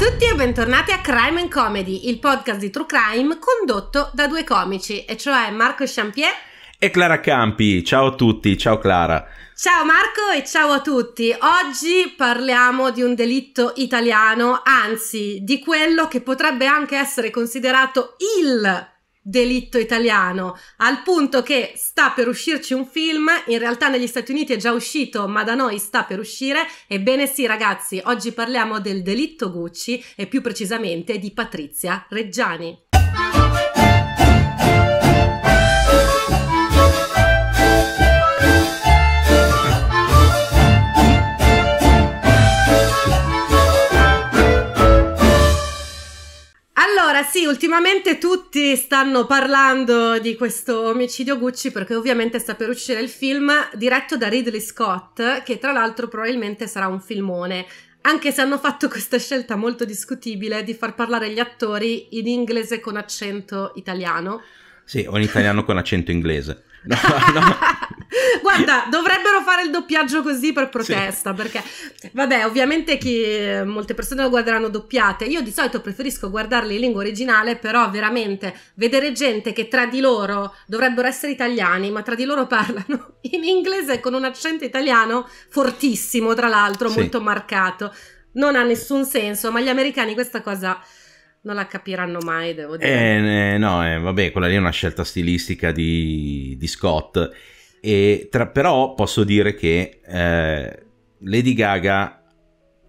a tutti e bentornati a Crime and Comedy, il podcast di True Crime condotto da due comici, e cioè Marco Champier e Clara Campi. Ciao a tutti, ciao Clara. Ciao Marco e ciao a tutti. Oggi parliamo di un delitto italiano, anzi di quello che potrebbe anche essere considerato il delitto italiano, al punto che sta per uscirci un film, in realtà negli Stati Uniti è già uscito, ma da noi sta per uscire. Ebbene sì, ragazzi, oggi parliamo del delitto Gucci e più precisamente di Patrizia Reggiani. Allora, sì, ultimamente tutti stanno parlando di questo omicidio Gucci perché ovviamente sta per uscire il film diretto da Ridley Scott, che tra l'altro probabilmente sarà un filmone, anche se hanno fatto questa scelta molto discutibile di far parlare gli attori in inglese con accento italiano. Sì, o in italiano con accento inglese. No, no, Guarda, dovrebbero fare il doppiaggio così per protesta, sì. perché vabbè, ovviamente chi, molte persone lo guarderanno doppiate. Io di solito preferisco guardarle in lingua originale, però veramente vedere gente che tra di loro dovrebbero essere italiani, ma tra di loro parlano in inglese con un accento italiano fortissimo, tra l'altro, sì. molto marcato. Non ha nessun senso, ma gli americani questa cosa non la capiranno mai, devo dire. Eh, eh no, eh, vabbè, quella lì è una scelta stilistica di, di Scott tra, però posso dire che eh, Lady Gaga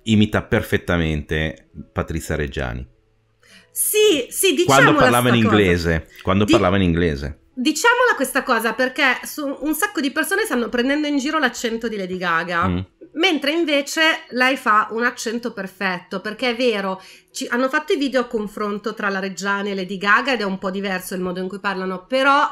imita perfettamente Patrizia Reggiani. Sì, sì, diciamo. Quando parlava in inglese. Cosa. Quando Di- parlava in inglese diciamola questa cosa perché un sacco di persone stanno prendendo in giro l'accento di Lady Gaga. Mm. Mentre invece lei fa un accento perfetto, perché è vero, ci, hanno fatto i video a confronto tra la Reggiani e Lady Gaga ed è un po' diverso il modo in cui parlano, però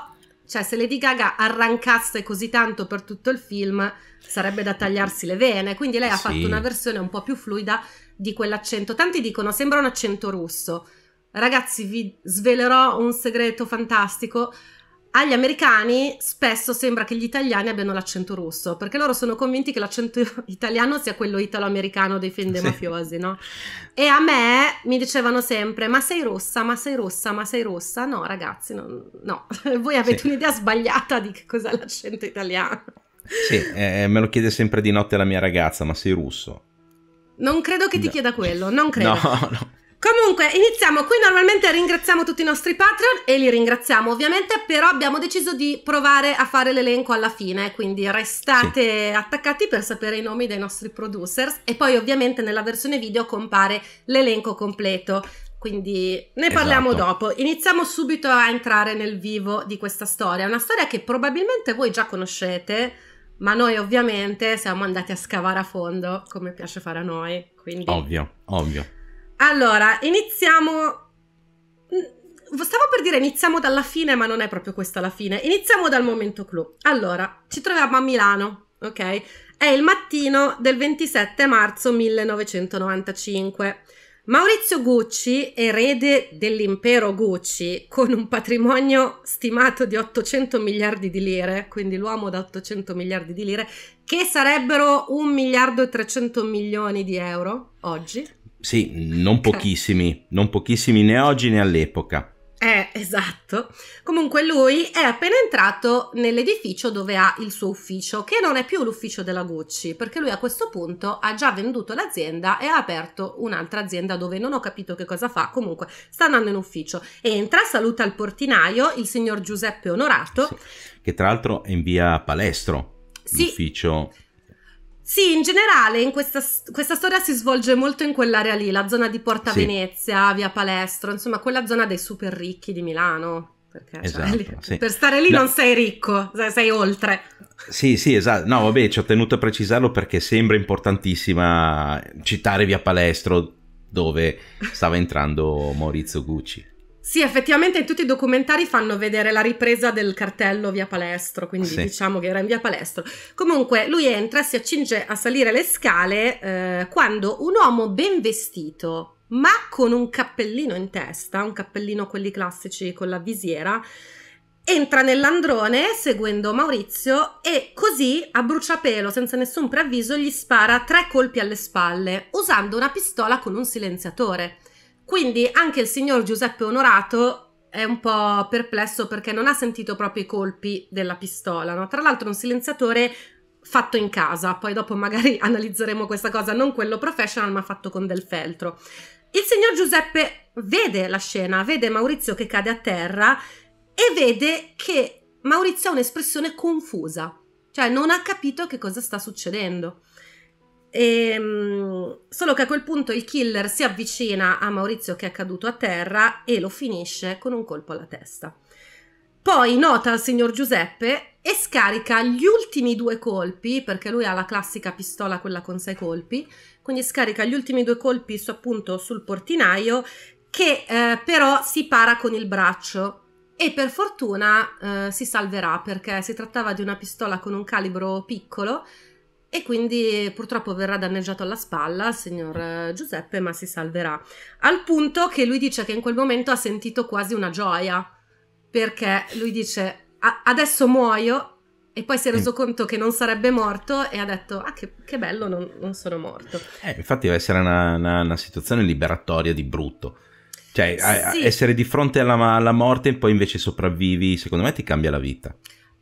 cioè, se Lady Gaga arrancasse così tanto per tutto il film, sarebbe da tagliarsi le vene. Quindi lei ha sì. fatto una versione un po' più fluida di quell'accento. Tanti dicono sembra un accento russo. Ragazzi, vi svelerò un segreto fantastico agli americani spesso sembra che gli italiani abbiano l'accento russo, perché loro sono convinti che l'accento italiano sia quello italo-americano dei film dei sì. mafiosi, no? E a me mi dicevano sempre, ma sei rossa, ma sei rossa, ma sei rossa? No, ragazzi, no. no. Voi avete sì. un'idea sbagliata di che cos'è l'accento italiano. Sì, eh, eh, me lo chiede sempre di notte la mia ragazza, ma sei russo? Non credo che ti no. chieda quello, non credo. No, no. Comunque, iniziamo. Qui normalmente ringraziamo tutti i nostri Patreon e li ringraziamo ovviamente, però abbiamo deciso di provare a fare l'elenco alla fine, quindi restate sì. attaccati per sapere i nomi dei nostri producers e poi ovviamente nella versione video compare l'elenco completo. Quindi ne parliamo esatto. dopo. Iniziamo subito a entrare nel vivo di questa storia. Una storia che probabilmente voi già conoscete, ma noi ovviamente siamo andati a scavare a fondo, come piace fare a noi. Quindi... Ovvio, ovvio. Allora, iniziamo... Mm, stavo per dire iniziamo dalla fine, ma non è proprio questa la fine. Iniziamo dal momento clou. Allora, ci troviamo a Milano, ok? È il mattino del 27 marzo 1995. Maurizio Gucci, erede dell'impero Gucci, con un patrimonio stimato di 800 miliardi di lire, quindi l'uomo da 800 miliardi di lire, che sarebbero 1 miliardo e 300 milioni di euro oggi. Sì, non pochissimi, non pochissimi né oggi né all'epoca. Eh, esatto. Comunque lui è appena entrato nell'edificio dove ha il suo ufficio, che non è più l'ufficio della Gucci, perché lui a questo punto ha già venduto l'azienda e ha aperto un'altra azienda dove non ho capito che cosa fa, comunque sta andando in ufficio. Entra, saluta il portinaio, il signor Giuseppe Onorato. Sì, che tra l'altro è in via Palestro, sì. l'ufficio sì, in generale in questa, questa, storia si svolge molto in quell'area lì, la zona di Porta sì. Venezia, via Palestro, insomma quella zona dei super ricchi di Milano. Perché, cioè, esatto, cioè, sì. per stare lì no. non sei ricco, sei oltre. Sì, sì, esatto. No, vabbè, ci ho tenuto a precisarlo perché sembra importantissima citare via Palestro dove stava entrando Maurizio Gucci. Sì, effettivamente in tutti i documentari fanno vedere la ripresa del cartello via Palestro, quindi sì. diciamo che era in via Palestro. Comunque lui entra, si accinge a salire le scale eh, quando un uomo ben vestito, ma con un cappellino in testa, un cappellino quelli classici con la visiera, entra nell'androne seguendo Maurizio e così a bruciapelo, senza nessun preavviso, gli spara tre colpi alle spalle usando una pistola con un silenziatore. Quindi anche il signor Giuseppe Onorato è un po' perplesso perché non ha sentito proprio i colpi della pistola. No? Tra l'altro un silenziatore fatto in casa, poi dopo magari analizzeremo questa cosa, non quello professional ma fatto con del feltro. Il signor Giuseppe vede la scena, vede Maurizio che cade a terra e vede che Maurizio ha un'espressione confusa, cioè non ha capito che cosa sta succedendo. E, ehm, solo che a quel punto il killer si avvicina a Maurizio che è caduto a terra e lo finisce con un colpo alla testa. Poi nota il signor Giuseppe e scarica gli ultimi due colpi, perché lui ha la classica pistola, quella con sei colpi, quindi scarica gli ultimi due colpi su, appunto sul portinaio che eh, però si para con il braccio e per fortuna eh, si salverà perché si trattava di una pistola con un calibro piccolo e quindi eh, purtroppo verrà danneggiato alla spalla il signor eh, Giuseppe, ma si salverà. Al punto che lui dice che in quel momento ha sentito quasi una gioia, perché lui dice adesso muoio e poi si è reso mm. conto che non sarebbe morto e ha detto, ah che, che bello, non, non, sono morto. Eh, infatti deve essere una, una, una situazione liberatoria di brutto. Cioè, sì. essere di fronte alla, alla morte e poi invece sopravvivi, secondo me ti cambia la vita.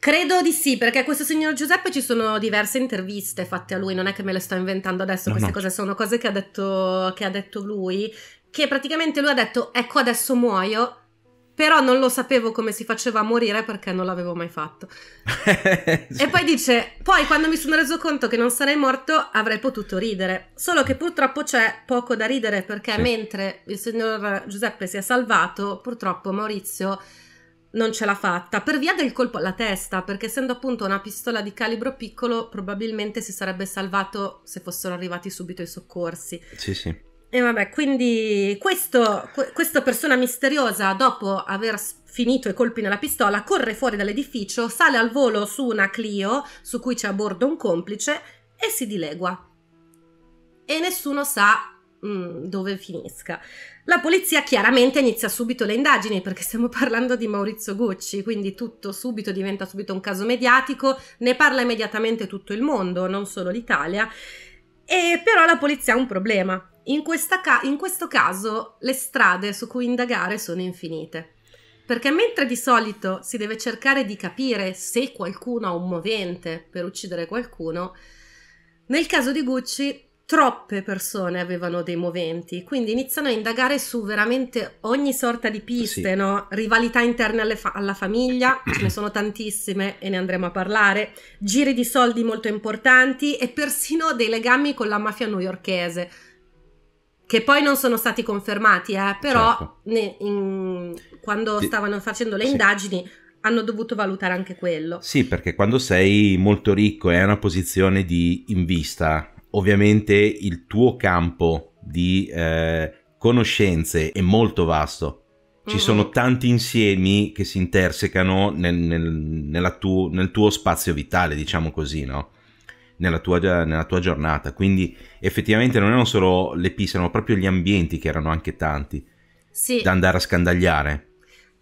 Credo di sì, perché a questo signor Giuseppe ci sono diverse interviste fatte a lui, non è che me le sto inventando adesso, no, queste no. cose sono cose che ha, detto, che ha detto lui, che praticamente lui ha detto ecco adesso muoio, però non lo sapevo come si faceva a morire perché non l'avevo mai fatto. sì. E poi dice, poi quando mi sono reso conto che non sarei morto avrei potuto ridere, solo che purtroppo c'è poco da ridere perché sì. mentre il signor Giuseppe si è salvato, purtroppo Maurizio non ce l'ha fatta per via del colpo alla testa, perché essendo appunto una pistola di calibro piccolo, probabilmente si sarebbe salvato se fossero arrivati subito i soccorsi. Sì, sì. E vabbè, quindi questo, questa persona misteriosa, dopo aver finito i colpi nella pistola, corre fuori dall'edificio, sale al volo su una Clio su cui c'è a bordo un complice e si dilegua. E nessuno sa Mm, dove finisca. La polizia chiaramente inizia subito le indagini perché stiamo parlando di Maurizio Gucci, quindi tutto subito diventa subito un caso mediatico, ne parla immediatamente tutto il mondo, non solo l'Italia. E però la polizia ha un problema. In, ca- in questo caso le strade su cui indagare sono infinite. Perché mentre di solito si deve cercare di capire se qualcuno ha un movente per uccidere qualcuno, nel caso di Gucci troppe persone avevano dei moventi, quindi iniziano a indagare su veramente ogni sorta di piste, sì. no? rivalità interne fa- alla famiglia, ce ne sono tantissime e ne andremo a parlare, giri di soldi molto importanti e persino dei legami con la mafia newyorkese, che poi non sono stati confermati, eh? però certo. ne, in, quando sì. stavano facendo le sì. indagini hanno dovuto valutare anche quello. Sì, perché quando sei molto ricco e hai una posizione di in vista, ovviamente il tuo campo di eh, conoscenze è molto vasto. Ci mm-hmm. sono tanti insiemi che si intersecano nel, nel, tu, nel, tuo spazio vitale, diciamo così, no? Nella tua, nella tua giornata. Quindi effettivamente non erano solo le piste, erano proprio gli ambienti che erano anche tanti sì. da andare a scandagliare.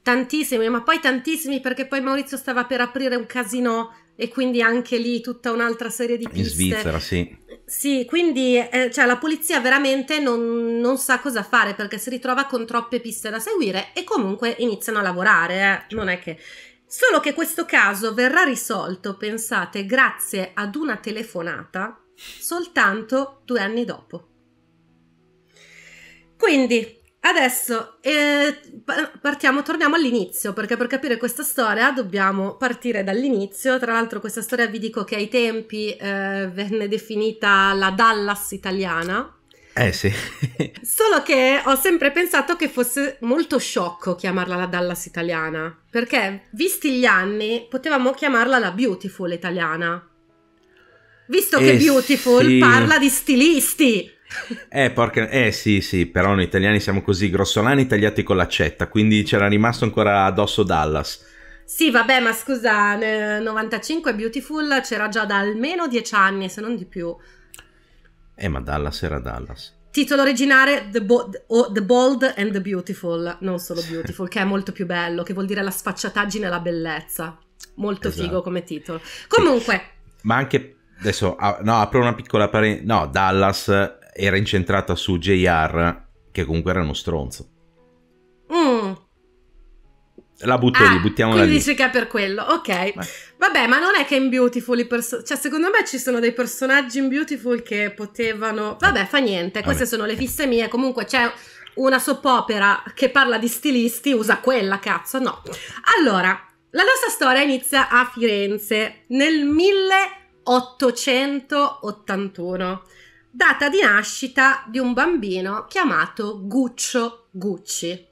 Tantissimi, ma poi tantissimi perché poi Maurizio stava per aprire un casino e quindi anche lì tutta un'altra serie di piste. In Svizzera, sì. Sì, quindi eh, cioè, la polizia veramente non, non, sa cosa fare perché si ritrova con troppe piste da seguire e comunque iniziano a lavorare, eh. Certo. non è che... Solo che questo caso verrà risolto, pensate, grazie ad una telefonata soltanto due anni dopo. Quindi Adesso eh, partiamo, torniamo all'inizio, perché per capire questa storia dobbiamo partire dall'inizio. Tra l'altro questa storia vi dico che ai tempi eh, venne definita la Dallas italiana. Eh sì. Solo che ho sempre pensato che fosse molto sciocco chiamarla la Dallas italiana, perché visti gli anni potevamo chiamarla la Beautiful italiana. Visto che eh, Beautiful sì. parla di stilisti. Eh, porca... eh sì, sì, però noi italiani siamo così grossolani tagliati con l'accetta, quindi c'era rimasto ancora addosso Dallas. Sì, vabbè, ma scusa, nel 95 Beautiful c'era già da almeno dieci anni, se non di più. Eh, ma Dallas era Dallas. Titolo originale The, Bo- the Bold and the Beautiful, non solo Beautiful, che è molto più bello, che vuol dire la sfacciataggine e la bellezza. Molto esatto. figo come titolo. Comunque... Sì. Ma anche adesso no, apro una piccola parentesi. No, Dallas era incentrata su JR, che comunque era uno stronzo. Mm. La butto ah, lì, buttiamola quindi lì. Quindi dice che è per quello, ok. Beh. Vabbè, ma non è che in Beautiful i personaggi... Cioè, secondo me ci sono dei personaggi in Beautiful che potevano... Vabbè, fa niente, queste Vabbè. sono le fisse mie. Comunque c'è una soppopera che parla di stilisti, usa quella, cazzo, no. Allora, la nostra storia inizia a Firenze nel 1881 data di nascita di un bambino chiamato Guccio Gucci,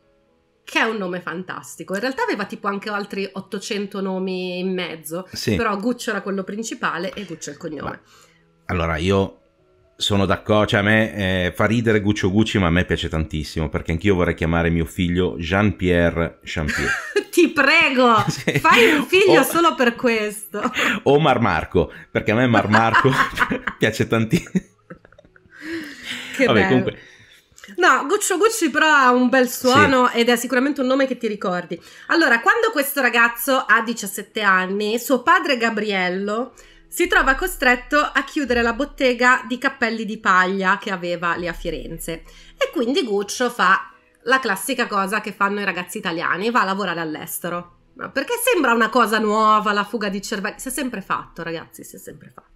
che è un nome fantastico. In realtà aveva tipo anche altri 800 nomi in mezzo, sì. però Guccio era quello principale e Guccio è il cognome. allora io sono d'accordo, cioè a me eh, fa ridere Guccio Gucci, ma a me piace tantissimo perché anch'io vorrei chiamare mio figlio Jean-Pierre Champier. Ti prego, sì. fai un figlio o... solo per questo. O Mar Marco, perché a me Mar Marco piace tantissimo. Che Vabbè, bello. comunque. No, Guccio Gucci però ha un bel suono sì. ed è sicuramente un nome che ti ricordi. Allora, quando questo ragazzo ha 17 anni, suo padre Gabriello si trova costretto a chiudere la bottega di cappelli di paglia che aveva lì a Firenze. E quindi Guccio fa la classica cosa che fanno i ragazzi italiani, va a lavorare all'estero. No, perché sembra una cosa nuova la fuga di cervelli, si è sempre fatto ragazzi, si è sempre fatto.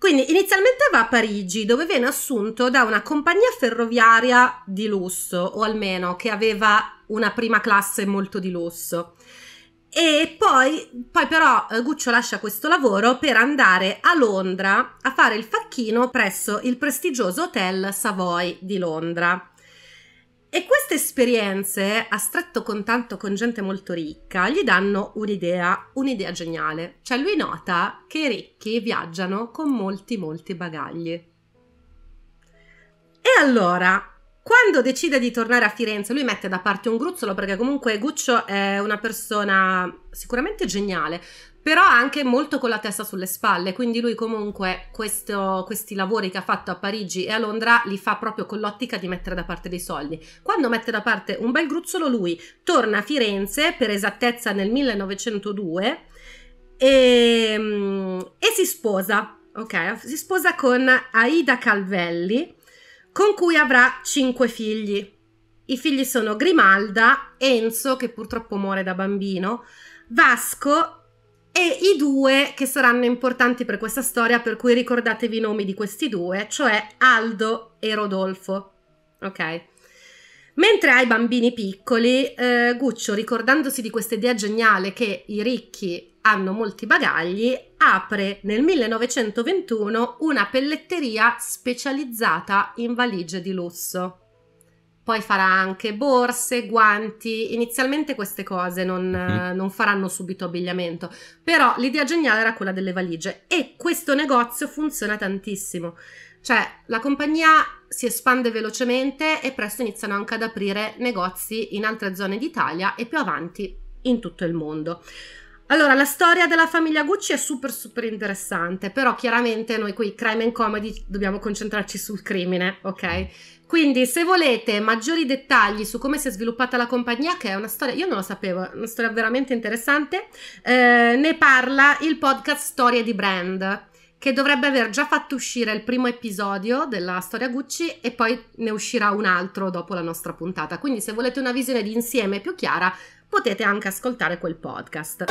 Quindi inizialmente va a Parigi, dove viene assunto da una compagnia ferroviaria di lusso, o almeno che aveva una prima classe molto di lusso. E poi, poi però eh, Guccio lascia questo lavoro per andare a Londra a fare il facchino presso il prestigioso Hotel Savoy di Londra. E queste esperienze, a stretto contatto con gente molto ricca, gli danno un'idea, un'idea geniale. Cioè lui nota che i ricchi viaggiano con molti, molti bagagli. E allora, quando decide di tornare a Firenze, lui mette da parte un gruzzolo perché comunque Guccio è una persona sicuramente geniale, però anche molto con la testa sulle spalle, quindi lui comunque questo, questi lavori che ha fatto a Parigi e a Londra li fa proprio con l'ottica di mettere da parte dei soldi. Quando mette da parte un bel gruzzolo lui torna a Firenze, per esattezza nel 1902, e, mm, e si sposa, ok? Si sposa con Aida Calvelli, con cui avrà cinque figli. I figli sono Grimalda, Enzo, che purtroppo muore da bambino, Vasco e i due che saranno importanti per questa storia, per cui ricordatevi i nomi di questi due, cioè Aldo e Rodolfo. Ok? Mentre ai bambini piccoli, eh, Guccio, ricordandosi di questa idea geniale che i ricchi hanno molti bagagli, apre nel 1921 una pelletteria specializzata in valigie di lusso poi farà anche borse, guanti, inizialmente queste cose non, mm. non, faranno subito abbigliamento, però l'idea geniale era quella delle valigie e questo negozio funziona tantissimo, cioè la compagnia si espande velocemente e presto iniziano anche ad aprire negozi in altre zone d'Italia e più avanti in tutto il mondo. Allora, la storia della famiglia Gucci è super super interessante, però chiaramente noi qui, crime and comedy, dobbiamo concentrarci sul crimine, ok? Quindi, se volete maggiori dettagli su come si è sviluppata la compagnia, che è una storia, io non lo sapevo, una storia veramente interessante, eh, ne parla il podcast Storie di Brand, che dovrebbe aver già fatto uscire il primo episodio della storia Gucci e poi ne uscirà un altro dopo la nostra puntata. Quindi, se volete una visione di insieme più chiara, potete anche ascoltare quel podcast.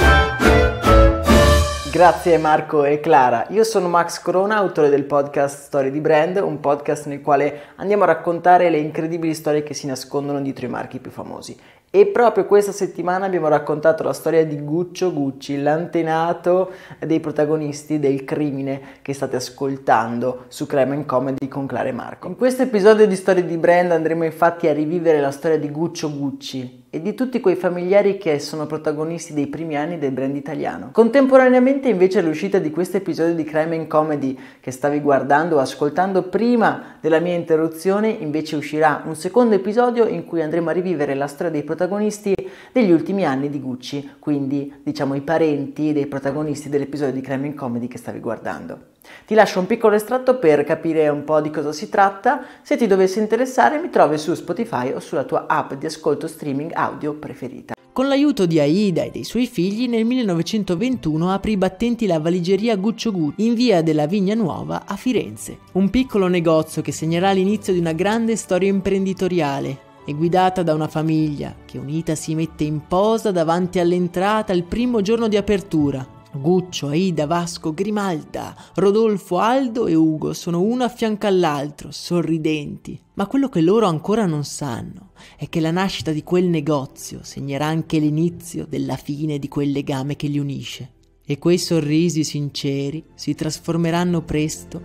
Grazie Marco e Clara. Io sono Max Corona, autore del podcast Storie di Brand, un podcast nel quale andiamo a raccontare le incredibili storie che si nascondono dietro i marchi più famosi. E proprio questa settimana abbiamo raccontato la storia di Guccio Gucci, l'antenato dei protagonisti del crimine che state ascoltando su Crime Comedy con Clara e Marco. In questo episodio di Storie di Brand andremo infatti a rivivere la storia di Guccio Gucci, e di tutti quei familiari che sono protagonisti dei primi anni del brand italiano. Contemporaneamente invece all'uscita di questo episodio di Crime and Comedy che stavi guardando o ascoltando prima della mia interruzione invece uscirà un secondo episodio in cui andremo a rivivere la storia dei protagonisti degli ultimi anni di Gucci, quindi diciamo i parenti dei protagonisti dell'episodio di Crime and Comedy che stavi guardando. Ti lascio un piccolo estratto per capire un po' di cosa si tratta. Se ti dovesse interessare mi trovi su Spotify o sulla tua app di ascolto streaming audio preferita. Con l'aiuto di Aida e dei suoi figli, nel 1921 aprì i battenti la valigeria Guccio Gucci in via della Vigna Nuova a Firenze. Un piccolo negozio che segnerà l'inizio di una grande storia imprenditoriale e guidata da una famiglia che unita si mette in posa davanti all'entrata il primo giorno di apertura Guccio, Aida, Vasco, Grimalda, Rodolfo, Aldo e Ugo sono uno a fianco all'altro, sorridenti. Ma quello che loro ancora non sanno è che la nascita di quel negozio segnerà anche l'inizio della fine di quel legame che li unisce. E quei sorrisi sinceri si trasformeranno presto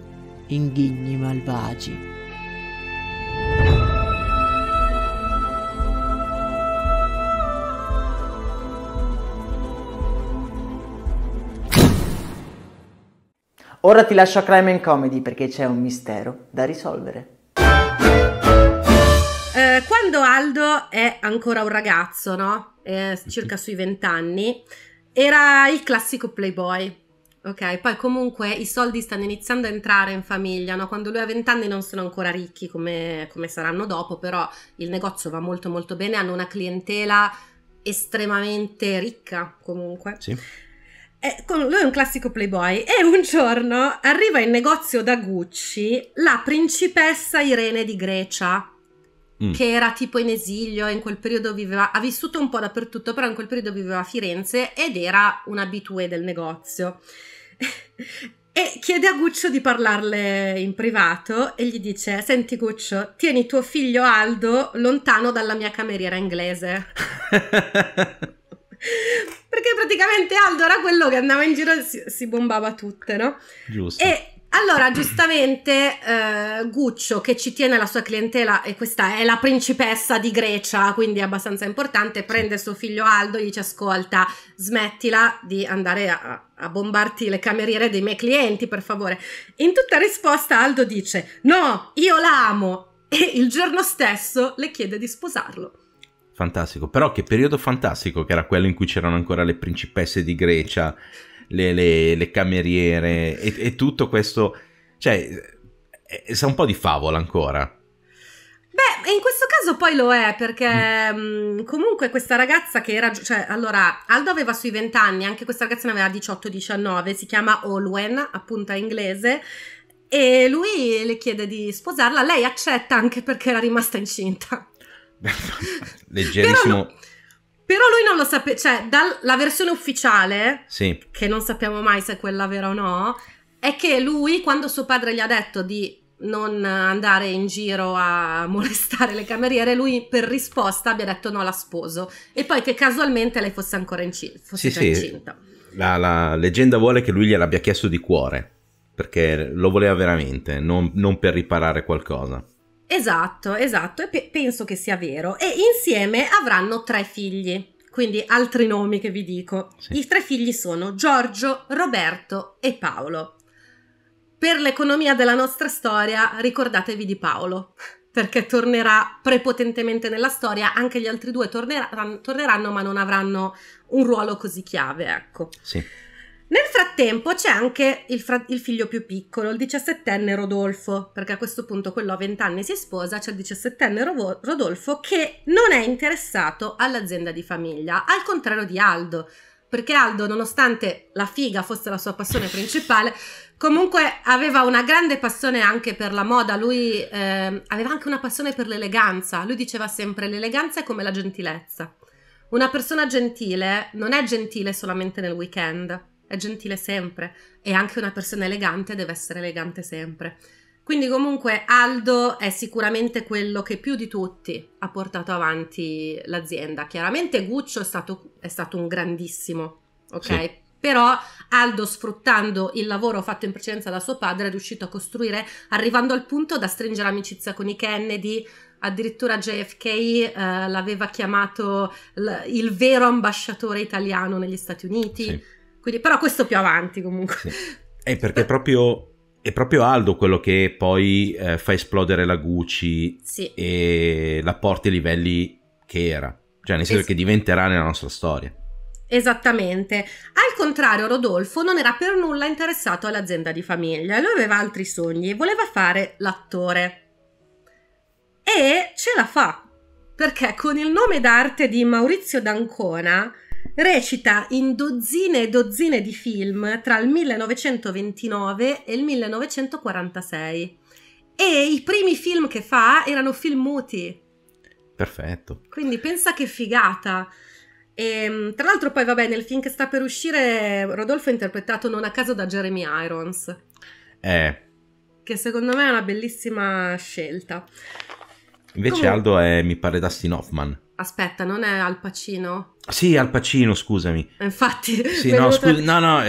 in ghigni malvagi. Ora ti lascio a Crime and Comedy perché c'è un mistero da risolvere. Eh, quando Aldo è ancora un ragazzo, no? Eh, eh circa sui vent'anni, era il classico playboy. Ok, poi comunque i soldi stanno iniziando a entrare in famiglia, no? Quando lui ha vent'anni non sono ancora ricchi come, come saranno dopo, però il negozio va molto molto bene, hanno una clientela estremamente ricca comunque. Sì. È, eh, lui è un classico playboy e un giorno arriva in negozio da Gucci la principessa Irene di Grecia mm. che era tipo in esilio, in quel periodo viveva, ha vissuto un po' dappertutto, però in quel periodo viveva a Firenze ed era un abitué del negozio. e chiede a Guccio di parlarle in privato e gli dice: Senti, Guccio, tieni tuo figlio Aldo lontano dalla mia cameriera inglese. Perché praticamente Aldo era quello che andava in giro e si, si bombava tutte, no? Giusto. E allora, giustamente, eh, Guccio, che ci tiene la sua clientela, e questa è la principessa di Grecia, quindi è abbastanza importante, prende suo figlio Aldo e gli dice, ascolta, smettila di andare a, a bombarti le cameriere dei miei clienti, per favore. In tutta risposta Aldo dice, no, io l'amo, e il giorno stesso le chiede di sposarlo. Fantastico, però che periodo fantastico che era quello in cui c'erano ancora le principesse di Grecia, le, le, le cameriere e, e, tutto questo, cioè, eh, eh, sa un po' di favola ancora. Beh, in questo caso poi lo è perché mm. mh, mm, comunque questa ragazza che era, cioè, allora, Aldo aveva sui 20 anni, anche questa ragazza ne aveva 18-19, si chiama Olwen, appunto in inglese, e lui le chiede di sposarla, lei accetta anche perché era rimasta incinta. Leggerissimo. Però, però, lui non lo sapeva, cioè dalla versione ufficiale, sì. che non sappiamo mai se è quella vera o no, è che lui quando suo padre gli ha detto di non andare in giro a molestare le cameriere, lui per risposta abbia detto no, la sposo. E poi che casualmente lei fosse ancora incin- fosse sì, incinta. La, la, leggenda vuole che lui gliel'abbia chiesto di cuore, perché lo voleva veramente, non, non per riparare qualcosa. Esatto, esatto, e pe- penso che sia vero. E insieme avranno tre figli, quindi altri nomi che vi dico. Sì. I tre figli sono Giorgio, Roberto e Paolo. Per l'economia della nostra storia ricordatevi di Paolo, perché tornerà prepotentemente nella storia, anche gli altri due torneranno, torneranno ma non avranno un ruolo così chiave, ecco. Sì. Nel frattempo c'è anche il, fra- il figlio più piccolo, il diciassettenne Rodolfo, perché a questo punto quello a 20 anni si sposa, c'è il diciassettenne Ro- Rodolfo che non è interessato all'azienda di famiglia, al contrario di Aldo, perché Aldo, nonostante la figa fosse la sua passione principale, comunque aveva una grande passione anche per la moda, lui eh, aveva anche una passione per l'eleganza, lui diceva sempre l'eleganza è come la gentilezza. Una persona gentile non è gentile solamente nel weekend, è gentile sempre e anche una persona elegante deve essere elegante sempre. Quindi comunque Aldo è sicuramente quello che più di tutti ha portato avanti l'azienda. Chiaramente Guccio è stato, è stato un grandissimo, ok? Sì. Però Aldo, sfruttando il lavoro fatto in precedenza da suo padre, è riuscito a costruire, arrivando al punto da stringere amicizia con i Kennedy, addirittura JFK eh, l'aveva chiamato il vero ambasciatore italiano negli Stati Uniti. Sì quindi, però questo più avanti comunque. Sì. Eh, perché è proprio, è proprio, Aldo quello che poi eh, fa esplodere la Gucci sì. e la porta ai livelli che era. Cioè nel senso es- che diventerà nella nostra storia. Esattamente. Al contrario, Rodolfo non era per nulla interessato all'azienda di famiglia, lui aveva altri sogni e voleva fare l'attore. E ce la fa, perché con il nome d'arte di Maurizio D'Ancona Recita in dozzine e dozzine di film tra il 1929 e il 1946 e i primi film che fa erano film muti. Perfetto. Quindi pensa che figata. E, ehm, tra l'altro poi vabbè nel film che sta per uscire Rodolfo è interpretato non a caso da Jeremy Irons. Eh. Che secondo me è una bellissima scelta. Invece Comun- Aldo è, mi pare, Dustin Hoffman. Aspetta, non è Al Pacino? Sì, Al Pacino, scusami. Infatti. Sì, no, scusi, no, no,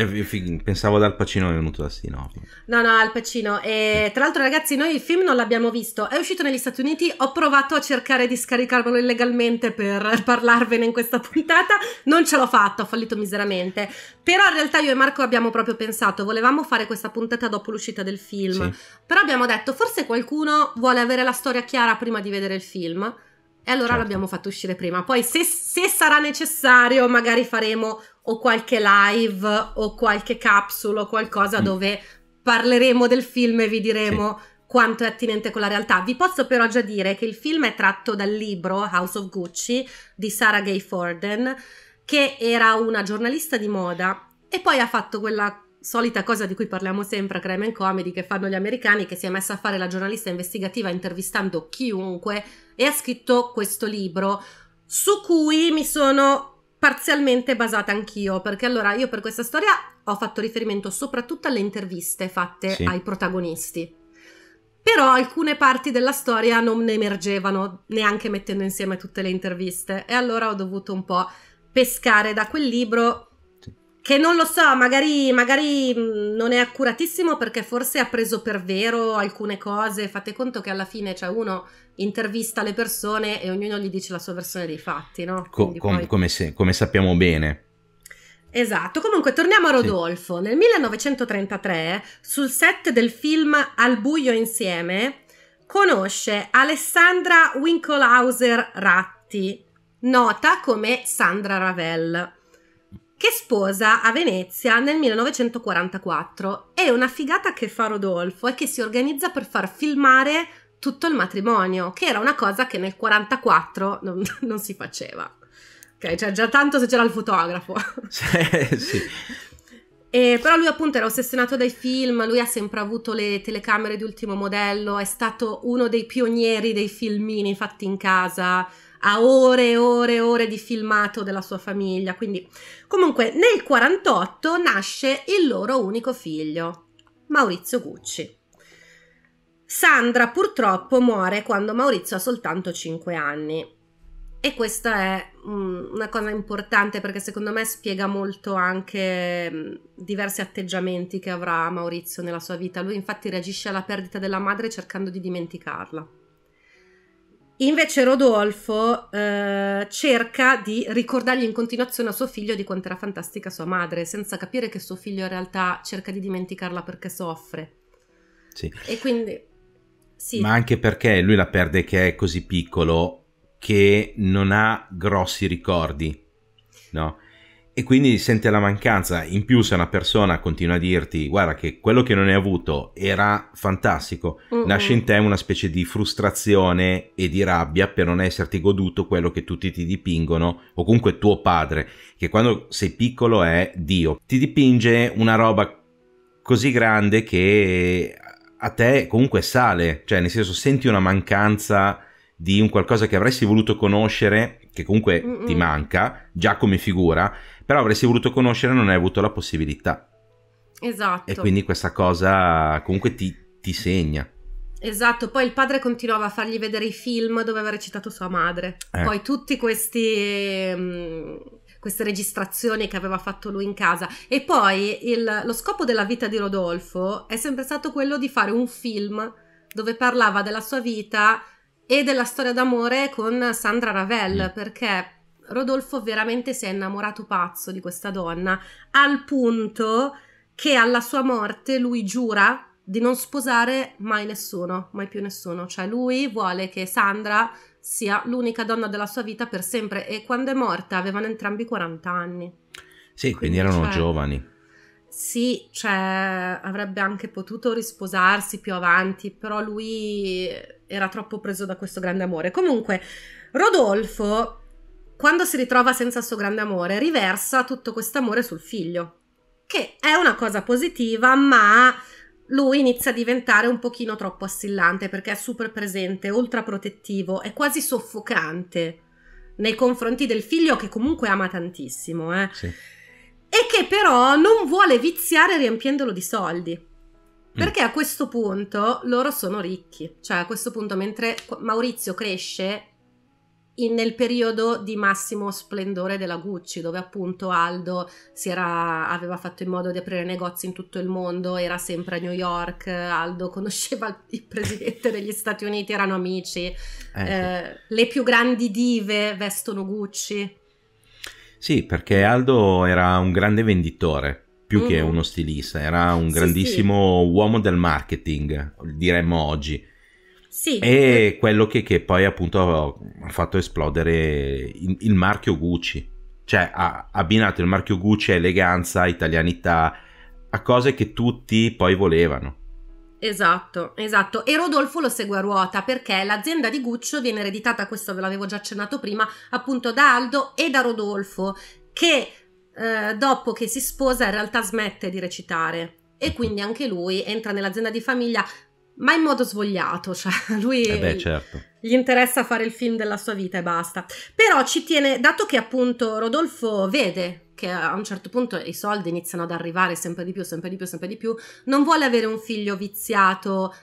pensavo ad Al Pacino è venuto da sì, No, no, no, Al Pacino. E, tra l'altro, ragazzi, noi il film non l'abbiamo visto. È uscito negli Stati Uniti. Ho provato a cercare di scaricarlo illegalmente per parlarvene in questa puntata. Non ce l'ho fatta, ho fallito miseramente. Però in realtà io e Marco abbiamo proprio pensato, volevamo fare questa puntata dopo l'uscita del film. Sì. Però abbiamo detto, forse qualcuno vuole avere la storia chiara prima di vedere il film e allora certo. l'abbiamo fatto uscire prima. Poi se, se, sarà necessario magari faremo o qualche live o qualche capsula o qualcosa mm. dove parleremo del film e vi diremo... Sì quanto è attinente con la realtà. Vi posso però già dire che il film è tratto dal libro House of Gucci di Sarah Gay Forden, che era una giornalista di moda e poi ha fatto quella solita cosa di cui parliamo sempre a Crime and Comedy che fanno gli americani, che si è messa a fare la giornalista investigativa intervistando chiunque e ha scritto questo libro su cui mi sono parzialmente basata anch'io, perché allora io per questa storia ho fatto riferimento soprattutto alle interviste fatte sì. ai protagonisti. Però alcune parti della storia non ne emergevano neanche mettendo insieme tutte le interviste e allora ho dovuto un po' pescare da quel libro che non lo so, magari, magari, mm, non è accuratissimo perché forse ha preso per vero alcune cose. Fate conto che alla fine c'è cioè uno intervista le persone e ognuno gli dice la sua versione dei fatti, no? Co- com- poi... come, se, come, sappiamo bene. Esatto, comunque torniamo a Rodolfo. Sì. Nel 1933, sul set del film Al buio insieme, conosce Alessandra Winkelhauser Ratti, nota come Sandra Ravel che sposa a Venezia nel 1944. e una figata che fa Rodolfo è che si organizza per far filmare tutto il matrimonio, che era una cosa che nel 1944 non, non, si faceva. Ok, cioè già tanto se c'era il fotografo. sì. sì. però lui appunto era ossessionato dai film, lui ha sempre avuto le telecamere di ultimo modello, è stato uno dei pionieri dei filmini fatti in casa, a ore e ore e ore di filmato della sua famiglia. Quindi, comunque, nel 48 nasce il loro unico figlio, Maurizio Gucci. Sandra purtroppo muore quando Maurizio ha soltanto 5 anni. E questa è mm, una cosa importante perché secondo me spiega molto anche mm, diversi atteggiamenti che avrà Maurizio nella sua vita. Lui infatti reagisce alla perdita della madre cercando di dimenticarla. Invece Rodolfo eh, cerca di ricordargli in continuazione a suo figlio di quanto era fantastica sua madre, senza capire che suo figlio in realtà cerca di dimenticarla perché soffre. Sì. E quindi... Sì. Ma anche perché lui la perde che è così piccolo che non ha grossi ricordi, no? e quindi sente la mancanza. In più, se una persona continua a dirti: Guarda, che quello che non hai avuto era fantastico, mm -mm. nasce in te una specie di frustrazione e di rabbia per non esserti goduto quello che tutti ti dipingono, o comunque tuo padre, che quando sei piccolo è Dio, ti dipinge una roba così grande che a te comunque sale, cioè nel senso senti una mancanza di un qualcosa che avresti voluto conoscere, che comunque mm ti manca già come figura, però avresti voluto conoscere e non hai avuto la possibilità. Esatto. E quindi questa cosa comunque ti, ti segna. Esatto, poi il padre continuava a fargli vedere i film dove aveva recitato sua madre. Eh. Poi tutte mm, queste registrazioni che aveva fatto lui in casa. E poi il, lo scopo della vita di Rodolfo è sempre stato quello di fare un film dove parlava della sua vita e della storia d'amore con Sandra Ravel, mm. perché Rodolfo veramente si è innamorato pazzo di questa donna, al punto che alla sua morte lui giura di non sposare mai nessuno, mai più nessuno. Cioè lui vuole che Sandra sia l'unica donna della sua vita per sempre e quando è morta avevano entrambi 40 anni. Sì, quindi, quindi erano cioè, giovani. Sì, cioè avrebbe anche potuto risposarsi più avanti, però lui era troppo preso da questo grande amore. Comunque, Rodolfo quando si ritrova senza il suo grande amore, riversa tutto questo amore sul figlio, che è una cosa positiva, ma lui inizia a diventare un pochino troppo assillante perché è super presente, ultra protettivo, è quasi soffocante nei confronti del figlio che comunque ama tantissimo, eh? sì. e che però non vuole viziare riempiendolo di soldi. Mm. Perché a questo punto loro sono ricchi, cioè a questo punto mentre Maurizio cresce in, nel periodo di massimo splendore della Gucci, dove appunto Aldo era, aveva fatto in modo di aprire negozi in tutto il mondo, era sempre a New York, Aldo conosceva il presidente degli Stati Uniti, erano amici, eh. Eh, le più grandi dive vestono Gucci. Sì, perché Aldo era un grande venditore, più mm. che uno stilista, era un grandissimo sì, sì. uomo del marketing, diremmo oggi sì. È quello che, che poi appunto ha fatto esplodere il, il marchio Gucci. Cioè ha abbinato il marchio Gucci a eleganza, italianità, a cose che tutti poi volevano. Esatto, esatto. E Rodolfo lo segue a ruota perché l'azienda di Guccio viene ereditata, questo ve l'avevo già accennato prima, appunto da Aldo e da Rodolfo, che eh, dopo che si sposa in realtà smette di recitare e quindi anche lui entra nell'azienda di famiglia ma in modo svogliato, cioè lui eh beh, certo. gli interessa fare il film della sua vita e basta. Però ci tiene, dato che appunto Rodolfo vede che a un certo punto i soldi iniziano ad arrivare sempre di più, sempre di più, sempre di più, non vuole avere un figlio viziato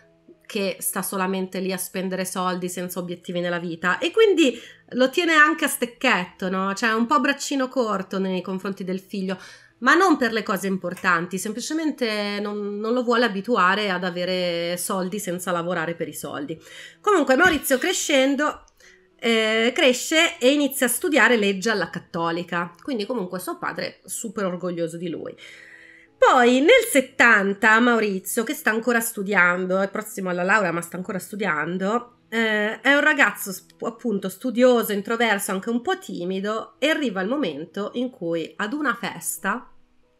che sta solamente lì a spendere soldi senza obiettivi nella vita e quindi lo tiene anche a stecchetto, no? Cioè un po' braccino corto nei confronti del figlio ma non per le cose importanti, semplicemente non, non, lo vuole abituare ad avere soldi senza lavorare per i soldi. Comunque Maurizio crescendo eh, cresce e inizia a studiare legge alla cattolica, quindi comunque suo padre è super orgoglioso di lui. Poi nel 70 Maurizio, che sta ancora studiando, è prossimo alla laurea ma sta ancora studiando, eh, è un ragazzo appunto studioso, introverso, anche un po' timido e arriva il momento in cui ad una festa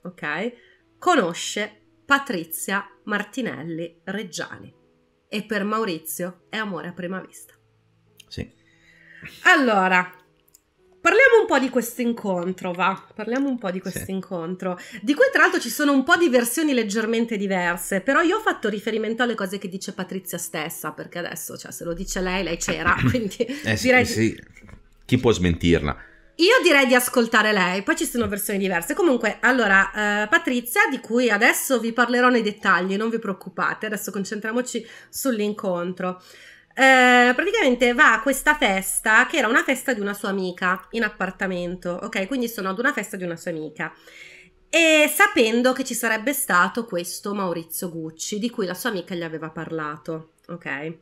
ok? Conosce Patrizia Martinelli Reggiani e per Maurizio è amore a prima vista. Sì. Allora, Parliamo un po' di questo incontro, va? Parliamo un po' di questo sì. incontro, di cui tra l'altro ci sono un po' di versioni leggermente diverse, però io ho fatto riferimento alle cose che dice Patrizia stessa, perché adesso, cioè, se lo dice lei, lei c'era, quindi eh sì, direi... Sì. Chi può smentirla? Io direi di ascoltare lei, poi ci sono versioni diverse. Comunque, allora, eh, Patrizia, di cui adesso vi parlerò nei dettagli, non vi preoccupate, adesso concentriamoci sull'incontro. Eh, praticamente va a questa festa, che era una festa di una sua amica in appartamento, ok? Quindi sono ad una festa di una sua amica. E sapendo che ci sarebbe stato questo Maurizio Gucci, di cui la sua amica gli aveva parlato, ok?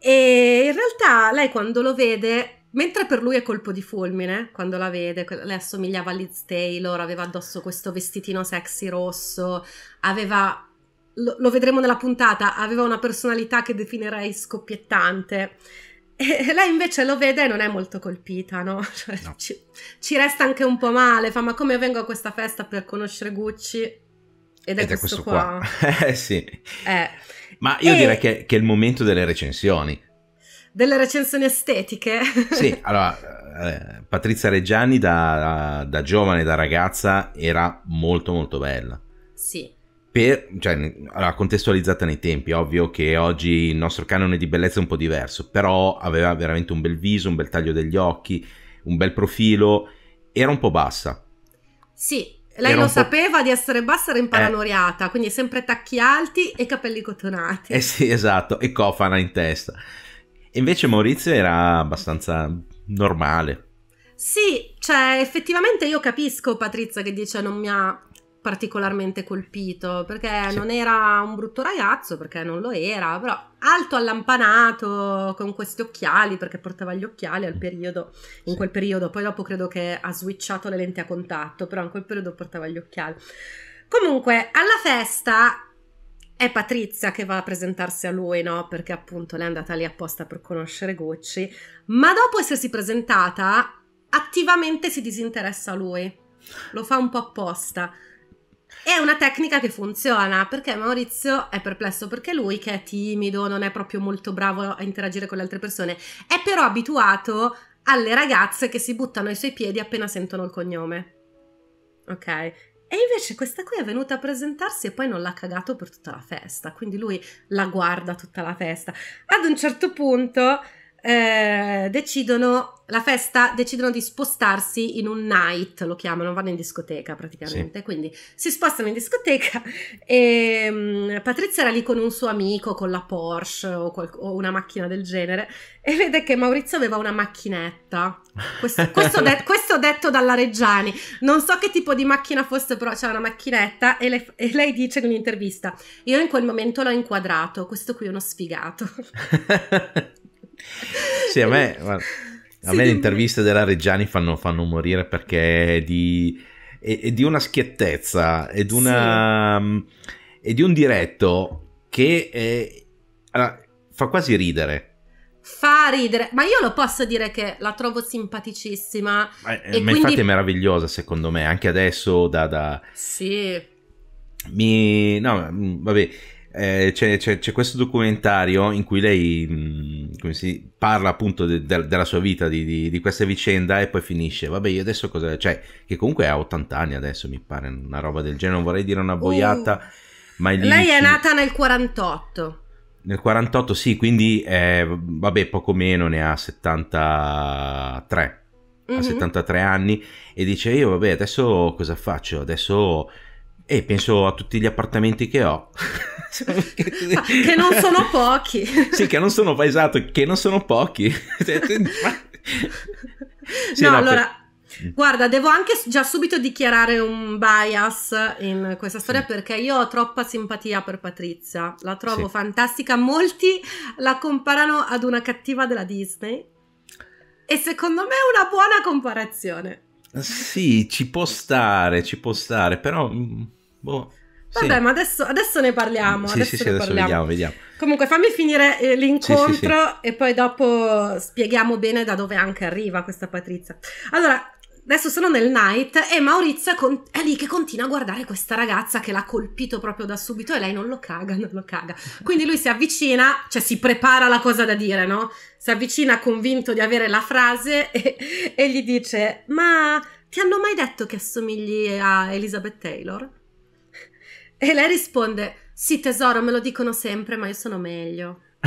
E in realtà lei quando lo vede Mentre per lui è colpo di fulmine quando la vede, lei assomigliava a Liz Taylor, aveva addosso questo vestitino sexy rosso, aveva, lo, lo vedremo nella puntata, aveva una personalità che definirei scoppiettante. E lei invece lo vede e non è molto colpita, no? Cioè, no. Ci, ci, resta anche un po' male, fa ma come vengo a questa festa per conoscere Gucci? Ed è, Ed questo, questo qua. qua. eh sì. Eh. Ma io e... direi che, che è il momento delle recensioni delle recensioni estetiche. sì, allora, eh, Patrizia Reggiani da, da, giovane, da ragazza, era molto molto bella. Sì. Per, cioè, allora, contestualizzata nei tempi, ovvio che oggi il nostro canone di bellezza è un po' diverso, però aveva veramente un bel viso, un bel taglio degli occhi, un bel profilo, era un po' bassa. Sì, lei lo sapeva di essere bassa, era impanoriata, eh. quindi sempre tacchi alti e capelli cotonati. Eh sì, esatto, e cofana in testa invece Maurizio era abbastanza normale. Sì, cioè effettivamente io capisco Patrizia che dice non mi ha particolarmente colpito perché sì. non era un brutto ragazzo perché non lo era però alto allampanato con questi occhiali perché portava gli occhiali al periodo in sì. quel periodo poi dopo credo che ha switchato le lenti a contatto però in quel periodo portava gli occhiali comunque alla festa è Patrizia che va a presentarsi a lui, no? Perché appunto lei è andata lì apposta per conoscere Gucci. Ma dopo essersi presentata, attivamente si disinteressa a lui. Lo fa un po' apposta. È una tecnica che funziona perché Maurizio è perplesso perché lui che è timido, non è proprio molto bravo a interagire con le altre persone, è però abituato alle ragazze che si buttano ai suoi piedi appena sentono il cognome. Ok? E invece questa qui è venuta a presentarsi e poi non l'ha cagato per tutta la festa, quindi lui la guarda tutta la festa. Ad un certo punto eh, decidono la festa, decidono di spostarsi in un night, lo chiamano, vanno in discoteca praticamente, sì. quindi si spostano in discoteca e um, Patrizia era lì con un suo amico con la Porsche o, qual- o, una macchina del genere e vede che Maurizio aveva una macchinetta, questo, questo, de- questo detto dalla Reggiani, non so che tipo di macchina fosse però c'era una macchinetta e, le- e lei dice in un'intervista, io in quel momento l'ho inquadrato, questo qui è uno sfigato. sì, a me, guarda, a sì, le interviste della Reggiani fanno, fanno morire perché è di, è, è di una schiettezza e una... Sì. di un diretto che è, allora, fa quasi ridere fa ridere, ma io lo posso dire che la trovo simpaticissima. Ma, eh, ma quindi... infatti è meravigliosa, secondo me, anche adesso da. da... Sì. Mi... No, vabbè eh, c'è, c'è, c'è, questo documentario in cui lei mh, mm, si, parla appunto de, de, della sua vita, di, di, di, questa vicenda e poi finisce, vabbè io adesso cosa... cioè che comunque ha 80 anni adesso mi pare una roba del genere, non vorrei dire una boiata, uh, ma... È lei dici... è nata nel 48. Nel 48 sì, quindi eh, vabbè poco meno ne ha 73. Mm-hmm. A 73 anni e dice io vabbè adesso cosa faccio? Adesso e penso a tutti gli appartamenti che ho. Cioè, ah, che non sono pochi. sì, che non sono, esatto, che non sono pochi. sì, no, no, allora... Per... Mm. Guarda, devo anche già subito dichiarare un bias in questa storia sì. Mm. perché io ho troppa simpatia per Patrizia, la trovo sì. fantastica, molti la comparano ad una cattiva della Disney e secondo me è una buona comparazione. Sì, ci può stare, ci può stare, però mm, Boh. Vabbè, sì. ma adesso, adesso, ne parliamo. Sì, adesso sì, sì, adesso parliamo. vediamo, vediamo. Comunque, fammi finire eh, l'incontro sì, sì, e poi dopo spieghiamo bene da dove anche arriva questa Patrizia. Allora, adesso sono nel night e Maurizio è lì che continua a guardare questa ragazza che l'ha colpito proprio da subito e lei non lo caga, non lo caga. Quindi lui si avvicina, cioè si prepara la cosa da dire, no? Si avvicina convinto di avere la frase e, e gli dice: Ma ti hanno mai detto che assomigli a Elizabeth Taylor? E lei risponde: Sì, tesoro, me lo dicono sempre, ma io sono meglio.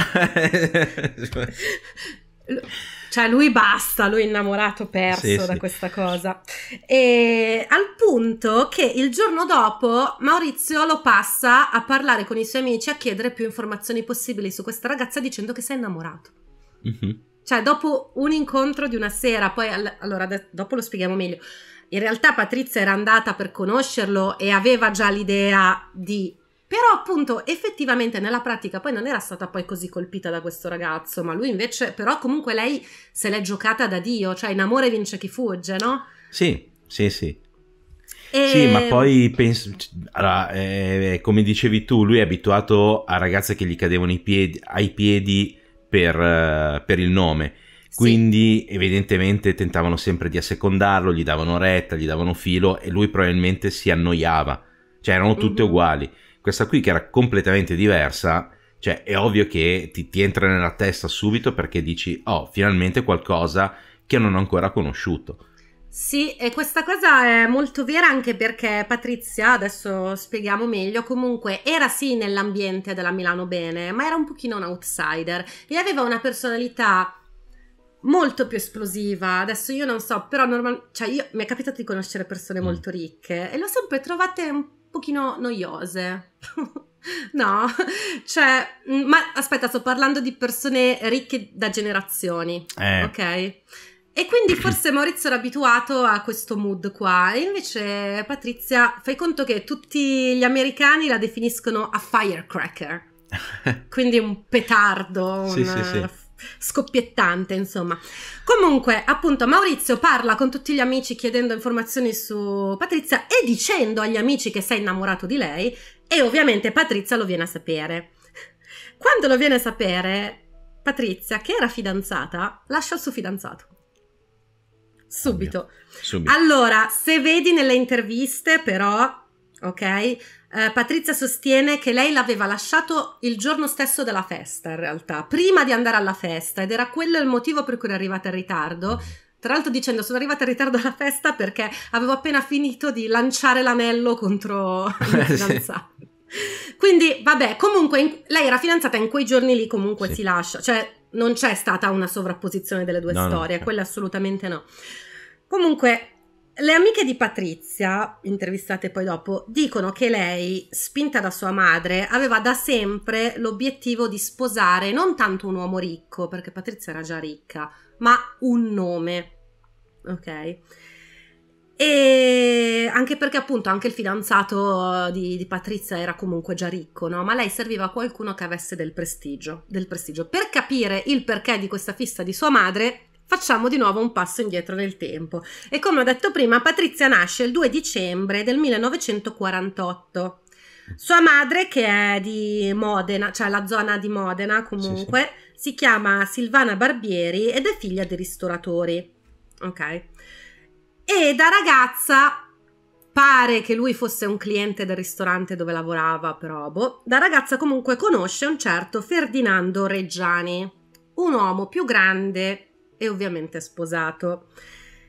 cioè, lui basta, lui è innamorato perso sì, da sì. questa cosa. E al punto che il giorno dopo Maurizio lo passa a parlare con i suoi amici a chiedere più informazioni possibili su questa ragazza dicendo che si è innamorato. Mm-hmm. Cioè, dopo un incontro di una sera, poi al- allora, de- dopo lo spieghiamo meglio. In realtà Patrizia era andata per conoscerlo e aveva già l'idea di... Però appunto effettivamente nella pratica poi non era stata poi così colpita da questo ragazzo, ma lui invece, però comunque lei se l'è giocata da Dio, cioè in amore vince chi fugge, no? Sì, sì, sì. E... Sì, ma poi penso, allora, eh, come dicevi tu, lui è abituato a ragazze che gli cadevano piedi, ai piedi per, eh, per, il nome. Quindi sì. evidentemente tentavano sempre di assecondarlo, gli davano retta, gli davano filo e lui probabilmente si annoiava. Cioè erano tutte mm-hmm. uguali. Questa qui che era completamente diversa, cioè è ovvio che ti, ti entra nella testa subito perché dici oh finalmente qualcosa che non ho ancora conosciuto. Sì, e questa cosa è molto vera anche perché Patrizia, adesso spieghiamo meglio, comunque era sì nell'ambiente della Milano Bene, ma era un pochino un outsider e aveva una personalità molto più esplosiva. Adesso io non so, però normal- cioè io, mi è capitato di conoscere persone mm. molto ricche e le ho sempre trovate un pochino noiose. no, cioè, mm, ma aspetta, sto parlando di persone ricche da generazioni, eh. ok? E quindi forse Maurizio era abituato a questo mood qua. E invece, Patrizia, fai conto che tutti gli americani la definiscono a firecracker. quindi un petardo, sì, sì, sì scoppiettante, insomma. Comunque, appunto, Maurizio parla con tutti gli amici chiedendo informazioni su Patrizia e dicendo agli amici che sei innamorato di lei e ovviamente Patrizia lo viene a sapere. Quando lo viene a sapere, Patrizia, che era fidanzata, lascia il suo fidanzato. Subito. Subito. Allora, se vedi nelle interviste, però, ok? Eh, Patrizia sostiene che lei l'aveva lasciato il giorno stesso della festa, in realtà, prima di andare alla festa, ed era quello il motivo per cui era arrivata in ritardo. Tra l'altro dicendo sono arrivata in ritardo alla festa perché avevo appena finito di lanciare l'anello contro il fidanzato. Quindi, vabbè, comunque in, lei era fidanzata in quei giorni lì, comunque sì. si lascia, cioè non c'è stata una sovrapposizione delle due no, storie, no, cioè. no. quella assolutamente no. Comunque, le amiche di Patrizia, intervistate poi dopo, dicono che lei, spinta da sua madre, aveva da sempre l'obiettivo di sposare non tanto un uomo ricco, perché Patrizia era già ricca, ma un nome. Ok? E anche perché appunto anche il fidanzato eh, di, di Patrizia era comunque già ricco, no? Ma lei serviva a qualcuno che avesse del prestigio, del prestigio. Per capire il perché di questa fissa di sua madre, Facciamo di nuovo un passo indietro nel tempo. E come ho detto prima, Patrizia nasce il 2 dicembre del 1948. Sua madre, che è di Modena, cioè la zona di Modena comunque, sì, sì. si chiama Silvana Barbieri ed è figlia di ristoratori. Ok. E da ragazza pare che lui fosse un cliente del ristorante dove lavorava, però boh. Da ragazza comunque conosce un certo Ferdinando Reggiani, un uomo più grande e ovviamente sposato.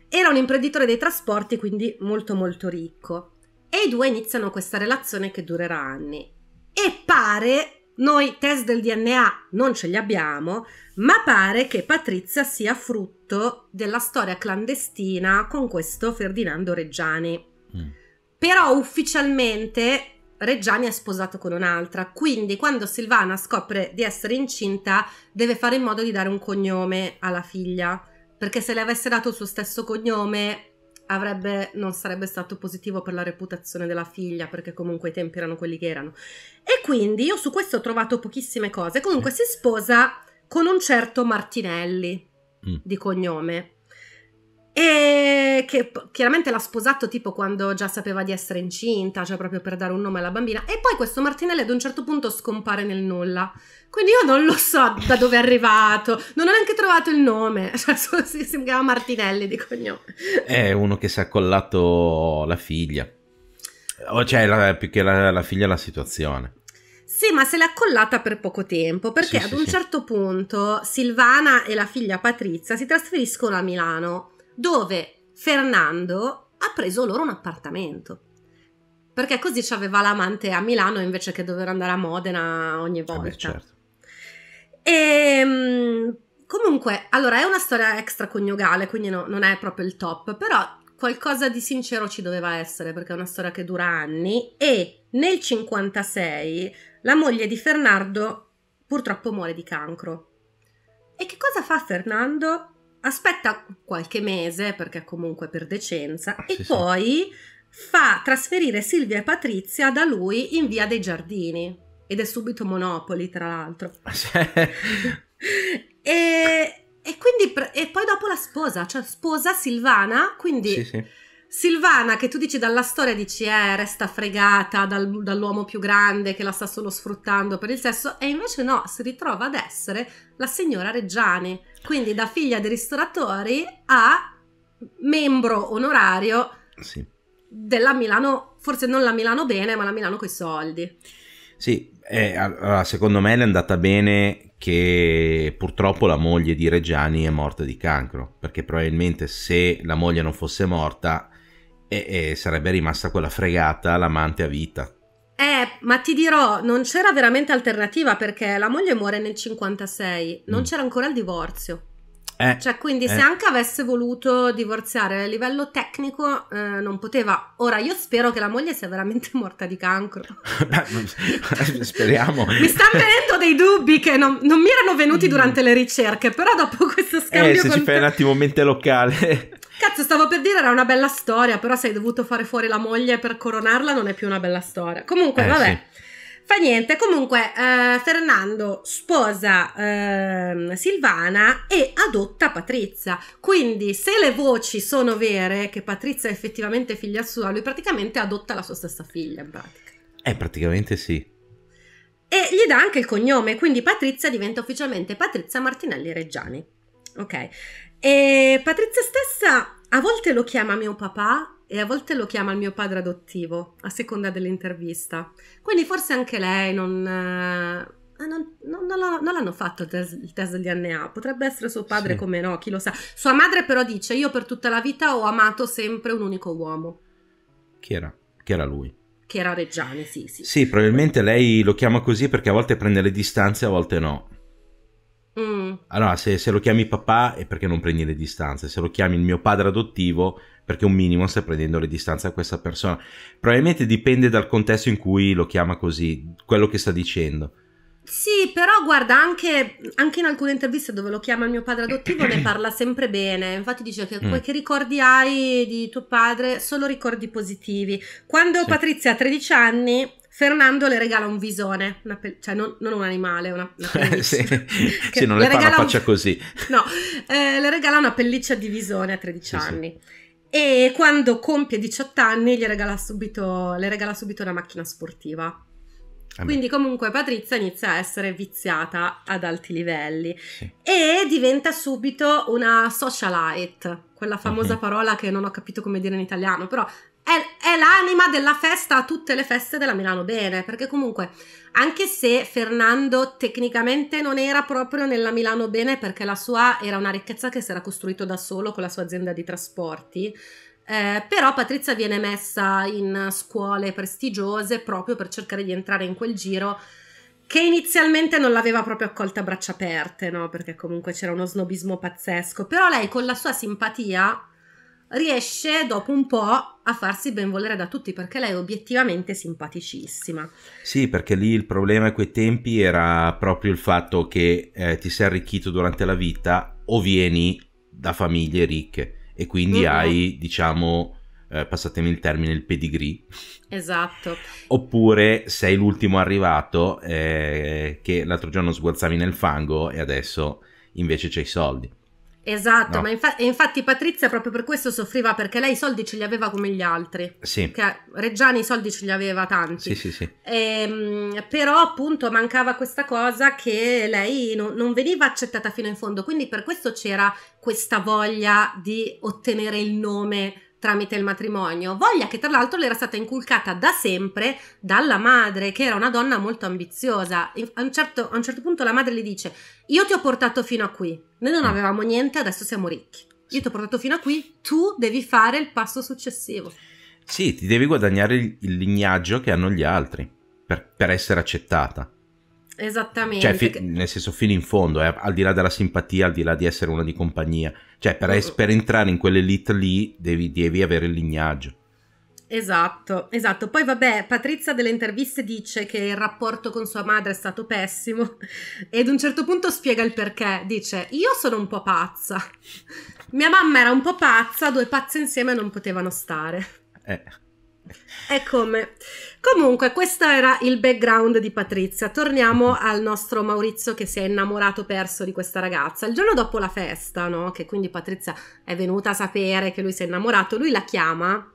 Era un imprenditore dei trasporti, quindi molto molto ricco. E i due iniziano questa relazione che durerà anni. E pare, noi test del DNA non ce li abbiamo, ma pare che Patrizia sia frutto della storia clandestina con questo Ferdinando Reggiani. Mm. Però ufficialmente Reggiani è sposato con un'altra, quindi quando Silvana scopre di essere incinta deve fare in modo di dare un cognome alla figlia, perché se le avesse dato il suo stesso cognome avrebbe, non sarebbe stato positivo per la reputazione della figlia, perché comunque i tempi erano quelli che erano. E quindi io su questo ho trovato pochissime cose. Comunque si sposa con un certo Martinelli mm. di cognome e che chiaramente l'ha sposato tipo quando già sapeva di essere incinta, cioè proprio per dare un nome alla bambina. E poi questo Martinelli ad un certo punto scompare nel nulla. Quindi io non lo so da dove è arrivato, non ho neanche trovato il nome, cioè si, si chiama Martinelli di cognome. È uno che si è accollato la figlia, o cioè la, più che la, la figlia la situazione. Sì, ma se l'ha collata per poco tempo, perché sì, ad sì, un sì. certo punto Silvana e la figlia Patrizia si trasferiscono a Milano dove Fernando ha preso loro un appartamento. Perché così ci aveva l'amante a Milano invece che dover andare a Modena ogni volta. Eh beh, certo. E ehm, comunque, allora è una storia extraconiugale, quindi no, non è proprio il top, però qualcosa di sincero ci doveva essere perché è una storia che dura anni e nel 56 la moglie di Fernando purtroppo muore di cancro. E che cosa fa Fernando? aspetta qualche mese, perché comunque per decenza, ah, e sì, poi sì. fa trasferire Silvia e Patrizia da lui in via dei giardini. Ed è subito Monopoli, tra l'altro. e, e, quindi, e poi dopo la sposa, cioè sposa Silvana, quindi... Sì, sì Silvana, che tu dici dalla storia, dici eh, resta fregata dal, dall'uomo più grande che la sta solo sfruttando per il sesso, e invece no, si ritrova ad essere la signora Reggiani, quindi da figlia dei ristoratori a membro onorario sì. della Milano, forse non la Milano bene, ma la Milano coi soldi. Sì, eh, allora, secondo me è andata bene che purtroppo la moglie di Reggiani è morta di cancro, perché probabilmente se la moglie non fosse morta e, e sarebbe rimasta quella fregata l'amante a vita. Eh, ma ti dirò, non c'era veramente alternativa perché la moglie muore nel 56, non mm. c'era ancora il divorzio. Eh, cioè, quindi eh. se anche avesse voluto divorziare a livello tecnico, eh, non poteva. Ora, io spero che la moglie sia veramente morta di cancro. Speriamo. Mi stanno venendo dei dubbi che non, non, mi erano venuti durante le ricerche, però dopo questo eh, scambio... Eh, se con ci te... fai un attimo mente locale. Cazzo, stavo per dire era una bella storia, però se hai dovuto fare fuori la moglie per coronarla non è più una bella storia. Comunque, eh, vabbè. Sì. Fa niente, comunque eh, Fernando sposa eh, Silvana e adotta Patrizia, quindi se le voci sono vere che Patrizia è effettivamente figlia sua, lui praticamente adotta la sua stessa figlia in pratica. Eh, praticamente sì. E gli dà anche il cognome, quindi Patrizia diventa ufficialmente Patrizia Martinelli Reggiani. Ok, e Patrizia stessa a volte lo chiama mio papà e a volte lo chiama il mio padre adottivo, a seconda dell'intervista. Quindi forse anche lei non, eh, non, non, non l'hanno fatto il test, il test del DNA, potrebbe essere suo padre sì. come no, chi lo sa. Sua madre però dice, io per tutta la vita ho amato sempre un unico uomo. Chi era? Chi era lui? Che era Reggiani, sì, sì. Sì, probabilmente lei lo chiama così perché a volte prende le distanze, a volte no. Mm. Allora, se, se, lo chiami papà è perché non prendi le distanze, se lo chiami il mio padre adottivo perché un minimo stai prendendo le distanze da questa persona. Probabilmente dipende dal contesto in cui lo chiama così, quello che sta dicendo. Sì, però guarda, anche, anche in alcune interviste dove lo chiama il mio padre adottivo ne parla sempre bene. Infatti dice che mm. che ricordi hai di tuo padre, solo ricordi positivi. Quando sì. Patrizia ha 13 anni, Fernando le regala un visone, pe- cioè non, non, un animale, una, una pelliccia. sì, sì, non le, fa una faccia un... così. No, eh, le regala una pelliccia di visone a 13 sì, anni. Sì. E quando compie 18 anni gli regala subito, le regala subito una macchina sportiva. Ah Quindi comunque Patrizia inizia a essere viziata ad alti livelli sì. e diventa subito una socialite, quella mhm. famosa uh-huh. parola che non ho capito come dire in italiano, però è, è l'anima della festa a tutte le feste della Milano Bene, perché comunque anche se Fernando tecnicamente non era proprio nella Milano Bene perché la sua era una ricchezza che si era costruito da solo con la sua azienda di trasporti, eh, però Patrizia viene messa in scuole prestigiose proprio per cercare di entrare in quel giro che inizialmente non l'aveva proprio accolta a braccia aperte, no? Perché comunque c'era uno snobismo pazzesco. Però lei con la sua simpatia riesce dopo un po' a farsi benvolere da tutti perché lei è obiettivamente simpaticissima. Sì, perché lì il problema a quei tempi era proprio il fatto che eh, ti sei arricchito durante la vita o vieni da famiglie ricche e quindi mm-hmm. hai, diciamo, eh, passatemi il termine, il pedigree. Esatto. Oppure sei l'ultimo arrivato eh, che l'altro giorno sguazzavi nel fango e adesso invece c'hai i soldi. Esatto, no. ma infa- infatti Patrizia proprio per questo soffriva perché lei i soldi ce li aveva come gli altri. Sì. Che Reggiani i soldi ce li aveva tanti. Sì, sì, sì. Ehm, però appunto mancava questa cosa che lei no- non veniva accettata fino in fondo, quindi per questo c'era questa voglia di ottenere il nome tramite il matrimonio, voglia che tra l'altro le era stata inculcata da sempre dalla madre, che era una donna molto ambiziosa. A un certo, a un certo punto la madre le dice, io ti ho portato fino a qui, noi non mm. avevamo niente, adesso siamo ricchi. Io ti ho portato fino a qui, tu devi fare il passo successivo. Sì, ti devi guadagnare il lignaggio che hanno gli altri per, per essere accettata. Esattamente. Cioè, fi- nel senso, fino in fondo, eh, al di là della simpatia, al di là di essere una di compagnia. Cioè, per, mm. es- per entrare in quell'elite lì devi, devi avere il lignaggio. Esatto, esatto. Poi vabbè, Patrizia delle interviste dice che il rapporto con sua madre è stato pessimo e ad un certo punto spiega il perché. Dice, io sono un po' pazza. Mia mamma era un po' pazza, due pazze insieme non potevano stare. Eh è come. Comunque, questo era il background di Patrizia. Torniamo al nostro Maurizio che si è innamorato perso di questa ragazza. Il giorno dopo la festa, no? Che quindi Patrizia è venuta a sapere che lui si è innamorato, lui la chiama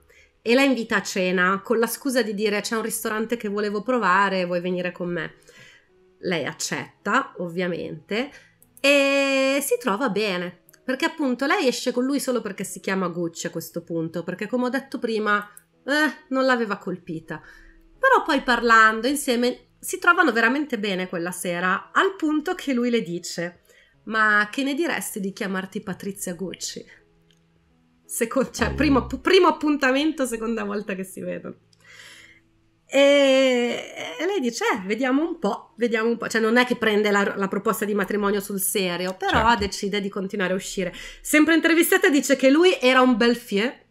e la invita a cena con la scusa di dire c'è un ristorante che volevo provare, vuoi venire con me? Lei accetta, ovviamente, e si trova bene, perché appunto lei esce con lui solo perché si chiama Gucci a questo punto, perché come ho detto prima eh, non l'aveva colpita. Però poi parlando insieme si trovano veramente bene quella sera, al punto che lui le dice: Ma che ne diresti di chiamarti Patrizia Gucci? Secondo, cioè, primo, primo appuntamento, seconda volta che si vedono. E, lei dice: eh, vediamo un po', vediamo un po'. Cioè, non è che prende la, la proposta di matrimonio sul serio, però certo. decide di continuare a uscire. Sempre intervistata dice che lui era un bel fier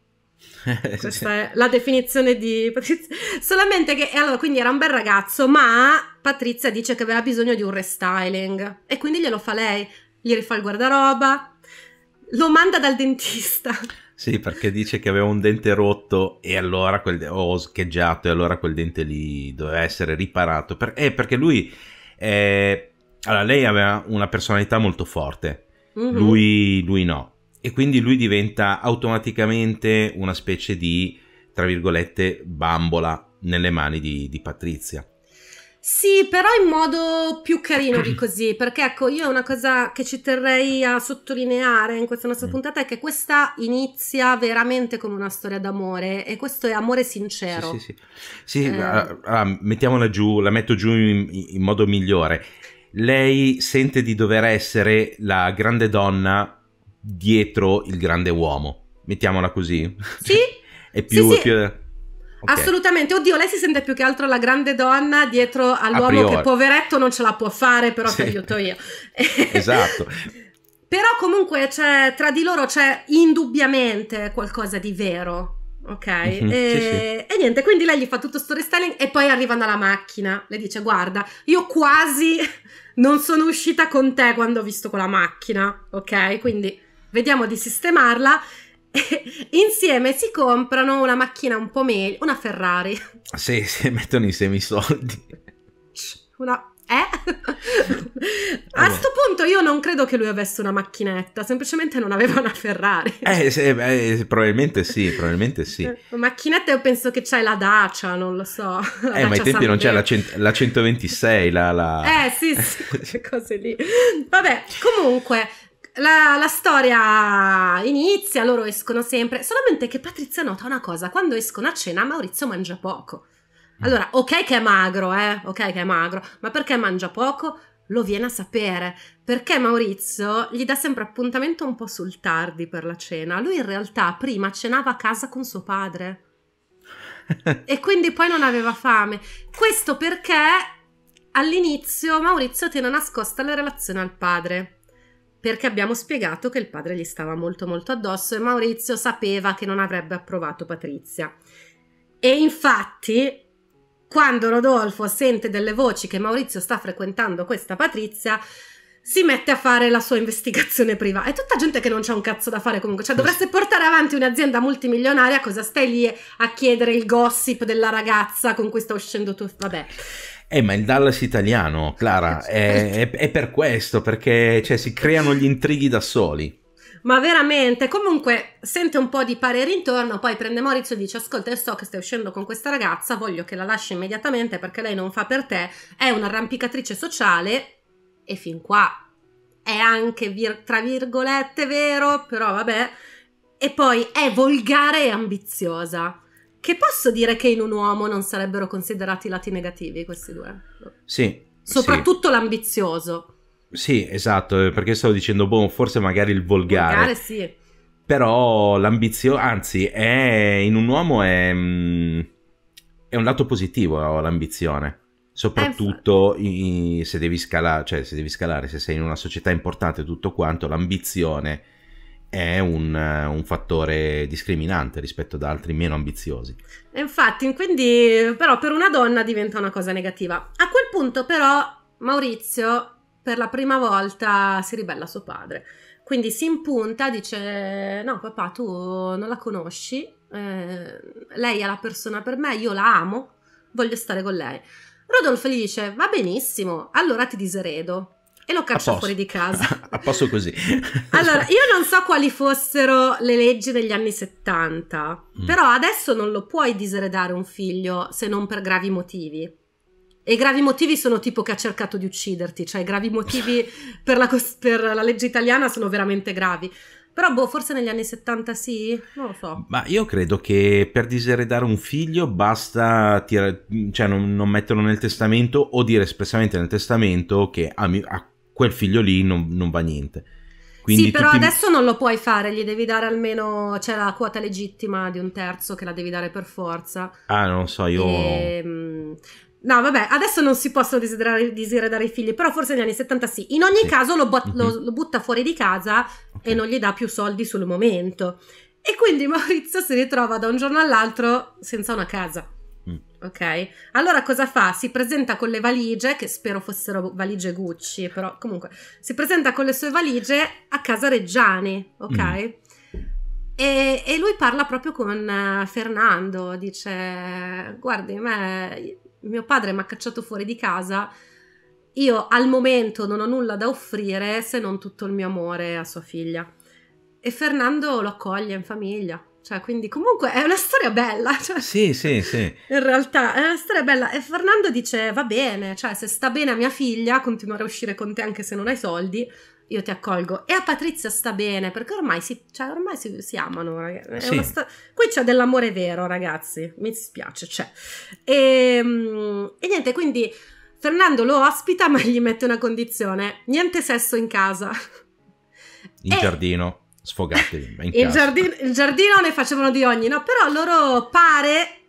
Questa è la definizione di Patrizia. Solamente che, allora, quindi era un bel ragazzo, ma Patrizia dice che aveva bisogno di un restyling e quindi glielo fa lei. Gli rifà il guardaroba, lo manda dal dentista. Sì, perché dice che aveva un dente rotto e allora quel de- o scheggiato e allora quel dente lì doveva essere riparato. Per- eh, perché lui... Eh, allora, lei aveva una personalità molto forte, mm-hmm. lui, lui no e quindi lui diventa automaticamente una specie di, tra virgolette, bambola nelle mani di, di Patrizia. Sì, però in modo più carino di così, perché ecco, io una cosa che ci terrei a sottolineare in questa nostra mm. puntata è che questa inizia veramente con una storia d'amore e questo è amore sincero. Sì, sì, sì. sì eh. ah, ah, mettiamola giù, la metto giù in, in modo migliore. Lei sente di dover essere la grande donna dietro il grande uomo. Mettiamola così. Sì. è più... Sì, è più... Eh, okay. Assolutamente, oddio, lei si sente più che altro la grande donna dietro all'uomo che poveretto non ce la può fare, però sì. ti aiuto io. esatto. però comunque cioè, tra di loro c'è indubbiamente qualcosa di vero. Ok, mm-hmm, e, sì, sì. e, niente, quindi lei gli fa tutto storytelling e poi arrivano alla macchina. Le dice: Guarda, io quasi non sono uscita con te quando ho visto quella macchina. Ok, quindi vediamo di sistemarla. Insieme si comprano una macchina un po' meglio, una Ferrari. Sì, si mettono insieme i soldi. Una... Eh? A questo eh, punto io non credo che lui avesse una macchinetta, semplicemente non aveva una Ferrari. Eh, sì, eh probabilmente sì, probabilmente sì. Macchinetta io penso che c'è la Dacia, non lo so. eh, Dacia ma ai tempi San non c'è la, cent- la 126, la, la... Eh, sì, sì, quelle cose lì. Vabbè, comunque la, la, storia inizia, loro escono sempre. Solamente che Patrizia nota una cosa: quando escono a cena, Maurizio mangia poco. Mm. Allora, ok che è magro, eh, ok che è magro, ma perché mangia poco? Lo viene a sapere perché Maurizio gli dà sempre appuntamento un po' sul tardi per la cena. Lui in realtà prima cenava a casa con suo padre e quindi poi non aveva fame. Questo perché all'inizio Maurizio tiene nascosta la relazione al padre perché abbiamo spiegato che il padre gli stava molto molto addosso e Maurizio sapeva che non avrebbe approvato Patrizia. E infatti, quando Rodolfo sente delle voci che Maurizio sta frequentando questa Patrizia, si mette a fare la sua investigazione privata. È tutta gente che non c'ha un cazzo da fare comunque. Cioè, dovreste portare avanti un'azienda multimilionaria, cosa stai lì a chiedere il gossip della ragazza con cui sta uscendo tu? Vabbè. Eh, ma il Dallas italiano, Clara, eh, è, è, è per questo, perché cioè, si creano gli intrighi da soli. Ma veramente, comunque sente un po' di parere intorno, poi prende Maurizio e dice ascolta, so che stai uscendo con questa ragazza, voglio che la lasci immediatamente perché lei non fa per te, è un'arrampicatrice sociale e fin qua è anche vir- tra virgolette vero, però vabbè, e poi è volgare e ambiziosa. Che posso dire che in un uomo non sarebbero considerati lati negativi questi due? Sì. Soprattutto sì. l'ambizioso. Sì, esatto, eh, perché stavo dicendo, boh, forse magari il volgare. Volgare, sì. Però l'ambizioso, anzi, è, in un uomo è, mm, è un lato positivo oh, l'ambizione soprattutto eh, i, se, devi scalare, cioè se devi scalare, se sei in una società importante tutto quanto, l'ambizione è un, eh, un, fattore discriminante rispetto ad altri meno ambiziosi. Infatti, quindi, però per una donna diventa una cosa negativa. A quel punto, però, Maurizio per la prima volta si ribella a suo padre. Quindi si impunta, dice: No, papà, tu non la conosci, eh, lei è la persona per me, io la amo, voglio stare con lei. Rodolfo gli dice: Va benissimo, allora ti diseredo e lo caccia fuori di casa. A posto così. allora, io non so quali fossero le leggi degli anni 70, mm. però adesso non lo puoi diseredare un figlio se non per gravi motivi. E i gravi motivi sono tipo che ha cercato di ucciderti, cioè i gravi motivi per, la cos- per la legge italiana sono veramente gravi. Però boh, forse negli anni 70 sì, non lo so. Ma io credo che per diseredare un figlio basta tirare, cioè non, non metterlo nel testamento o dire espressamente nel testamento che a, mi, a quel figlio lì non, non va niente. Quindi sì, però tutti... adesso non lo puoi fare, gli devi dare almeno, c'è la quota legittima di un terzo che la devi dare per forza. Ah, non so, io... E... Ehm, no, vabbè, adesso non si possono desiderare, desiderare i figli, però forse negli anni 70 sì. In ogni sì. caso lo, bot- lo, mhm. lo, butta fuori di casa okay. e non gli dà più soldi sul momento. E quindi Maurizio si ritrova da un giorno all'altro senza una casa. Ok, allora cosa fa? Si presenta con le valigie, che spero fossero valigie Gucci, però comunque si presenta con le sue valigie a casa Reggiani, ok? Mm. E, e, lui parla proprio con eh, Fernando, dice guardi me, mio padre mi ha cacciato fuori di casa, io al momento non ho nulla da offrire se non tutto il mio amore a sua figlia. E Fernando lo accoglie in famiglia, cioè, quindi comunque è una storia bella. Cioè, sì, sì, sì. In realtà è una storia bella. E Fernando dice, va bene, cioè se sta bene a mia figlia, continuare a uscire con te anche se non hai soldi, io ti accolgo. E a Patrizia sta bene, perché ormai si, cioè, ormai si, si amano. Sì. Sto- Qui c'è dell'amore vero, ragazzi. Mi dispiace, c'è. E, ehm, e niente, quindi Fernando lo ospita, ma gli mette una condizione. Niente sesso in casa. In e, giardino sfogatevi. il, giardino, il giardino ne facevano di ogni, no? Però loro pare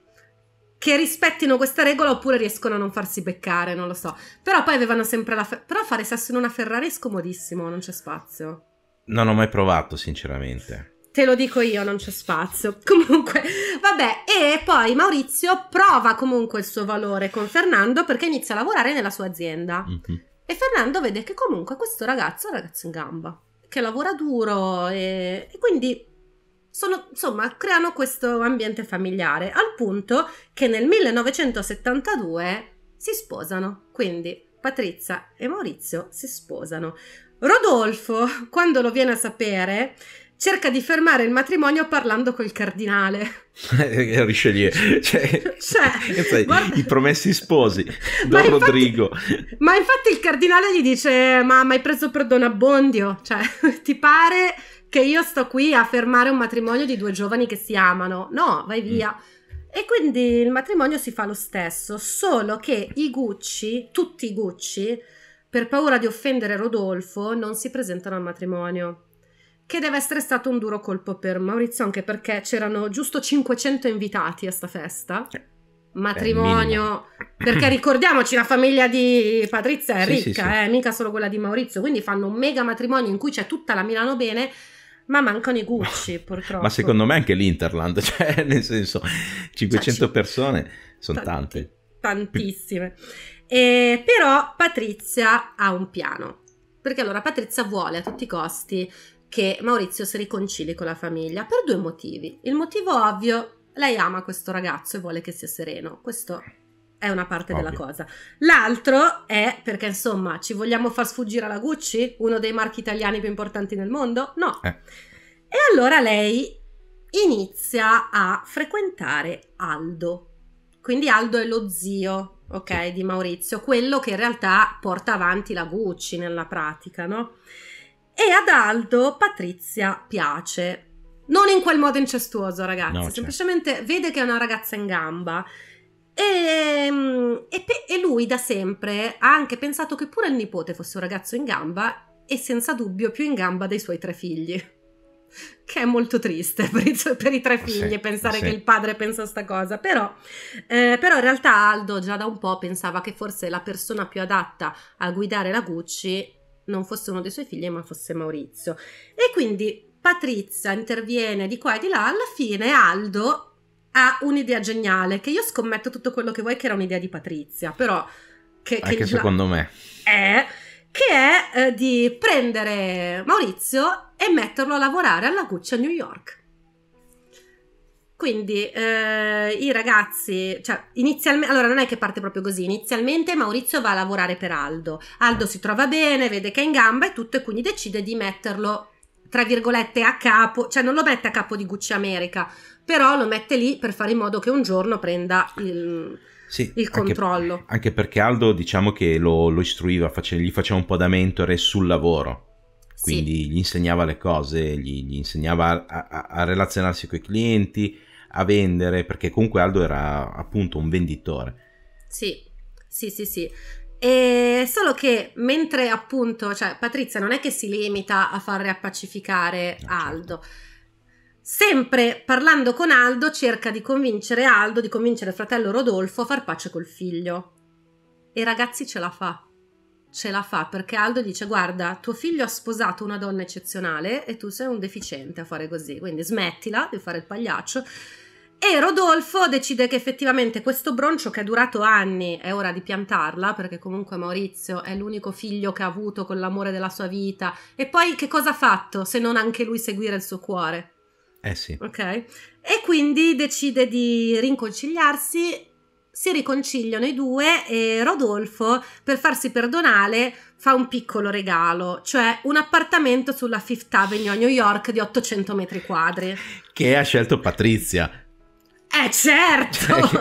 che rispettino questa regola oppure riescono a non farsi beccare, non lo so. Però poi avevano sempre la... però fare sesso in una Ferrari è scomodissimo, non c'è spazio. Non ho mai provato, sinceramente. Te lo dico io, non c'è spazio. Comunque, vabbè, e poi Maurizio prova comunque il suo valore con Fernando perché inizia a lavorare nella sua azienda. Mm-hmm. E Fernando vede che comunque questo ragazzo è un ragazzo in gamba che lavora duro e, e quindi sono, insomma, creano questo ambiente familiare al punto che nel 1972 si sposano. Quindi Patrizia e Maurizio si sposano. Rodolfo, quando lo viene a sapere, cerca di fermare il matrimonio parlando col cardinale. Eh, Richelieu, cioè, cioè sai, guarda... i promessi sposi, Don ma Rodrigo. Infatti, ma infatti il cardinale gli dice, ma mi hai preso per Don Abbondio? Cioè, ti pare che io sto qui a fermare un matrimonio di due giovani che si amano? No, vai mm. via. Mm. E quindi il matrimonio si fa lo stesso, solo che i Gucci, tutti i Gucci, per paura di offendere Rodolfo, non si presentano al matrimonio che deve essere stato un duro colpo per Maurizio, anche perché c'erano giusto 500 invitati a sta festa. Matrimonio, perché ricordiamoci la famiglia di Patrizia è sì, ricca, sì, sì. Eh, mica solo quella di Maurizio, quindi fanno un mega matrimonio in cui c'è tutta la Milano bene ma mancano i Gucci purtroppo. ma secondo me anche l'Interland, cioè nel senso 500 cioè, persone sono tanti, tante. Tantissime. E, però Patrizia ha un piano, perché allora Patrizia vuole a tutti i costi che Maurizio si riconcili con la famiglia per due motivi. Il motivo ovvio, lei ama questo ragazzo e vuole che sia sereno. Questo è una parte Obvio. della cosa. L'altro è perché, insomma, ci vogliamo far sfuggire alla Gucci, uno dei marchi italiani più importanti nel mondo? No. Eh. E allora lei inizia a frequentare Aldo. Quindi Aldo è lo zio, ok, sì. di Maurizio, quello che in realtà porta avanti la Gucci nella pratica, no? e ad Aldo Patrizia piace. Non in quel modo incestuoso, ragazzi, no, certo. semplicemente vede che è una ragazza in gamba. Ehm, e, e, e, lui da sempre ha anche pensato che pure il nipote fosse un ragazzo in gamba e senza dubbio più in gamba dei suoi tre figli. Che è molto triste per i, per i tre figli sì, pensare sì. che il padre pensa a sta cosa, però, eh, però in realtà Aldo già da un po' pensava che forse la persona più adatta a guidare la Gucci non fosse uno dei suoi figli ma fosse Maurizio. E quindi Patrizia interviene di qua e di là, alla fine Aldo ha un'idea geniale, che io scommetto tutto quello che vuoi che era un'idea di Patrizia, però... Che, Anche che secondo me. È, che è eh, di prendere Maurizio e metterlo a lavorare alla Gucci a New York. Quindi eh, i ragazzi, cioè inizialmente, allora non è che parte proprio così, inizialmente Maurizio va a lavorare per Aldo, Aldo si trova bene, vede che è in gamba e tutto e quindi decide di metterlo, tra virgolette, a capo, cioè non lo mette a capo di Gucci America, però lo mette lì per fare in modo che un giorno prenda il, sì, il controllo. Anche, anche, perché Aldo diciamo che lo, lo istruiva, face, gli faceva un po' da mentore sul lavoro quindi sì. gli insegnava le cose, gli, gli insegnava a, a, a, relazionarsi con i clienti, a vendere, perché comunque Aldo era appunto un venditore. Sì, sì, sì, sì. E solo che mentre appunto, cioè Patrizia non è che si limita a far riappacificare no, ah, certo. Aldo. Certo. Sempre parlando con Aldo cerca di convincere Aldo, di convincere il fratello Rodolfo a far pace col figlio. E ragazzi ce la fa ce la fa perché Aldo dice guarda tuo figlio ha sposato una donna eccezionale e tu sei un deficiente a fare così quindi smettila di fare il pagliaccio e Rodolfo decide che effettivamente questo broncio che è durato anni è ora di piantarla, perché comunque Maurizio è l'unico figlio che ha avuto con l'amore della sua vita. E poi che cosa ha fatto se non anche lui seguire il suo cuore? Eh sì. Ok. E quindi decide di rinconciliarsi si riconciliano i due e Rodolfo, per farsi perdonare, fa un piccolo regalo, cioè un appartamento sulla Fifth Avenue a New York di 800 metri quadri. Che ha scelto Patrizia. Eh certo!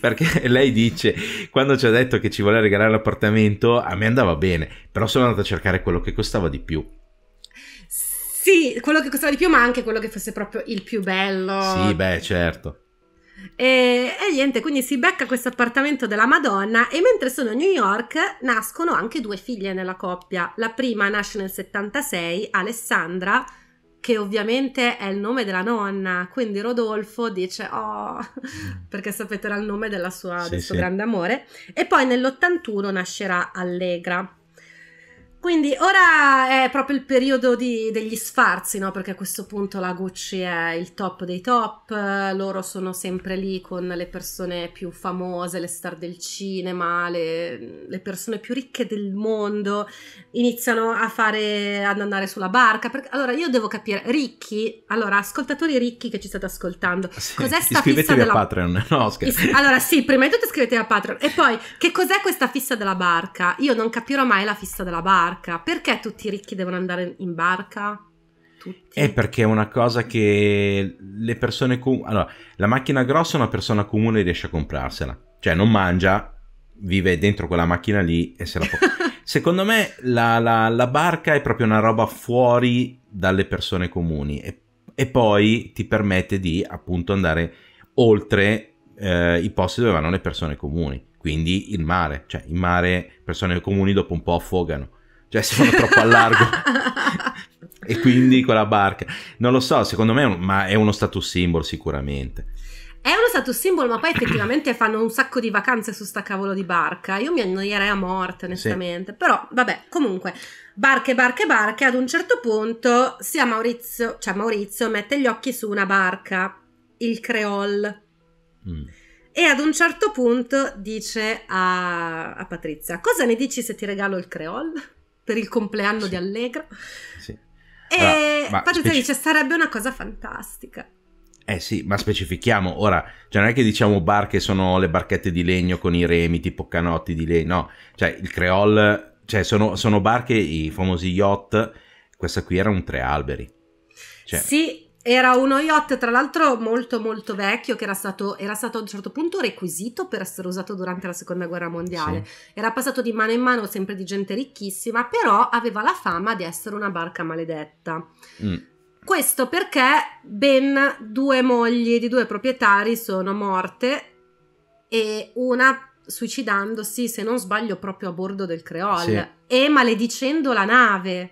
Perché, perché lei dice, quando ci ha detto che ci voleva regalare l'appartamento, a me andava bene, però sono andata a cercare quello che costava di più. Sì, quello che costava di più, ma anche quello che fosse proprio il più bello. Sì, beh, certo e, e, niente, quindi si becca questo appartamento della Madonna e mentre sono a New York nascono anche due figlie nella coppia. La prima nasce nel 76, Alessandra, che ovviamente è il nome della nonna, quindi Rodolfo dice oh, mm. perché sapete era il nome sua, sì, del suo sì. grande amore. E poi nell'81 nascerà Allegra. Quindi ora è proprio il periodo di, degli sfarzi, no? Perché a questo punto la Gucci è il top dei top, loro sono sempre lì con le persone più famose, le star del cinema, le, le persone più ricche del mondo, iniziano a fare, ad andare sulla barca. Perché, allora io devo capire, ricchi, allora ascoltatori ricchi che ci state ascoltando, sì, cos'è sta fissa della... a Patreon, no scherzo. Allora sì, prima di tutto iscrivetevi a Patreon e poi che cos'è questa fissa della barca? Io non capirò mai la fissa della barca barca. Perché tutti i ricchi devono andare in barca? Tutti. È perché è una cosa che le persone... Com- allora, la macchina grossa una persona comune riesce a comprarsela. Cioè, non mangia, vive dentro quella macchina lì e se la può... Secondo me la, la, la, barca è proprio una roba fuori dalle persone comuni e, e poi ti permette di appunto andare oltre eh, i posti dove vanno le persone comuni, quindi il mare, cioè in mare persone comuni dopo un po' affogano cioè si fanno troppo al largo. e quindi con la barca. Non lo so, secondo me è, un, ma è uno status symbol sicuramente. È uno status symbol, ma poi effettivamente fanno un sacco di vacanze su sta cavolo di barca. Io mi annoierei a morte, onestamente. Sì. Però, vabbè, comunque, barche, barche, barche. Ad un certo punto, sia Maurizio, cioè Maurizio, mette gli occhi su una barca, il creol Mm. E ad un certo punto dice a, a Patrizia: Cosa ne dici se ti regalo il creol? per il compleanno sì. di Allegra. Sì. E allora, Patrizia speci- dice sarebbe una cosa fantastica. Eh sì, ma specifichiamo, ora, cioè non è che diciamo barche sono le barchette di legno con i remi tipo canotti di legno, no, cioè il creol, cioè sono, sono barche, i famosi yacht, questa qui era un tre alberi. Cioè, sì, era uno yacht, tra l'altro, molto molto vecchio, che era stato, era stato, a un certo punto requisito per essere usato durante la seconda guerra mondiale. Sì. Era passato di mano in mano sempre di gente ricchissima, però aveva la fama di essere una barca maledetta. Mm. Questo perché ben due mogli di due proprietari sono morte e una suicidandosi, se non sbaglio, proprio a bordo del Creole sì. e maledicendo la nave.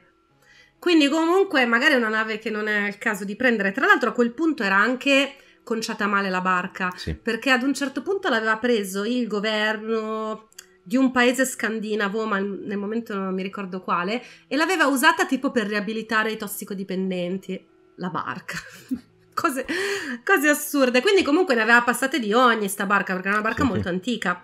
Quindi comunque magari è una nave che non è il caso di prendere. Tra l'altro a quel punto era anche conciata male la barca, sì. perché ad un certo punto l'aveva preso il governo di un paese scandinavo, ma nel momento non mi ricordo quale, e l'aveva usata tipo per riabilitare i tossicodipendenti, la barca. cose, cose, assurde. Quindi comunque ne aveva passate di ogni sta barca, perché era una barca sì. molto antica.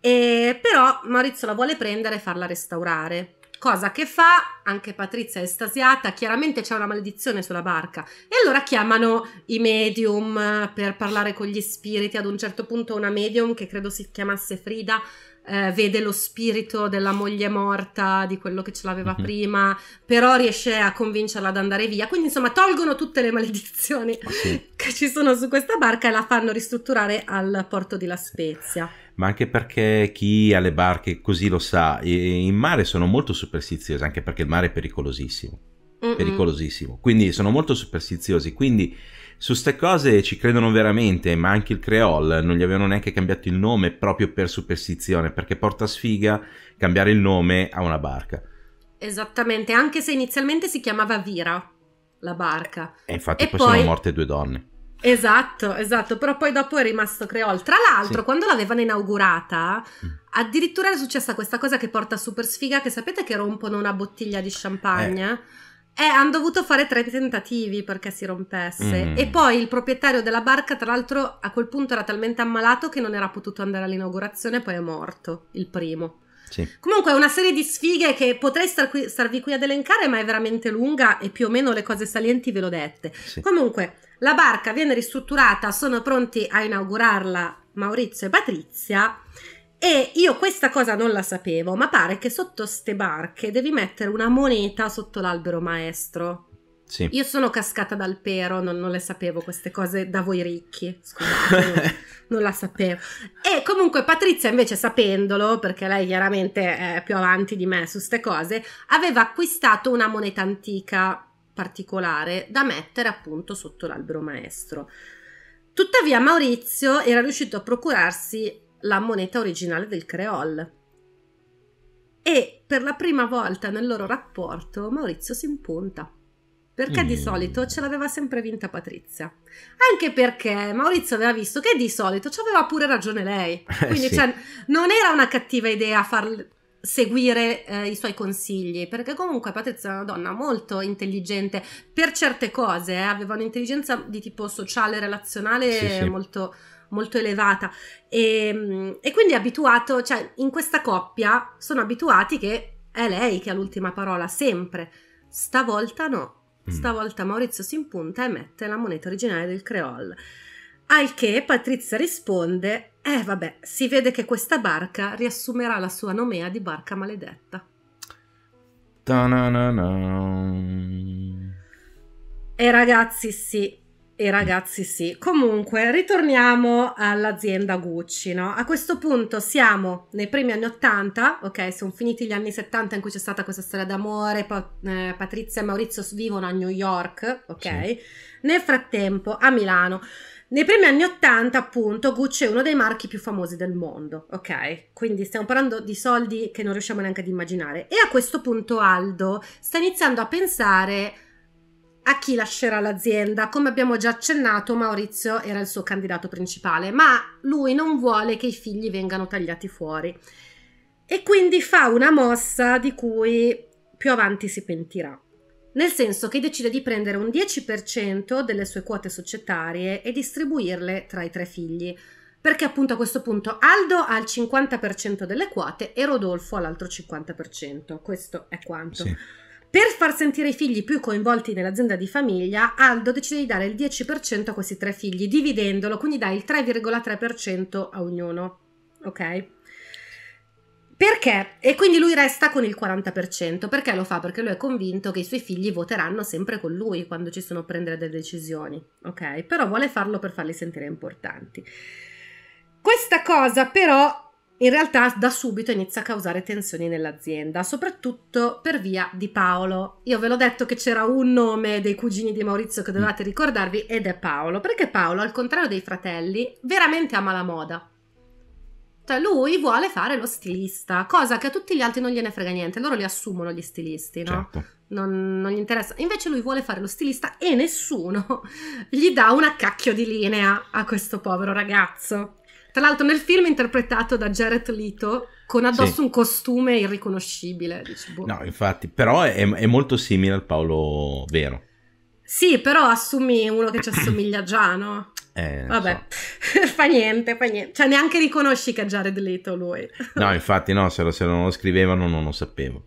E, però Maurizio la vuole prendere e farla restaurare cosa che fa anche Patrizia è estasiata, chiaramente c'è una maledizione sulla barca e allora chiamano i medium per parlare con gli spiriti, ad un certo punto una medium che credo si chiamasse Frida eh, vede lo spirito della moglie morta, di quello che ce l'aveva mm-hmm. prima, però riesce a convincerla ad andare via. Quindi, insomma, tolgono tutte le maledizioni okay. Ah, che ci sono su questa barca e la fanno ristrutturare al porto di La Spezia ma anche perché chi ha le barche così lo sa, in mare sono molto superstiziosi, anche perché il mare è pericolosissimo. Mm -mm. Pericolosissimo. Quindi sono molto superstiziosi, quindi su queste cose ci credono veramente, ma anche il Creole non gli avevano neanche cambiato il nome proprio per superstizione, perché porta sfiga cambiare il nome a una barca. Esattamente, anche se inizialmente si chiamava Vira la barca. E infatti e poi, poi sono morte due donne. Esatto, esatto, però poi dopo è rimasto Creol. Tra l'altro, sì. quando l'avevano inaugurata, mm. addirittura era successa questa cosa che porta super sfiga, che sapete che rompono una bottiglia di champagne? Eh. Eh, hanno dovuto fare tre tentativi perché si rompesse. Mm. E poi il proprietario della barca, tra l'altro, a quel punto era talmente ammalato che non era potuto andare all'inaugurazione, poi è morto, il primo. Sì. Comunque è una serie di sfighe che potrei star qui, starvi qui ad elencare, ma è veramente lunga e più o meno le cose salienti ve l'ho dette. Sì. Comunque, la barca viene ristrutturata, sono pronti a inaugurarla Maurizio e Patrizia. E io questa cosa non la sapevo, ma pare che sotto ste barche devi mettere una moneta sotto l'albero maestro. Sì. Io sono cascata dal pero, non, non, le sapevo queste cose da voi ricchi, scusate, non, la sapevo. E comunque Patrizia invece sapendolo, perché lei chiaramente è più avanti di me su queste cose, aveva acquistato una moneta antica particolare da mettere appunto sotto l'albero maestro. Tuttavia Maurizio era riuscito a procurarsi la moneta originale del Creole e per la prima volta nel loro rapporto Maurizio si impunta perché mm. di solito ce l'aveva sempre vinta Patrizia. Anche perché Maurizio aveva visto che di solito ci aveva pure ragione lei. Eh, Quindi eh sì. cioè, non era una cattiva idea far seguire eh, i suoi consigli, perché comunque Patrizia è una donna molto intelligente per certe cose, eh, aveva un'intelligenza di tipo sociale, relazionale sì, sì. molto molto elevata e, ehm, e quindi è abituato, cioè in questa coppia sono abituati che è lei che ha l'ultima parola sempre, stavolta no, mm. stavolta Maurizio si impunta e mette la moneta originale del Creole, al che Patrizia risponde eh vabbè, si vede che questa barca riassumerà la sua nomea di barca maledetta. Ta-na-na-na. E ragazzi sì, e ragazzi sì. Comunque, ritorniamo all'azienda Gucci, no? A questo punto siamo nei primi anni Ottanta, ok? Sono finiti gli anni Settanta in cui c'è stata questa storia d'amore, pa- eh, Patrizia e Maurizio vivono a New York, ok? Sì. Nel frattempo a Milano nei primi anni 80, appunto, Gucci è uno dei marchi più famosi del mondo, ok? Quindi stiamo parlando di soldi che non riusciamo neanche ad immaginare. E a questo punto Aldo sta iniziando a pensare a chi lascerà l'azienda. Come abbiamo già accennato, Maurizio era il suo candidato principale, ma lui non vuole che i figli vengano tagliati fuori. E quindi fa una mossa di cui più avanti si pentirà nel senso che decide di prendere un 10% delle sue quote societarie e distribuirle tra i tre figli, perché appunto a questo punto Aldo ha il 50% delle quote e Rodolfo ha l'altro 50%, questo è quanto. Sì. Per far sentire i figli più coinvolti nell'azienda di famiglia, Aldo decide di dare il 10% a questi tre figli, dividendolo, quindi dà il 3,3% a ognuno. Ok? Perché? E quindi lui resta con il 40%. Perché lo fa? Perché lui è convinto che i suoi figli voteranno sempre con lui quando ci sono a prendere delle decisioni, ok? Però vuole farlo per farli sentire importanti. Questa cosa però in realtà da subito inizia a causare tensioni nell'azienda, soprattutto per via di Paolo. Io ve l'ho detto che c'era un nome dei cugini di Maurizio che dovevate ricordarvi ed è Paolo, perché Paolo, al contrario dei fratelli, veramente ama la moda cioè, lui vuole fare lo stilista, cosa che a tutti gli altri non gliene frega niente, loro li assumono gli stilisti, no? Certo. Non, non, gli interessa. Invece lui vuole fare lo stilista e nessuno gli dà una cacchio di linea a questo povero ragazzo. Tra l'altro nel film interpretato da Jared Leto con addosso sì. un costume irriconoscibile. Dici, boh. No, infatti, però è, è molto simile al Paolo vero. Sì, però assumi uno che ci assomiglia già, no? Eh, Vabbè, so. fa niente, fa niente. Cioè, neanche riconosci che è Jared Leto lui. no, infatti no, se, lo, se non lo scrivevano non lo sapevo.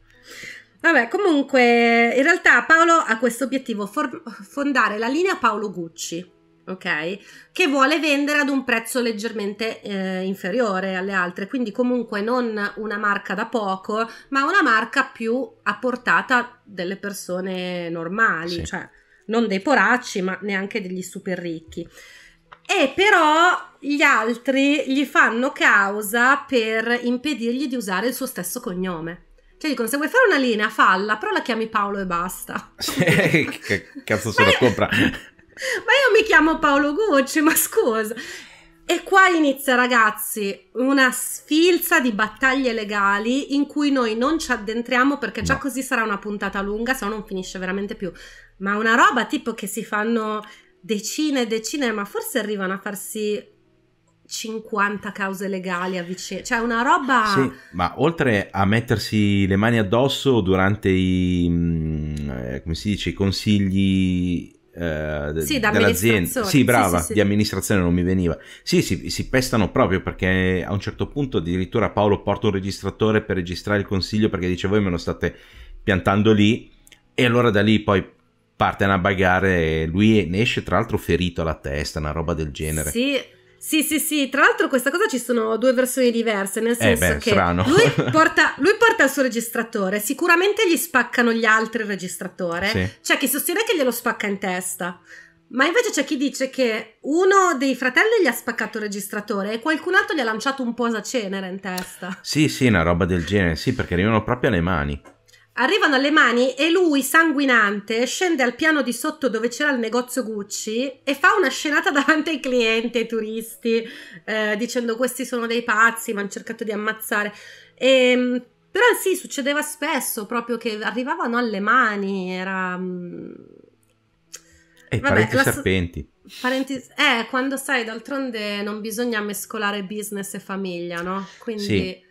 Vabbè, comunque, in realtà Paolo ha questo obiettivo, for- fondare la linea Paolo Gucci, ok? Che vuole vendere ad un prezzo leggermente eh, inferiore alle altre, quindi comunque non una marca da poco, ma una marca più a portata delle persone normali, sì. cioè non dei poracci, ma neanche degli super ricchi e però gli altri gli fanno causa per impedirgli di usare il suo stesso cognome. Cioè dicono, se vuoi fare una linea, falla, però la chiami Paolo e basta. che cazzo se lo compra? ma io mi chiamo Paolo Gucci, ma scusa. E qua inizia, ragazzi, una sfilza di battaglie legali in cui noi non ci addentriamo perché già no. così sarà una puntata lunga, se no non finisce veramente più. Ma una roba tipo che si fanno decine e decine, ma forse arrivano a farsi 50 cause legali a vicenda, cioè una roba... Sì, ma oltre a mettersi le mani addosso durante i, mm, eh, come si dice, i consigli eh, sì, dell'azienda. Sì, brava, sì, sì, sì. di amministrazione non mi veniva. Sì, sì, si pestano proprio perché a un certo punto addirittura Paolo porta un registratore per registrare il consiglio perché dice voi me lo state piantando lì e allora da lì poi parte a e lui ne esce tra l'altro ferito alla testa, una roba del genere. Sì, sì, sì, sì, tra l'altro questa cosa ci sono due versioni diverse, nel eh, senso eh beh, che lui porta, lui porta, il suo registratore, sicuramente gli spaccano gli altri il registratore, sì. c'è cioè chi sostiene che glielo spacca in testa, ma invece c'è chi dice che uno dei fratelli gli ha spaccato il registratore e qualcun altro gli ha lanciato un posacenere in testa. Sì, sì, una roba del genere, sì, perché arrivano proprio alle mani. Arrivano alle mani e lui, sanguinante, scende al piano di sotto dove c'era il negozio Gucci e fa una scenata davanti ai clienti, ai turisti, eh, dicendo questi sono dei pazzi, mi hanno cercato di ammazzare. E, ehm, però sì, succedeva spesso proprio che arrivavano alle mani, era... Mm, e i Vabbè, parenti la... serpenti. Parenti... Eh, quando sai, d'altronde non bisogna mescolare business e famiglia, no? Quindi... Sì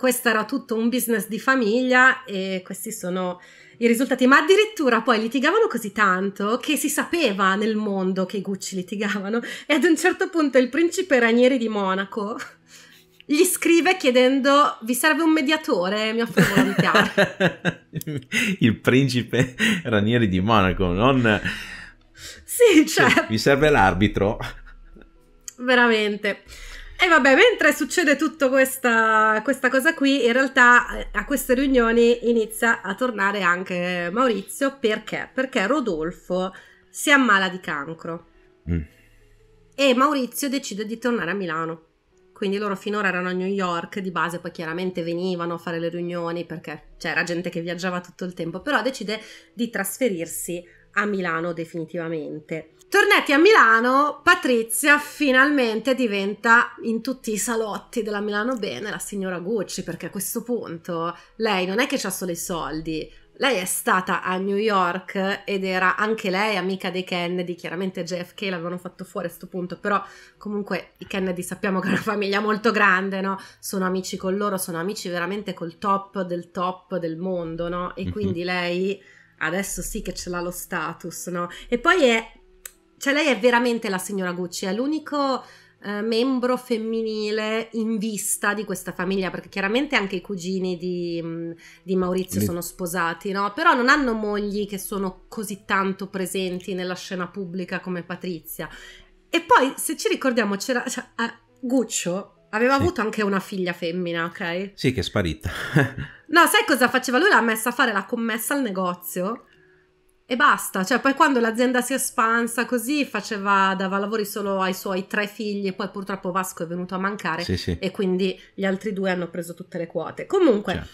questo era tutto un business di famiglia e questi sono i risultati. Ma addirittura poi litigavano così tanto che si sapeva nel mondo che i Gucci litigavano e ad un certo punto il principe Ranieri di Monaco gli scrive chiedendo vi serve un mediatore, mi offro volontario. il principe Ranieri di Monaco, non... Sì, cioè... Sì, mi serve l'arbitro. Veramente. E vabbè, mentre succede tutta questa, questa cosa qui, in realtà eh, a queste riunioni inizia a tornare anche Maurizio perché? Perché Rodolfo si ammala di cancro mm. e Maurizio decide di tornare a Milano. Quindi loro finora erano a New York di base, poi chiaramente venivano a fare le riunioni perché c'era gente che viaggiava tutto il tempo, però decide di trasferirsi a Milano definitivamente. Tornati a Milano, Patrizia finalmente diventa in tutti i salotti della Milano Bene la signora Gucci, perché a questo punto lei non è che ha solo i soldi, lei è stata a New York ed era anche lei amica dei Kennedy, chiaramente JFK l'avevano fatto fuori a questo punto, però comunque i Kennedy sappiamo che è una famiglia molto grande, no? Sono amici con loro, sono amici veramente col top del top del mondo, no? E mhm. quindi lei adesso sì che ce l'ha lo status, no? E poi è cioè lei è veramente la signora Gucci, è l'unico eh, membro femminile in vista di questa famiglia, perché chiaramente anche i cugini di, mm, di Maurizio Le... sono sposati, no? Però non hanno mogli che sono così tanto presenti nella scena pubblica come Patrizia. E poi, se ci ricordiamo, c'era... Cioè, Guccio Aveva sì. avuto anche una figlia femmina, ok? Sì, che è sparita. no, sai cosa faceva? Lui l'ha messa a fare la commessa al negozio e basta, cioè poi quando l'azienda si è espansa così faceva, dava lavori solo ai suoi tre figli e poi purtroppo Vasco è venuto a mancare sì, sì. e quindi gli altri due hanno preso tutte le quote. Comunque, certo.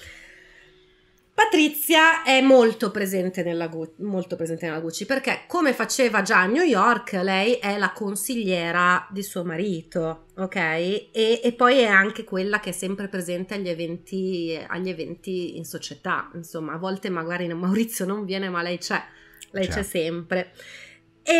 Patrizia è molto presente, nella, molto presente nella Gucci perché come faceva già a New York, lei è la consigliera di suo marito, ok? E, e poi è anche quella che è sempre presente agli eventi, agli eventi in società, insomma, a volte magari Maurizio non viene ma lei c'è lei c'è, c'è cioè. sempre. E,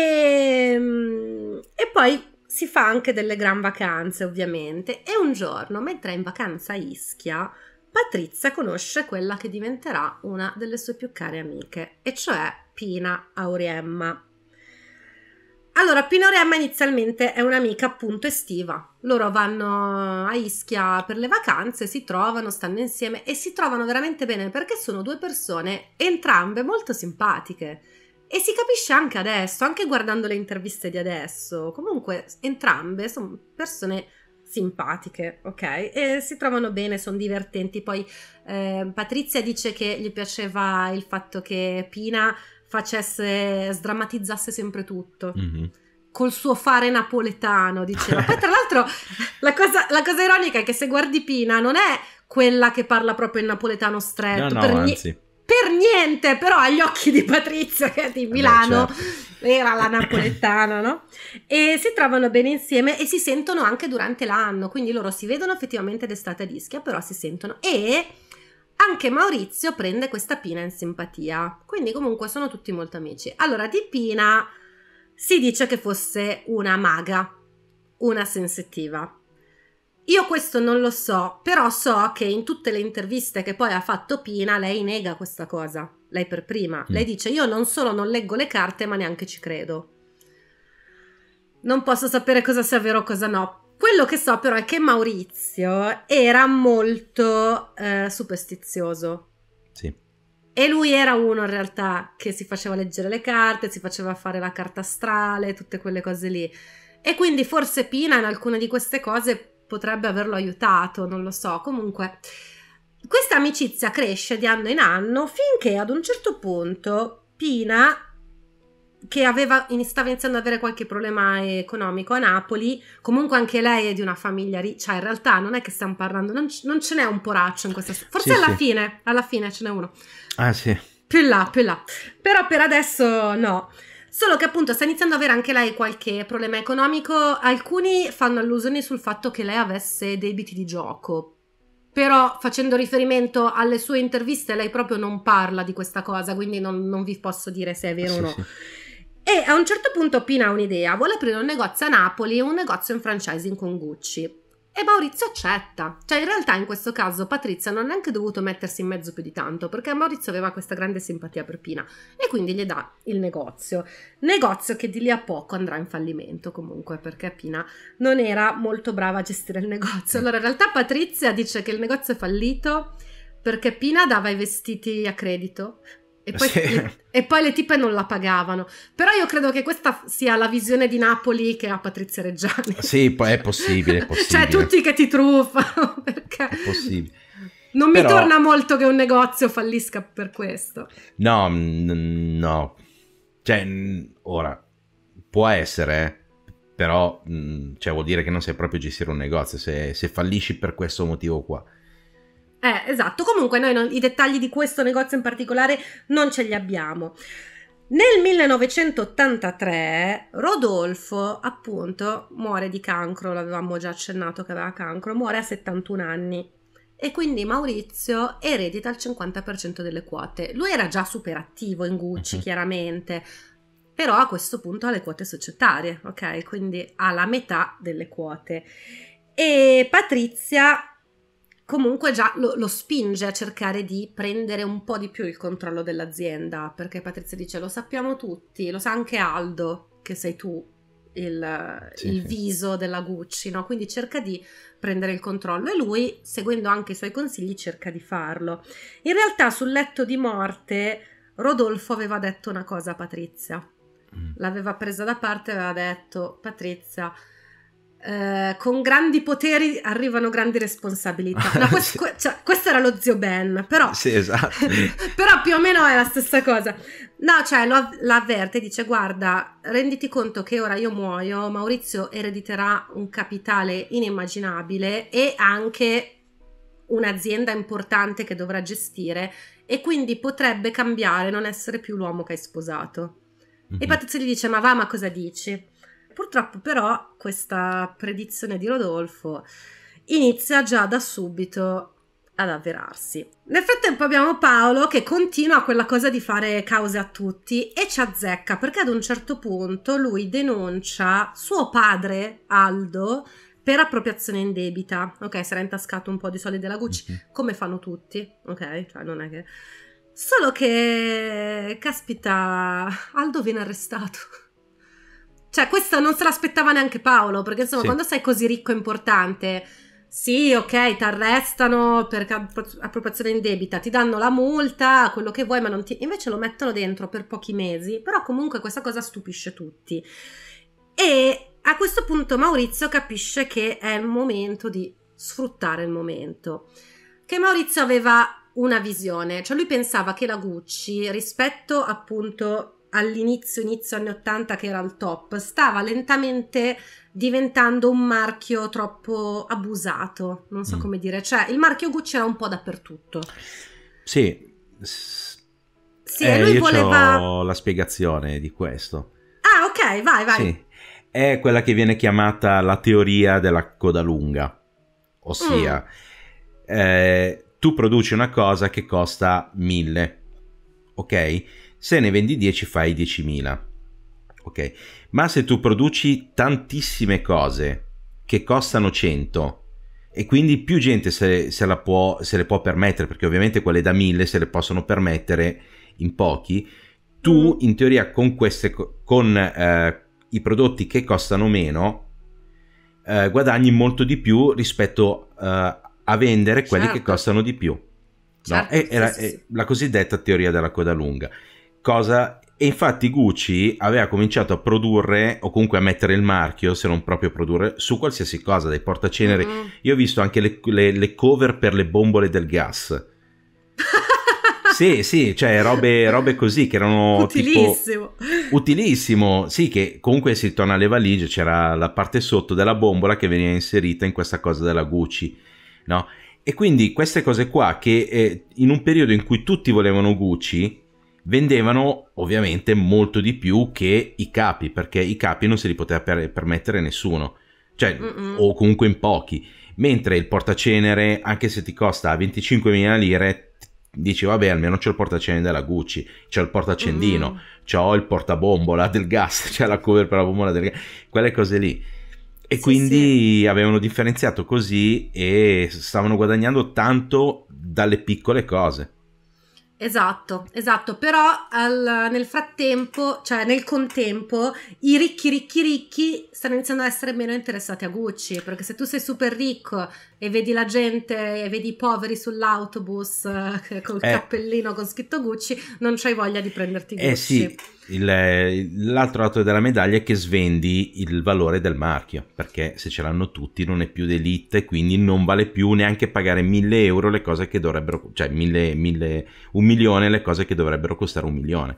ehm, e, poi si fa anche delle gran vacanze, ovviamente. E un giorno, mentre è in vacanza a Ischia, Patrizia conosce quella che diventerà una delle sue più care amiche, e cioè Pina Auriemma. Allora, Pina Auremma inizialmente è un'amica appunto estiva. Loro vanno a Ischia per le vacanze, si trovano, stanno insieme e si trovano veramente bene perché sono due persone entrambe molto simpatiche. E si capisce anche adesso, anche guardando le interviste di adesso. Comunque, entrambe sono persone simpatiche, ok? E si trovano bene, sono divertenti. Poi eh, Patrizia dice che gli piaceva il fatto che Pina facesse, sdrammatizzasse sempre tutto. Mm-hmm col suo fare napoletano, diceva. Poi tra l'altro la cosa, la cosa, ironica è che se guardi Pina non è quella che parla proprio in napoletano stretto. No, no, per, anzi per niente, però agli occhi di Patrizia che è di eh Milano Beh, certo. era la napoletana, no? E si trovano bene insieme e si sentono anche durante l'anno, quindi loro si vedono effettivamente d'estate a Ischia, però si sentono e anche Maurizio prende questa Pina in simpatia. Quindi comunque sono tutti molto amici. Allora, di Pina si dice che fosse una maga, una sensitiva io questo non lo so, però so che in tutte le interviste che poi ha fatto Pina lei nega questa cosa, lei per prima. Mm. Lei dice io non solo non leggo le carte ma neanche ci credo. Non posso sapere cosa sia vero o cosa no. Quello che so però è che Maurizio era molto eh, superstizioso. Sì. E lui era uno in realtà che si faceva leggere le carte, si faceva fare la carta astrale, tutte quelle cose lì. E quindi forse Pina in alcune di queste cose potrebbe averlo aiutato, non lo so. Comunque, questa amicizia cresce di anno in anno finché ad un certo punto Pina che aveva, stava iniziando ad avere qualche problema economico a Napoli, comunque anche lei è di una famiglia ricca, cioè in realtà non è che stiamo parlando, non, non ce n'è un poraccio in questa storia, forse sì, alla sì. fine, alla fine ce n'è uno. Ah sì. Più là, più là. Però per adesso no. Solo che appunto sta iniziando ad avere anche lei qualche problema economico. Alcuni fanno allusioni sul fatto che lei avesse debiti di gioco. Però facendo riferimento alle sue interviste, lei proprio non parla di questa cosa, quindi non, non vi posso dire se è vero sì, o no. Sì. E a un certo punto Pina ha un'idea, vuole aprire un negozio a Napoli un negozio in franchising con Gucci. E Maurizio accetta. Cioè, in realtà in questo caso Patrizia non ha neanche dovuto mettersi in mezzo più di tanto, perché Maurizio aveva questa grande simpatia per Pina e quindi gli dà il negozio. Negozio che di lì a poco andrà in fallimento comunque, perché Pina non era molto brava a gestire il negozio. Allora, in realtà Patrizia dice che il negozio è fallito perché Pina dava i vestiti a credito e poi, sì. le, e poi, le, tipe non la pagavano. Però io credo che questa sia la visione di Napoli che ha Patrizia Reggiani. Sì, è possibile, è cioè, possibile. Cioè tutti che ti truffano, perché... È possibile. Non Però... mi torna molto che un negozio fallisca per questo. No, no. Cioè, ora, può essere, eh, però cioè, vuol dire che non sai proprio gestire un negozio se, se fallisci per questo motivo qua. Eh, esatto. Comunque noi non, i dettagli di questo negozio in particolare non ce li abbiamo. Nel 1983 Rodolfo, appunto, muore di cancro, l'avevamo già accennato che aveva cancro, muore a 71 anni e quindi Maurizio eredita il 50% delle quote. Lui era già super attivo in Gucci, uh-huh. chiaramente, però a questo punto ha le quote societarie, ok? Quindi ha la metà delle quote. E Patrizia comunque già lo, lo, spinge a cercare di prendere un po' di più il controllo dell'azienda, perché Patrizia dice lo sappiamo tutti, lo sa anche Aldo, che sei tu il, sì, il viso della Gucci, no? quindi cerca di prendere il controllo e lui, seguendo anche i suoi consigli, cerca di farlo. In realtà sul letto di morte Rodolfo aveva detto una cosa a Patrizia, mm. l'aveva presa da parte e aveva detto Patrizia eh, con grandi poteri arrivano grandi responsabilità. No, questo, sì. cioè, questo era lo zio Ben, però... Sì, esatto. però più o meno è la stessa cosa. No, cioè lo, l'avverte, dice guarda, renditi conto che ora io muoio, Maurizio erediterà un capitale inimmaginabile e anche un'azienda importante che dovrà gestire e quindi potrebbe cambiare, non essere più l'uomo che hai sposato. Mm-hmm. E mhm. Patrizio gli dice ma va, ma cosa dici? Purtroppo però questa predizione di Rodolfo inizia già da subito ad avverarsi. Nel frattempo abbiamo Paolo che continua quella cosa di fare cause a tutti e ci azzecca perché ad un certo punto lui denuncia suo padre Aldo per appropriazione in debita. Ok, Sarà intascato un po' di soldi della Gucci, mhm. come fanno tutti, ok? Cioè non è che Solo che caspita, Aldo viene arrestato. Cioè, questo non se l'aspettava neanche Paolo, perché insomma, sì. quando sei così ricco e importante, sì, ok, ti arrestano per appropriazione indebita, ti danno la multa, quello che vuoi, ma non ti... Invece lo mettono dentro per pochi mesi, però comunque questa cosa stupisce tutti. E a questo punto Maurizio capisce che è il momento di sfruttare il momento. Che Maurizio aveva una visione, cioè lui pensava che la Gucci rispetto appunto all'inizio, inizio anni 80 che era al top, stava lentamente diventando un marchio troppo abusato, non so mm. come dire, cioè il marchio Gucci era un po' dappertutto. Sì. Sì, eh, lui io voleva la spiegazione di questo. Ah, ok, vai, vai. Sì. È quella che viene chiamata la teoria della coda lunga, ossia mm. eh, tu produci una cosa che costa mille, ok? se ne vendi 10 fai 10.000. Ok, ma se tu produci tantissime cose che costano 100 e quindi più gente se, se, la può, se le può permettere, perché ovviamente quelle da 1000 se le possono permettere in pochi, tu mm-hmm. in teoria con, queste, con eh, i prodotti che costano meno eh, guadagni molto di più rispetto eh, a vendere quelli certo. che costano di più. No? Certo, sì, era, sì, sì. la cosiddetta teoria della coda lunga cosa e infatti Gucci aveva cominciato a produrre o comunque a mettere il marchio, se non proprio produrre, su qualsiasi cosa, dai portaceneri. Mm-hmm. Io ho visto anche le, le, le, cover per le bombole del gas. sì, sì, cioè robe, robe, così che erano... Utilissimo. Tipo, utilissimo, sì, che comunque si torna alle valigie, c'era la parte sotto della bombola che veniva inserita in questa cosa della Gucci, no? E quindi queste cose qua che eh, in un periodo in cui tutti volevano Gucci, vendevano ovviamente molto di più che i capi, perché i capi non se li poteva per- permettere nessuno, cioè, o comunque in pochi, mentre il portacenere, anche se ti costa 25.000 lire, dici vabbè almeno c'è il portacenere della Gucci, c'è il portacendino, mm. c'ho il portabombola del gas, c'è la cover per la bombola del gas, quelle cose lì. E sì, quindi sì. avevano differenziato così e stavano guadagnando tanto dalle piccole cose. Esatto, esatto, però al, nel frattempo, cioè nel contempo, i ricchi, ricchi, ricchi stanno iniziando a essere meno interessati a Gucci, perché se tu sei super ricco e vedi la gente, e vedi i poveri sull'autobus eh, col eh. cappellino con scritto Gucci, non c'hai voglia di prenderti eh Gucci. Eh sì, il, l'altro lato della medaglia è che svendi il valore del marchio, perché se ce l'hanno tutti non è più d'elite, quindi non vale più neanche pagare 1000 euro le cose che dovrebbero, cioè 1000, 1000, un milione le cose che dovrebbero costare un milione.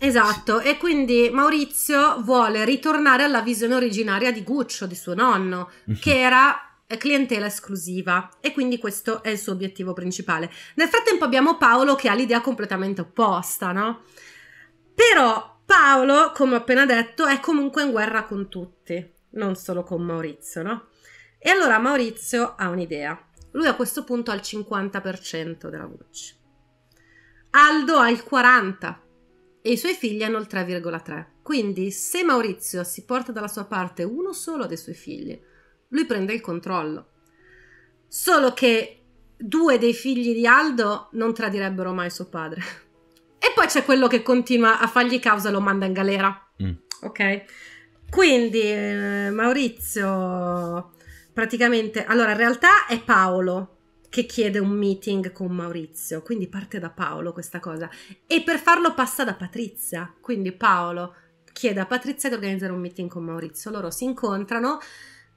Esatto, sì. e quindi Maurizio vuole ritornare alla visione originaria di Guccio, di suo nonno, mhm. che era eh, clientela esclusiva e quindi questo è il suo obiettivo principale. Nel frattempo abbiamo Paolo che ha l'idea completamente opposta, no? Però Paolo, come ho appena detto, è comunque in guerra con tutti, non solo con Maurizio, no? E allora Maurizio ha un'idea. Lui a questo punto ha il 50% della voce. Aldo ha il 40 e i suoi figli hanno il 3,3. Quindi se Maurizio si porta dalla sua parte uno solo dei suoi figli, lui prende il controllo. Solo che due dei figli di Aldo non tradirebbero mai suo padre. E poi c'è quello che continua a fargli causa e lo manda in galera. Mm. Ok? Quindi eh, Maurizio praticamente... Allora, in realtà è Paolo che chiede un meeting con Maurizio, quindi parte da Paolo questa cosa e per farlo passa da Patrizia, quindi Paolo chiede a Patrizia di organizzare un meeting con Maurizio, loro si incontrano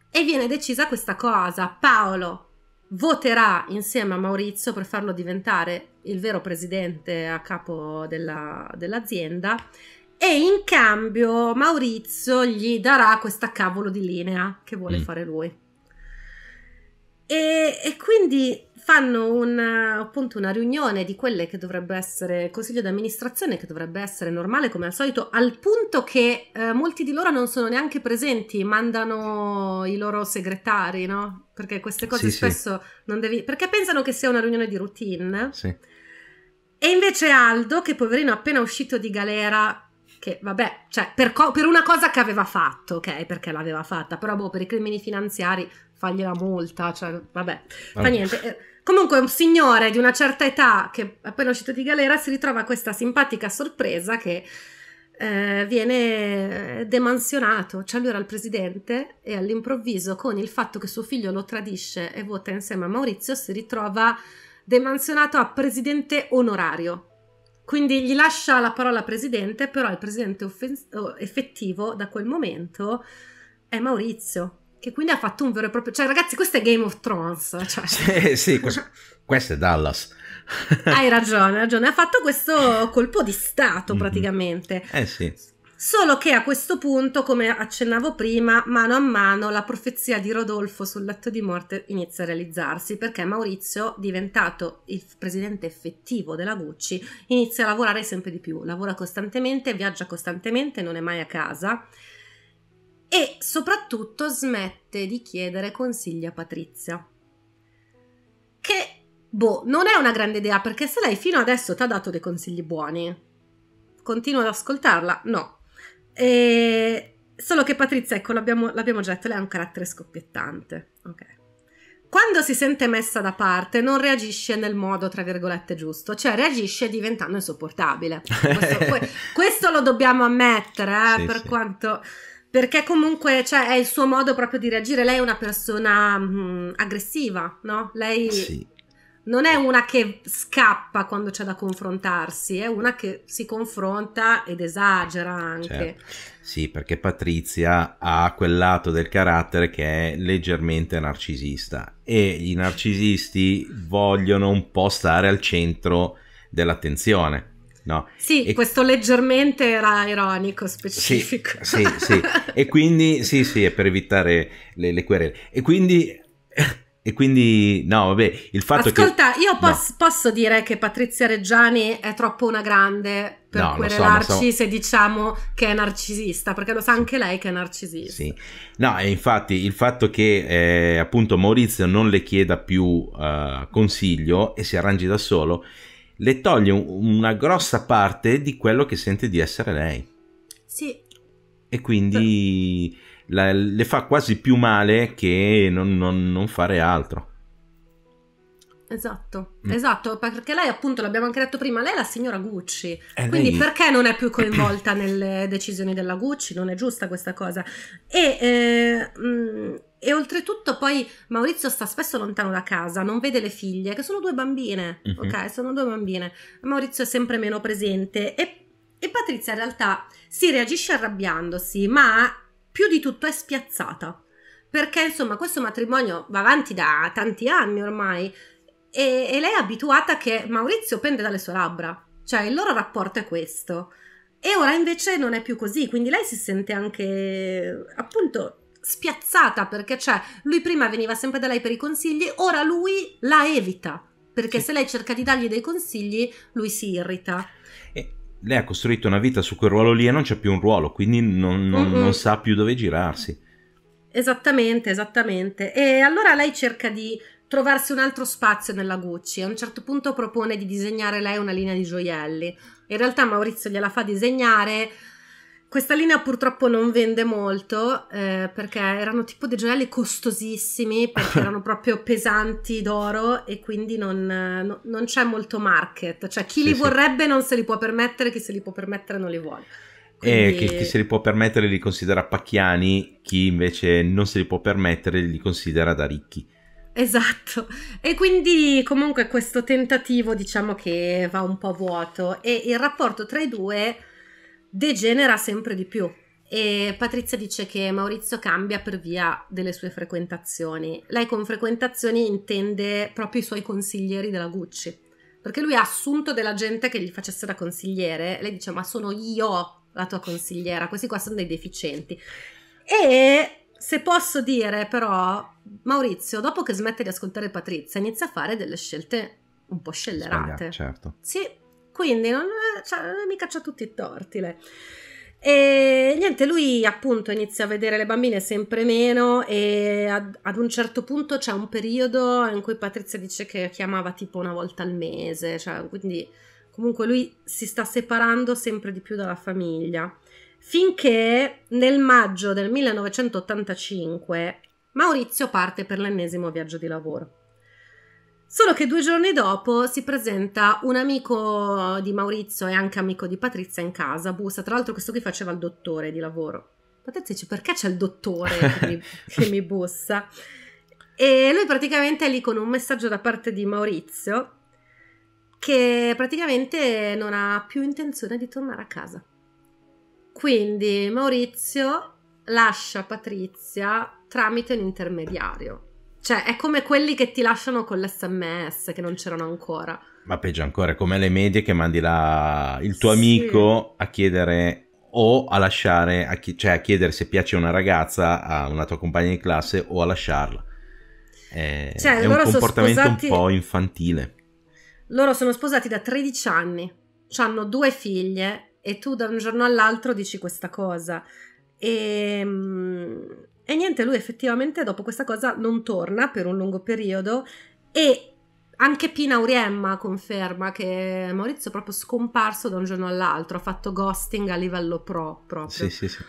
e viene decisa questa cosa, Paolo voterà insieme a Maurizio per farlo diventare il vero presidente a capo della, dell'azienda e in cambio Maurizio gli darà questa cavolo di linea che vuole mm. fare lui. E, e quindi fanno una, appunto una riunione di quelle che dovrebbe essere consiglio di amministrazione, che dovrebbe essere normale come al solito, al punto che eh, molti di loro non sono neanche presenti, mandano i loro segretari, no? Perché queste cose sì, spesso sì. non devi... perché pensano che sia una riunione di routine. Sì. E invece Aldo, che poverino appena uscito di galera, che vabbè, cioè per, co- per, una cosa che aveva fatto, ok, perché l'aveva fatta, però boh, per i crimini finanziari fargliela multa, cioè, vabbè, fa niente. Eh, comunque un signore di una certa età che appena uscito di galera si ritrova questa simpatica sorpresa che eh, viene demansionato. Cioè lui era il presidente e all'improvviso con il fatto che suo figlio lo tradisce e vota insieme a Maurizio si ritrova demansionato a presidente onorario. Quindi gli lascia la parola presidente, però il presidente offen- oh, effettivo da quel momento è Maurizio, che quindi ha fatto un vero e proprio... Cioè ragazzi, questo è Game of Thrones. Cioè. Sì, sì, questo, questo è Dallas. Hai ragione, hai ragione. Ha fatto questo colpo di stato mm-hmm. praticamente. Mm-hmm. Eh sì. Solo che a questo punto, come accennavo prima, mano a mano la profezia di Rodolfo sul letto di morte inizia a realizzarsi perché Maurizio, diventato il presidente effettivo della Gucci, inizia a lavorare sempre di più, lavora costantemente, viaggia costantemente, non è mai a casa e soprattutto smette di chiedere consigli a Patrizia. Che, boh, non è una grande idea perché se lei fino adesso ti ha dato dei consigli buoni, continua ad ascoltarla? No. E... Solo che Patrizia, ecco, l'abbiamo, l'abbiamo già detto, lei ha un carattere scoppiettante. Ok quando si sente messa da parte non reagisce nel modo tra virgolette giusto, cioè reagisce diventando insopportabile. Questo, questo lo dobbiamo ammettere, eh, sì, per sì. quanto perché comunque cioè, è il suo modo proprio di reagire. Lei è una persona mh, aggressiva, no? Lei sì. non è una che scappa quando c'è da confrontarsi, è una che si confronta ed esagera anche. Certo. Sì, perché Patrizia ha quel lato del carattere che è leggermente narcisista e i narcisisti vogliono un po' stare al centro dell'attenzione No? Sì, e... questo leggermente era ironico, specifico. Sì, sì, sì. e quindi, sì, sì, è per evitare le, le querele. E quindi... E quindi, no, vabbè, il fatto Ascolta, che... Ascolta, io pos- no. posso dire che Patrizia Reggiani è troppo una grande per no, querelarci so, so. se diciamo che è narcisista, perché lo sa anche lei che è narcisista. Sì, no, e infatti il fatto che eh, appunto Maurizio non le chieda più eh, consiglio e si arrangi da solo le toglie una grossa parte di quello che sente di essere lei. Sì. E quindi la, le fa quasi più male che non, non, non fare altro. Esatto, mm. esatto, perché lei appunto, l'abbiamo anche detto prima, lei è la signora Gucci, eh, quindi lei... perché non è più coinvolta nelle decisioni della Gucci? Non è giusta questa cosa. E eh, mm, e oltretutto poi Maurizio sta spesso lontano da casa, non vede le figlie, che sono due bambine, mm-hmm. ok? Sono due bambine. Maurizio è sempre meno presente e, e Patrizia in realtà si reagisce arrabbiandosi, ma più di tutto è spiazzata. Perché insomma questo matrimonio va avanti da tanti anni ormai e, e lei è abituata che Maurizio pende dalle sue labbra, cioè il loro rapporto è questo. E ora invece non è più così, quindi lei si sente anche appunto spiazzata perché cioè lui prima veniva sempre da lei per i consigli, ora lui la evita perché sì. se lei cerca di dargli dei consigli lui si irrita. E lei ha costruito una vita su quel ruolo lì e non c'è più un ruolo, quindi non, non, non sa più dove girarsi. Esattamente, esattamente. E allora lei cerca di trovarsi un altro spazio nella Gucci. A un certo punto propone di disegnare lei una linea di gioielli. In realtà Maurizio gliela fa disegnare questa linea purtroppo non vende molto eh, perché erano tipo dei gioielli costosissimi perché erano proprio pesanti d'oro e quindi non, eh, no, non c'è molto market. Cioè chi sì, li vorrebbe non se li può permettere, chi se li può permettere non li vuole. Quindi... E chi, chi, se li può permettere li considera pacchiani, chi invece non se li può permettere li considera da ricchi. Esatto, e quindi comunque questo tentativo diciamo che va un po' vuoto e il rapporto tra i due degenera sempre di più. E Patrizia dice che Maurizio cambia per via delle sue frequentazioni. Lei con frequentazioni intende proprio i suoi consiglieri della Gucci, perché lui ha assunto della gente che gli facesse da consigliere. Lei dice: Ma sono io la tua consigliera, questi qua sono dei deficienti. E se posso dire, però, Maurizio, dopo che smette di ascoltare Patrizia, inizia a fare delle scelte un po' scellerate. Sbaglia, certo. Sì, quindi non, cioè, non è mica c'ha tutti i torti lei. E niente, lui appunto inizia a vedere le bambine sempre meno e ad, ad, un certo punto c'è un periodo in cui Patrizia dice che chiamava tipo una volta al mese, cioè, quindi comunque lui si sta separando sempre di più dalla famiglia. Finché nel maggio del 1985 Maurizio parte per l'ennesimo viaggio di lavoro. Solo che due giorni dopo si presenta un amico di Maurizio e anche amico di Patrizia in casa, bussa. Tra l'altro questo qui faceva il dottore di lavoro. Patrizia dice perché c'è il dottore che mi, che mi bussa? E lui praticamente è lì con un messaggio da parte di Maurizio che praticamente non ha più intenzione di tornare a casa. Quindi Maurizio lascia Patrizia tramite un intermediario cioè, è come quelli che ti lasciano con l'SMS, che non c'erano ancora. Ma peggio ancora, è come le medie che mandi la... il tuo sì. amico a chiedere o a lasciare, a chi... cioè a chiedere se piace una ragazza a una tua compagna di classe o a lasciarla. È, cioè, è un comportamento sposati... un po' infantile. Loro sono sposati da 13 anni, hanno due figlie e tu da un giorno all'altro dici questa cosa. E ehm, e niente, lui effettivamente dopo questa cosa non torna per un lungo periodo e anche Pina Uriemma conferma che Maurizio è proprio scomparso da un giorno all'altro, ha fatto ghosting a livello pro proprio. Sì, sì, sì.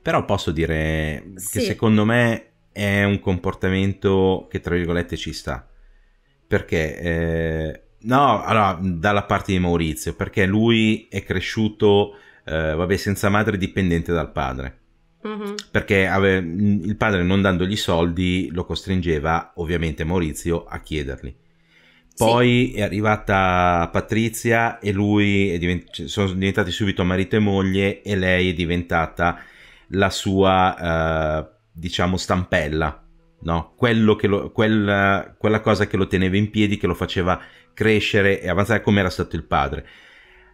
Però posso dire sì. che secondo me è un comportamento che tra virgolette ci sta. Perché eh, no, allora dalla parte di Maurizio, perché lui è cresciuto eh, vabbè senza madre dipendente dal padre Mm-hmm. Perché ave- mm, il padre, non dandogli soldi, lo costringeva ovviamente Maurizio a chiederli. Poi sì. è arrivata Patrizia e lui divent- cioè, sono diventati subito marito e moglie e lei è diventata la sua, eh, diciamo, stampella. No? Lo, quel, quella cosa che lo teneva in piedi, che lo faceva crescere e avanzare come era stato il padre.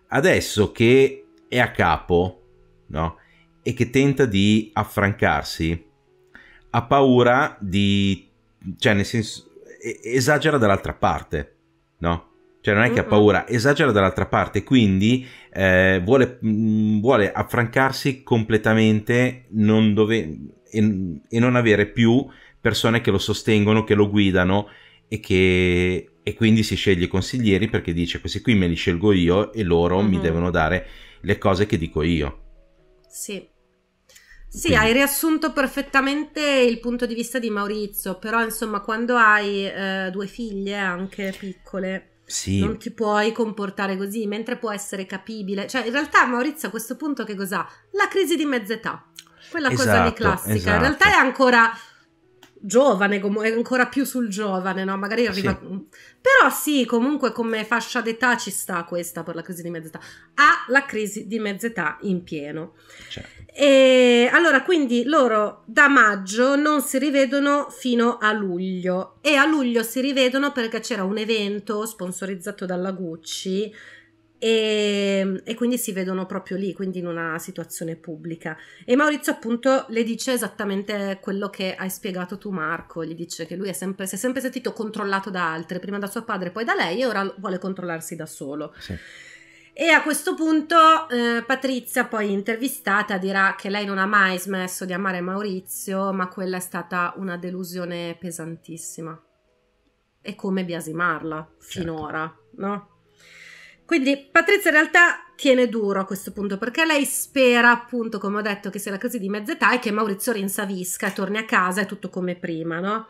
Adesso che è a capo, no? e che tenta di affrancarsi, ha paura di... cioè nel senso... esagera dall'altra parte, no? Cioè non è che ha paura, esagera dall'altra parte, quindi eh, vuole, mm, vuole, affrancarsi completamente non dove, e, e, non avere più persone che lo sostengono, che lo guidano e, che, e quindi si sceglie i consiglieri perché dice questi qui me li scelgo io e loro mm-hmm. mi devono dare le cose che dico io. Sì. Sì, Quindi. hai riassunto perfettamente il punto di vista di Maurizio, però insomma quando hai eh, due figlie anche piccole sì. non ti puoi comportare così, mentre può essere capibile. Cioè in realtà Maurizio a questo punto che cos'ha? La crisi di mezz'età, quella esatto, cosa di classica. Esatto. In realtà è ancora giovane, ancora più sul giovane, no? Magari arriva... Sì. Però sì, comunque come fascia d'età ci sta questa per la crisi di mezz'età. Ha la crisi di mezz'età in pieno. Certo. E allora, quindi loro da maggio non si rivedono fino a luglio e a luglio si rivedono perché c'era un evento sponsorizzato dalla Gucci e, e, quindi si vedono proprio lì, quindi in una situazione pubblica. E Maurizio appunto le dice esattamente quello che hai spiegato tu Marco, gli dice che lui è sempre, si è sempre sentito controllato da altre, prima da suo padre, poi da lei e ora vuole controllarsi da solo. Sì. E a questo punto eh, Patrizia, poi intervistata, dirà che lei non ha mai smesso di amare Maurizio, ma quella è stata una delusione pesantissima. E come biasimarla certo. finora, no? Quindi Patrizia in realtà tiene duro a questo punto perché lei spera appunto come ho detto che sia la crisi di mezz'età e che Maurizio rinsavisca e torni a casa e tutto come prima no?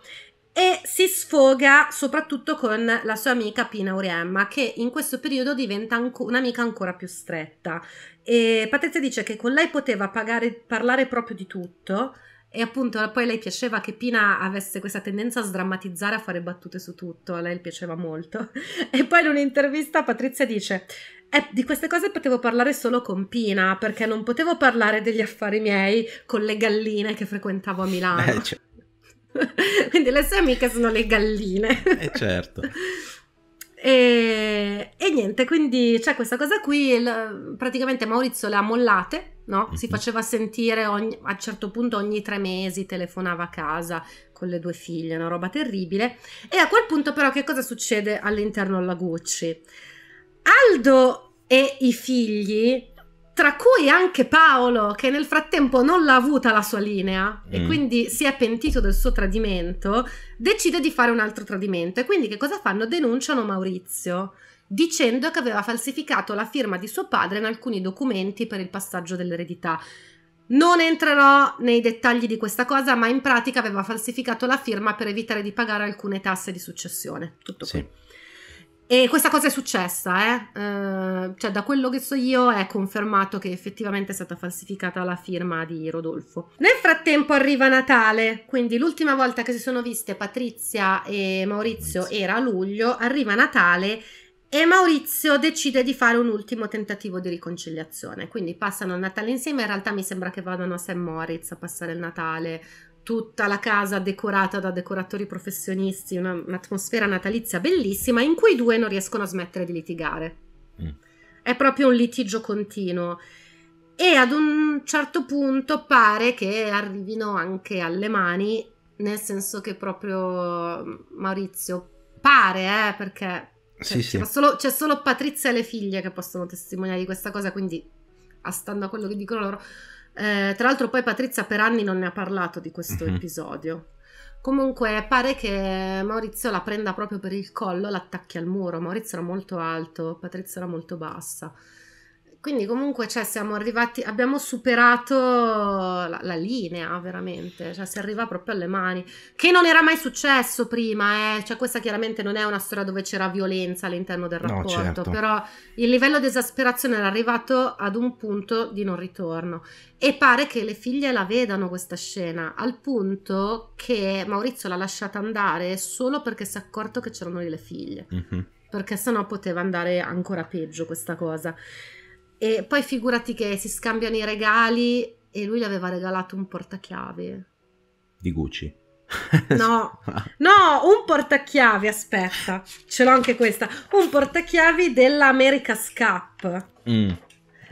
e si sfoga soprattutto con la sua amica Pina Uremma che in questo periodo diventa anco, un'amica ancora più stretta e Patrizia dice che con lei poteva pagare, parlare proprio di tutto e appunto poi lei piaceva che Pina avesse questa tendenza a sdrammatizzare, a fare battute su tutto, a lei piaceva molto. E poi in un'intervista Patrizia dice, eh, di queste cose potevo parlare solo con Pina, perché non potevo parlare degli affari miei con le galline che frequentavo a Milano. Eh, certo. Quindi le sue amiche sono le galline. Eh certo. E, e, niente, quindi c'è questa cosa qui, il, praticamente Maurizio le ha mollate, no? si mhm. faceva sentire ogni, a un certo punto ogni tre mesi, telefonava a casa con le due figlie, una roba terribile. E a quel punto però che cosa succede all'interno alla Gucci? Aldo e i figli tra cui anche Paolo, che nel frattempo non l'ha avuta la sua linea mm. e quindi si è pentito del suo tradimento, decide di fare un altro tradimento. E quindi che cosa fanno? Denunciano Maurizio dicendo che aveva falsificato la firma di suo padre in alcuni documenti per il passaggio dell'eredità. Non entrerò nei dettagli di questa cosa, ma in pratica aveva falsificato la firma per evitare di pagare alcune tasse di successione. Tutto sì. Qui. E questa cosa è successa, eh? eh? cioè da quello che so io è confermato che effettivamente è stata falsificata la firma di Rodolfo. Nel frattempo arriva Natale, quindi l'ultima volta che si sono viste Patrizia e Maurizio. era a luglio, arriva Natale e Maurizio decide di fare un ultimo tentativo di riconciliazione, quindi passano il Natale insieme, in realtà mi sembra che vadano a St. Moritz a passare il Natale tutta la casa decorata da decoratori professionisti, una, un'atmosfera natalizia bellissima in cui i due non riescono a smettere di litigare. Mm. È proprio un litigio continuo. E ad un certo punto pare che arrivino anche alle mani, nel senso che proprio Maurizio pare, eh, perché cioè, sì, c'è, sì. Solo, c'è solo Patrizia e le figlie che possono testimoniare di questa cosa, quindi a stando a quello che dicono loro, eh, tra l'altro poi Patrizia per anni non ne ha parlato di questo mm-hmm. episodio. Comunque pare che Maurizio la prenda proprio per il collo, l'attacchi al muro. Maurizio era molto alto, Patrizia era molto bassa quindi comunque cioè, siamo arrivati, abbiamo superato la, la, linea veramente, cioè si arriva proprio alle mani, che non era mai successo prima, eh? cioè questa chiaramente non è una storia dove c'era violenza all'interno del rapporto, no, certo. però il livello di esasperazione era arrivato ad un punto di non ritorno e pare che le figlie la vedano questa scena, al punto che Maurizio l'ha lasciata andare solo perché si è accorto che c'erano le figlie. Mm-hmm. Perché sennò poteva andare ancora peggio questa cosa. E poi figurati che si scambiano i regali e lui gli aveva regalato un portachiave. Di Gucci. No, no, un portachiavi, aspetta, ce l'ho anche questa, un portachiavi dell'America's Cup. Mm,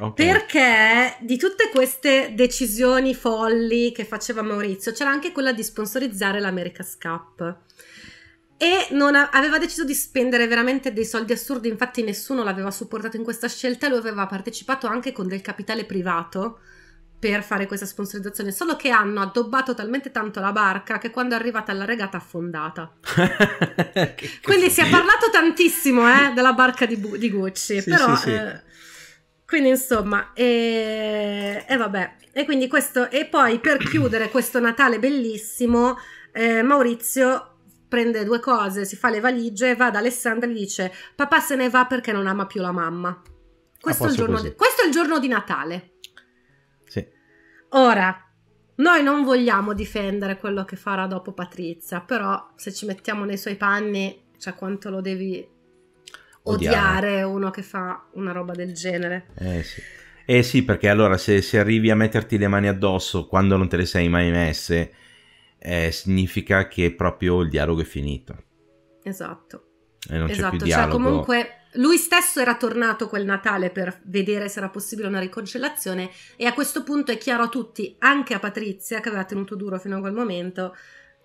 okay. Perché di tutte queste decisioni folli che faceva Maurizio, c'era anche quella di sponsorizzare l'America's Cup e a- aveva deciso di spendere veramente dei soldi assurdi, infatti nessuno l'aveva supportato in questa scelta, lui aveva partecipato anche con del capitale privato per fare questa sponsorizzazione, solo che hanno addobbato talmente tanto la barca che quando è arrivata alla regata ha affondata. quindi si è parlato tantissimo eh, della barca di, Bu- di Gucci, sì, però... Sì, sì. Eh, quindi insomma, e, e vabbè, e quindi questo, e poi per chiudere questo Natale bellissimo, eh, Maurizio prende due cose, si fa le valigie, va ad Alessandra e gli dice papà se ne va perché non ama più la mamma. Questo, è il, di, questo è il giorno di Natale. Sì. Ora, noi non vogliamo difendere quello che farà dopo Patrizia, però se ci mettiamo nei suoi panni, cioè quanto lo devi odiare, odiare uno che fa una roba del genere. Eh sì. Eh sì, perché allora se, se, arrivi a metterti le mani addosso quando non te le sei mai messe, eh, significa che proprio il dialogo è finito. Esatto. E non esatto, c'è più esatto, cioè, dialogo. Cioè, comunque lui stesso era tornato quel Natale per vedere se era possibile una riconciliazione e a questo punto è chiaro a tutti, anche a Patrizia che aveva tenuto duro fino a quel momento,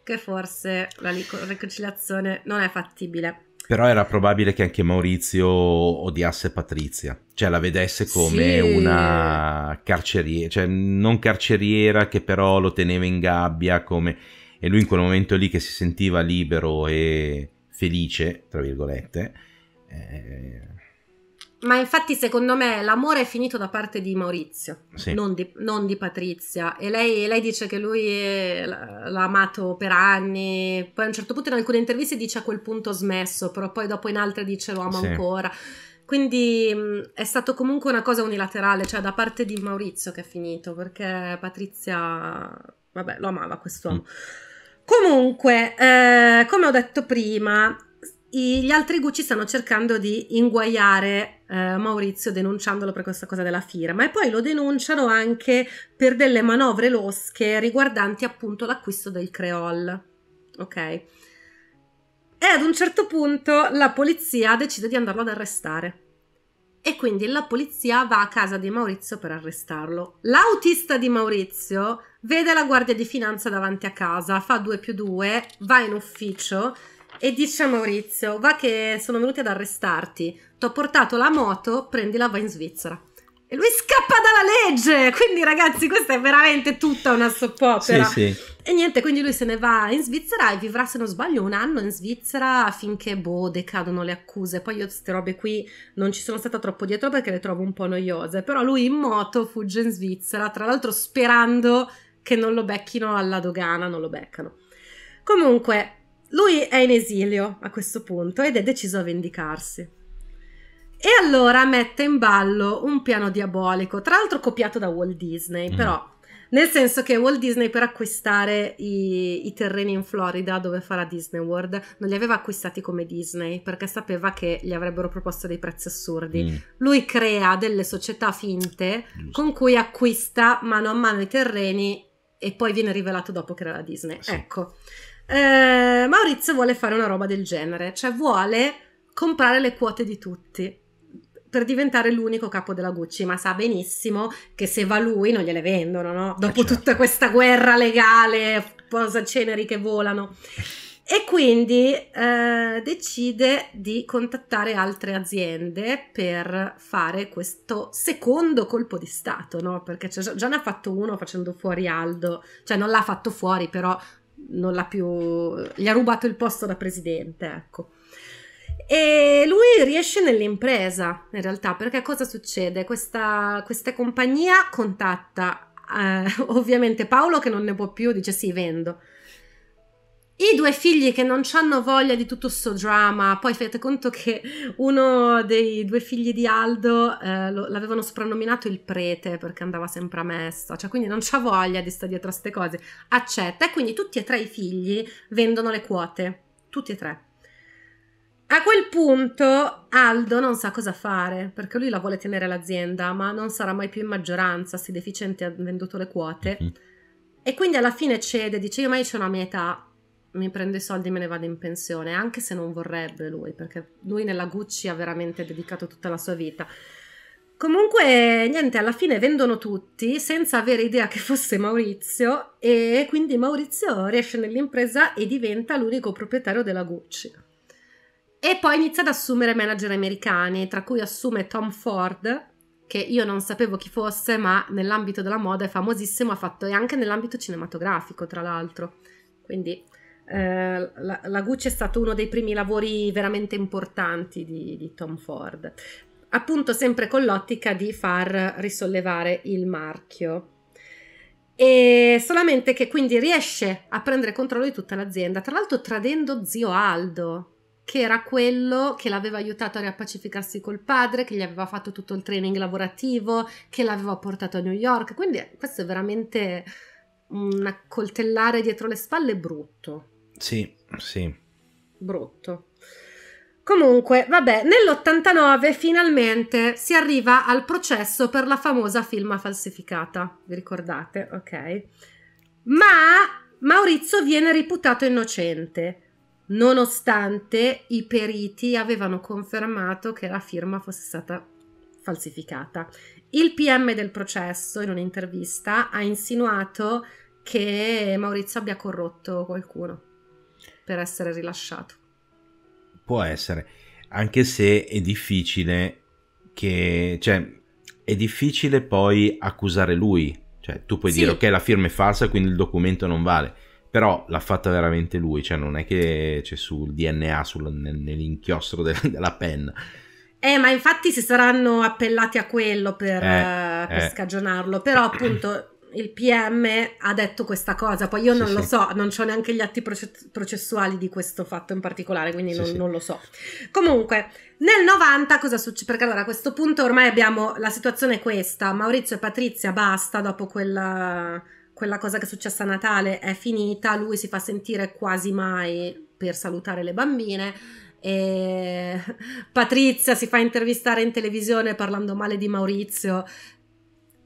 che forse la riconciliazione non è fattibile. Però era probabile che anche Maurizio odiasse Patrizia, cioè la vedesse come sì. una carceriera, cioè non carceriera che però lo teneva in gabbia come... E lui in quel momento lì che si sentiva libero e felice, tra virgolette, eh, ma infatti, secondo me, l'amore è finito da parte di Maurizio, sì. non, di, non, di, Patrizia. E lei, lei dice che lui è, eh, l'ha amato per anni. Poi a un certo punto in alcune interviste dice a quel punto ho smesso, però poi dopo in altre dice lo amo sì. ancora. Quindi mh, mm, è stato comunque una cosa unilaterale, cioè da parte di Maurizio che è finito, perché Patrizia, vabbè, lo amava quest'uomo. Mm. Comunque, eh, come ho detto prima, gli altri Gucci stanno cercando di inguaiare eh, Maurizio denunciandolo per questa cosa della firma e poi lo denunciano anche per delle manovre losche riguardanti appunto l'acquisto del Creole. Ok. E ad un certo punto la polizia decide di andarlo ad arrestare. E quindi la polizia va a casa di Maurizio per arrestarlo. L'autista di Maurizio vede la guardia di finanza davanti a casa, fa 2 più 2, va in ufficio e dice a Maurizio, va che sono venuti ad arrestarti, ti ho portato la moto, prendila, va in Svizzera. E lui scappa dalla legge! Quindi ragazzi, questa è veramente tutta una soppopera. Sì, sì. E niente, quindi lui se ne va in Svizzera e vivrà, se non sbaglio, un anno in Svizzera finché, boh, decadono le accuse. Poi io queste robe qui non ci sono stata troppo dietro perché le trovo un po' noiose. Però lui in moto fugge in Svizzera, tra l'altro sperando che non lo becchino alla dogana, non lo beccano. Comunque, lui è in esilio a questo punto ed è deciso a vendicarsi. E allora mette in ballo un piano diabolico, tra l'altro copiato da Walt Disney, mm. però nel senso che Walt Disney per acquistare i, i, terreni in Florida dove farà Disney World non li aveva acquistati come Disney perché sapeva che gli avrebbero proposto dei prezzi assurdi. Mm. Lui crea delle società finte Giusto. con cui acquista mano a mano i terreni e poi viene rivelato dopo che era la Disney. Sì. Ecco eh, Maurizio vuole fare una roba del genere, cioè vuole comprare le quote di tutti per diventare l'unico capo della Gucci, ma sa benissimo che se va lui non gliele vendono, no? Eh, Dopo certo. tutta questa guerra legale, posa ceneri che volano. E quindi eh, decide di contattare altre aziende per fare questo secondo colpo di Stato, no? Perché già, già ne ha fatto uno facendo fuori Aldo, cioè non l'ha fatto fuori, però non l'ha più, gli ha rubato il posto da presidente, ecco. E lui riesce nell'impresa, in realtà, perché cosa succede? Questa, questa compagnia contatta eh, ovviamente Paolo che non ne può più, dice sì, vendo. I due figli che non hanno voglia di tutto sto drama, poi fate conto che uno dei due figli di Aldo eh, lo, l'avevano soprannominato il prete perché andava sempre a messa, cioè quindi non c'ha voglia di stare dietro a queste cose, accetta e quindi tutti e tre i figli vendono le quote, tutti e tre. A quel punto Aldo non sa cosa fare perché lui la vuole tenere l'azienda, ma non sarà mai più in maggioranza, se deficiente ha venduto le quote. Mm-hmm. E quindi alla fine cede, dice io mai c'ho una mia età, mi prendo i soldi e me ne vado in pensione, anche se non vorrebbe lui, perché lui nella Gucci ha veramente dedicato tutta la sua vita. Comunque, niente, alla fine vendono tutti senza avere idea che fosse Maurizio e quindi Maurizio riesce nell'impresa e diventa l'unico proprietario della Gucci. E poi inizia ad assumere manager americani, tra cui assume Tom Ford, che io non sapevo chi fosse, ma nell'ambito della moda è famosissimo, ha fatto e anche nell'ambito cinematografico, tra l'altro. Quindi eh, la, la, Gucci è stato uno dei primi lavori veramente importanti di, di Tom Ford, appunto sempre con l'ottica di far risollevare il marchio. E solamente che quindi riesce a prendere controllo di tutta l'azienda, tra l'altro tradendo zio Aldo, che era quello che l'aveva aiutato a riappacificarsi col padre, che gli aveva fatto tutto il training lavorativo, che l'aveva portato a New York. Quindi questo è veramente un coltellare dietro le spalle brutto. Sì, sì. Brutto. Comunque, vabbè, nell'89 finalmente si arriva al processo per la famosa firma falsificata, vi ricordate? Ok. Ma Maurizio viene riputato innocente, nonostante i periti avevano confermato che la firma fosse stata falsificata. Il PM del processo, in un'intervista, ha insinuato che Maurizio abbia corrotto qualcuno per essere rilasciato. Può essere, anche se è difficile che... Cioè, è difficile poi accusare lui. Cioè, tu puoi sì. dire, ok, la firma è falsa, quindi il documento non vale. Però l'ha fatta veramente lui, cioè non è che c'è sul DNA, sul, nell'inchiostro della, della penna. Eh, ma infatti si saranno appellati a quello per, eh, eh per eh. scagionarlo. Però appunto il PM ha detto questa cosa, poi io non sì, lo so, non ho neanche gli atti processuali di questo fatto in particolare, quindi sì, non, non, lo so. Comunque, nel 90 cosa succede? Perché allora a questo punto ormai abbiamo la situazione è questa, Maurizio e Patrizia basta dopo quella, quella cosa che è successa a Natale è finita, lui si fa sentire quasi mai per salutare le bambine. E Patrizia si fa intervistare in televisione parlando male di Maurizio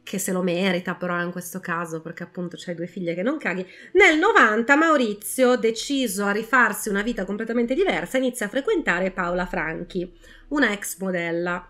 che se lo merita però eh, in questo caso perché appunto c'hai due figlie che non caghi. Nel 90 Maurizio, deciso a rifarsi una vita completamente diversa, inizia a frequentare Paola Franchi, una ex modella.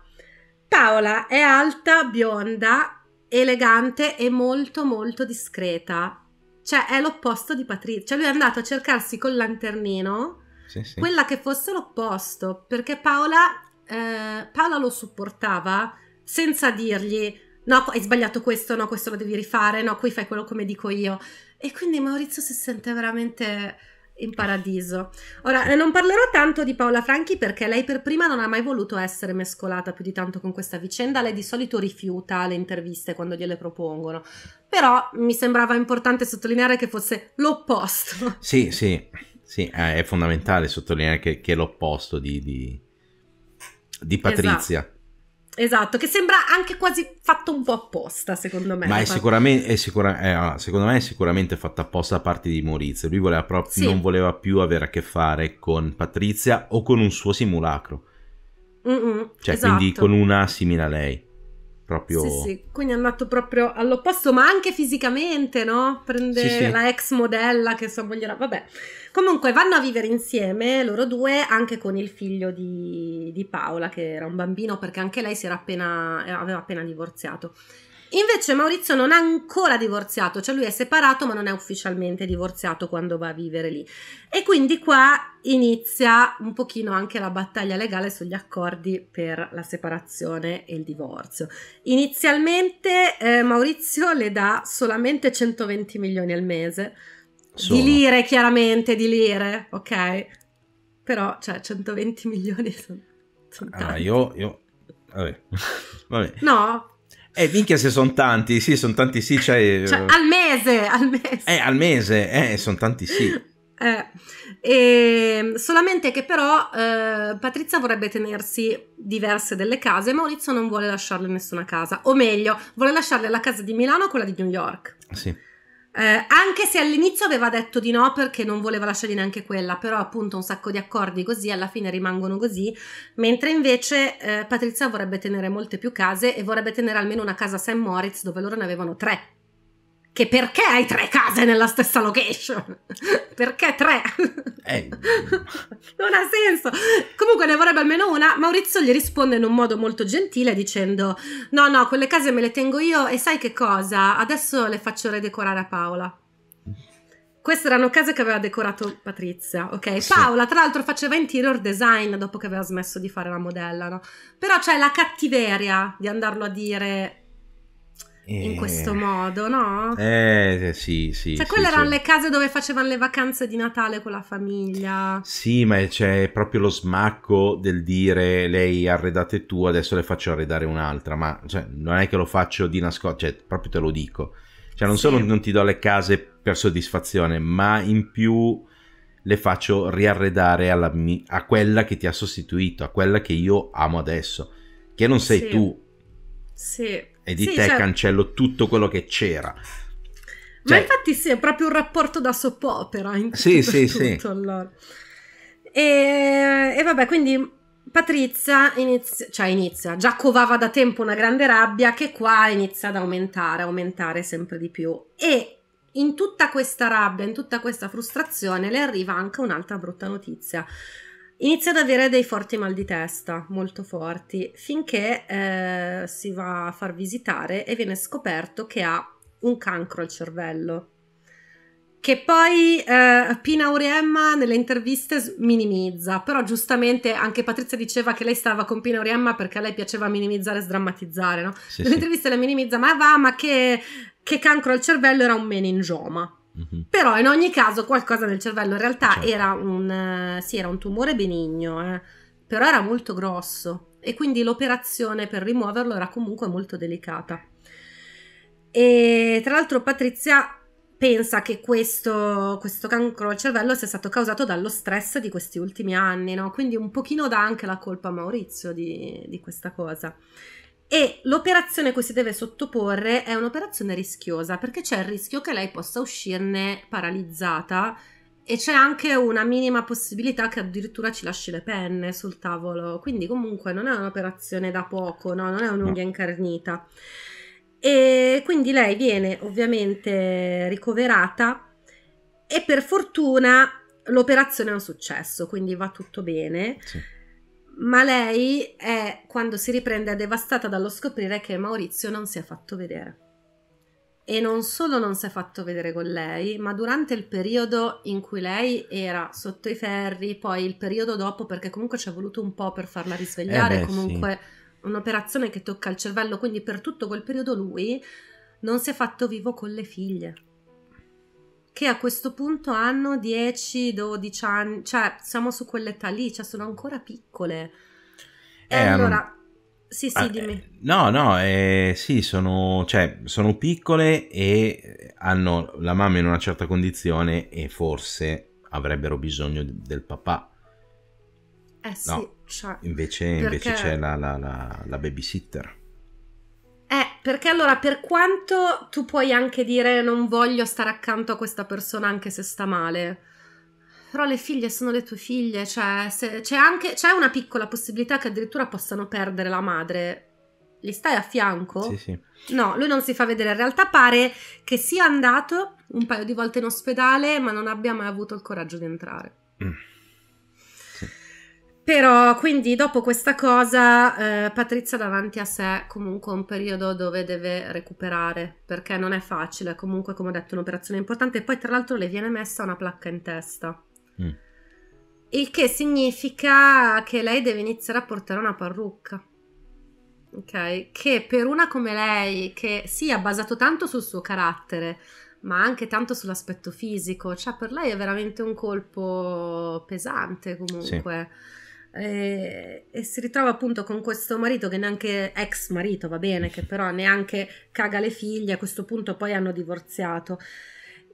Paola è alta, bionda, elegante e molto molto discreta. Cioè è l'opposto di Patrizia. Cioè lui è andato a cercarsi col lanternino sì, sì. quella che fosse l'opposto perché Paola, eh, Paola lo supportava senza dirgli no, hai sbagliato questo, no, questo lo devi rifare, no, qui fai quello come dico io. E quindi Maurizio si sente veramente in paradiso. Ora, non parlerò tanto di Paola Franchi perché lei per prima non ha mai voluto essere mescolata più di tanto con questa vicenda, lei di solito rifiuta le interviste quando gliele propongono, però mi sembrava importante sottolineare che fosse l'opposto. Sì, sì, sì eh, è fondamentale sottolineare che, che è l'opposto di, di, di Patrizia. Esatto. Esatto, che sembra anche quasi fatto un po' apposta, secondo me. Ma è sicuramente, è sicura, eh, secondo me è sicuramente fatto apposta da parte di Maurizio. Lui voleva proprio, sì. non voleva più avere a che fare con Patrizia o con un suo simulacro. Mm-mm, cioè, esatto. quindi con una simile a lei. Proprio... Sì, sì, quindi è andato proprio all'opposto, ma anche fisicamente, no? Prende sì, sì. la ex modella che so voglierà, vabbè. Comunque vanno a vivere insieme loro due, anche con il figlio di, di Paola, che era un bambino perché anche lei si era appena, aveva appena divorziato. Invece Maurizio non ha ancora divorziato, cioè lui è separato ma non è ufficialmente divorziato quando va a vivere lì. E quindi qua inizia un pochino anche la battaglia legale sugli accordi per la separazione e il divorzio. Inizialmente eh, Maurizio le dà solamente 120 milioni al mese, Sono. di lire chiaramente, di lire, ok? Però cioè 120 milioni sono... sono ah, io... io... Vabbè. Vabbè. No, eh, minchia se sono tanti, sì, sono tanti sì, cioè... cioè... al mese, al mese. Eh, al mese, eh, sono tanti sì. Eh, e, ehm, solamente che però eh, Patrizia vorrebbe tenersi diverse delle case Maurizio non vuole lasciarle nessuna casa, o meglio, vuole lasciarle la casa di Milano e quella di New York. Sì. Eh, anche se all'inizio aveva detto di no perché non voleva lasciare neanche quella, però appunto un sacco di accordi così alla fine rimangono così, mentre invece eh, Patrizia vorrebbe tenere molte più case e vorrebbe tenere almeno una casa a St. Moritz dove loro ne avevano tre che perché hai tre case nella stessa location? perché tre? Eh. non ha senso. Comunque ne vorrebbe almeno una. Maurizio gli risponde in un modo molto gentile dicendo no, no, quelle case me le tengo io e sai che cosa? Adesso le faccio redecorare a Paola. Queste erano case che aveva decorato Patrizia, ok? Sì. Paola, tra l'altro, faceva interior design dopo che aveva smesso di fare la modella, no? Però c'è la cattiveria di andarlo a dire eh, in questo modo, no? Eh, eh, sì, sì. Cioè, sì, quelle sì, erano sì. le case dove facevano le vacanze di Natale con la famiglia. Sì, ma c'è cioè, proprio lo smacco del dire lei arredate tu, adesso le faccio arredare un'altra, ma cioè, non è che lo faccio di nascosto, cioè, proprio te lo dico. Cioè, non solo non ti do le case per soddisfazione, ma in più le faccio riarredare alla, a quella che ti ha sostituito, a quella che io amo adesso, che non sei tu. Sì e di sì, te cioè... cancello tutto quello che c'era. Cioè... Ma infatti sì, è proprio un rapporto da soap opera. In sì, tutto, sì, tutto, sì. Allora. E, e, vabbè, quindi Patrizia inizia, cioè inizia, già covava da tempo una grande rabbia che qua inizia ad aumentare, aumentare sempre di più. E in tutta questa rabbia, in tutta questa frustrazione, le arriva anche un'altra brutta notizia. Inizia ad avere dei forti mal di testa, molto forti, finché eh, si va a far visitare e viene scoperto che ha un cancro al cervello. Che poi eh, Pina Uriemma nelle interviste minimizza, però giustamente anche Patrizia diceva che lei stava con Pina Uriemma perché a lei piaceva minimizzare e sdrammatizzare, no? Sì, nelle sì. interviste la minimizza, ma va, ma che, che cancro al cervello era un meningioma Mm-hmm. Però in ogni caso qualcosa nel cervello in realtà certo. era, un, eh, sì, era un tumore benigno, eh, però era molto grosso e quindi l'operazione per rimuoverlo era comunque molto delicata. E tra l'altro Patrizia pensa che questo, questo, cancro al cervello sia stato causato dallo stress di questi ultimi anni, no? quindi un pochino dà anche la colpa a Maurizio di, di questa cosa e l'operazione a cui si deve sottoporre è un'operazione rischiosa perché c'è il rischio che lei possa uscirne paralizzata e c'è anche una minima possibilità che addirittura ci lasci le penne sul tavolo. Quindi comunque non è un'operazione da poco, no? non è un'unghia incarnita. E quindi lei viene ovviamente ricoverata e per fortuna l'operazione è un successo, quindi va tutto bene. Sì ma lei è, quando si riprende, è devastata dallo scoprire che Maurizio non si è fatto vedere. E non solo non si è fatto vedere con lei, ma durante il periodo in cui lei era sotto i ferri, poi il periodo dopo, perché comunque ci è voluto un po' per farla risvegliare, eh beh, comunque sì. un'operazione che tocca il cervello, quindi per tutto quel periodo lui non si è fatto vivo con le figlie che a questo punto hanno 10-12 anni, cioè siamo su quell'età lì, cioè sono ancora piccole. E eh, allora... Sì, sì, ah, eh, dimmi. No, no, eh, sì, sono, cioè, sono piccole e hanno la mamma in una certa condizione e forse avrebbero bisogno del papà. Eh sì, no, cioè, invece, perché... invece c'è la, la, la, la babysitter. Eh, perché allora, per quanto tu puoi anche dire non voglio stare accanto a questa persona anche se sta male, però le figlie sono le tue figlie, cioè se, c'è anche c'è una piccola possibilità che addirittura possano perdere la madre. Li stai a fianco? Sì, sì. No, lui non si fa vedere. In realtà pare che sia andato un paio di volte in ospedale, ma non abbia mai avuto il coraggio di entrare. Mm. Però quindi dopo questa cosa eh, Patrizia ha davanti a sé comunque un periodo dove deve recuperare perché non è facile, comunque come ho detto è un'operazione importante e poi tra l'altro le viene messa una placca in testa. Mm. Il che significa che lei deve iniziare a portare una parrucca. Ok, che per una come lei, che sì, ha basato tanto sul suo carattere, ma anche tanto sull'aspetto fisico, cioè per lei è veramente un colpo pesante comunque. Sì e, e, si ritrova appunto con questo marito che neanche ex marito va bene, che però neanche caga le figlie, a questo punto poi hanno divorziato.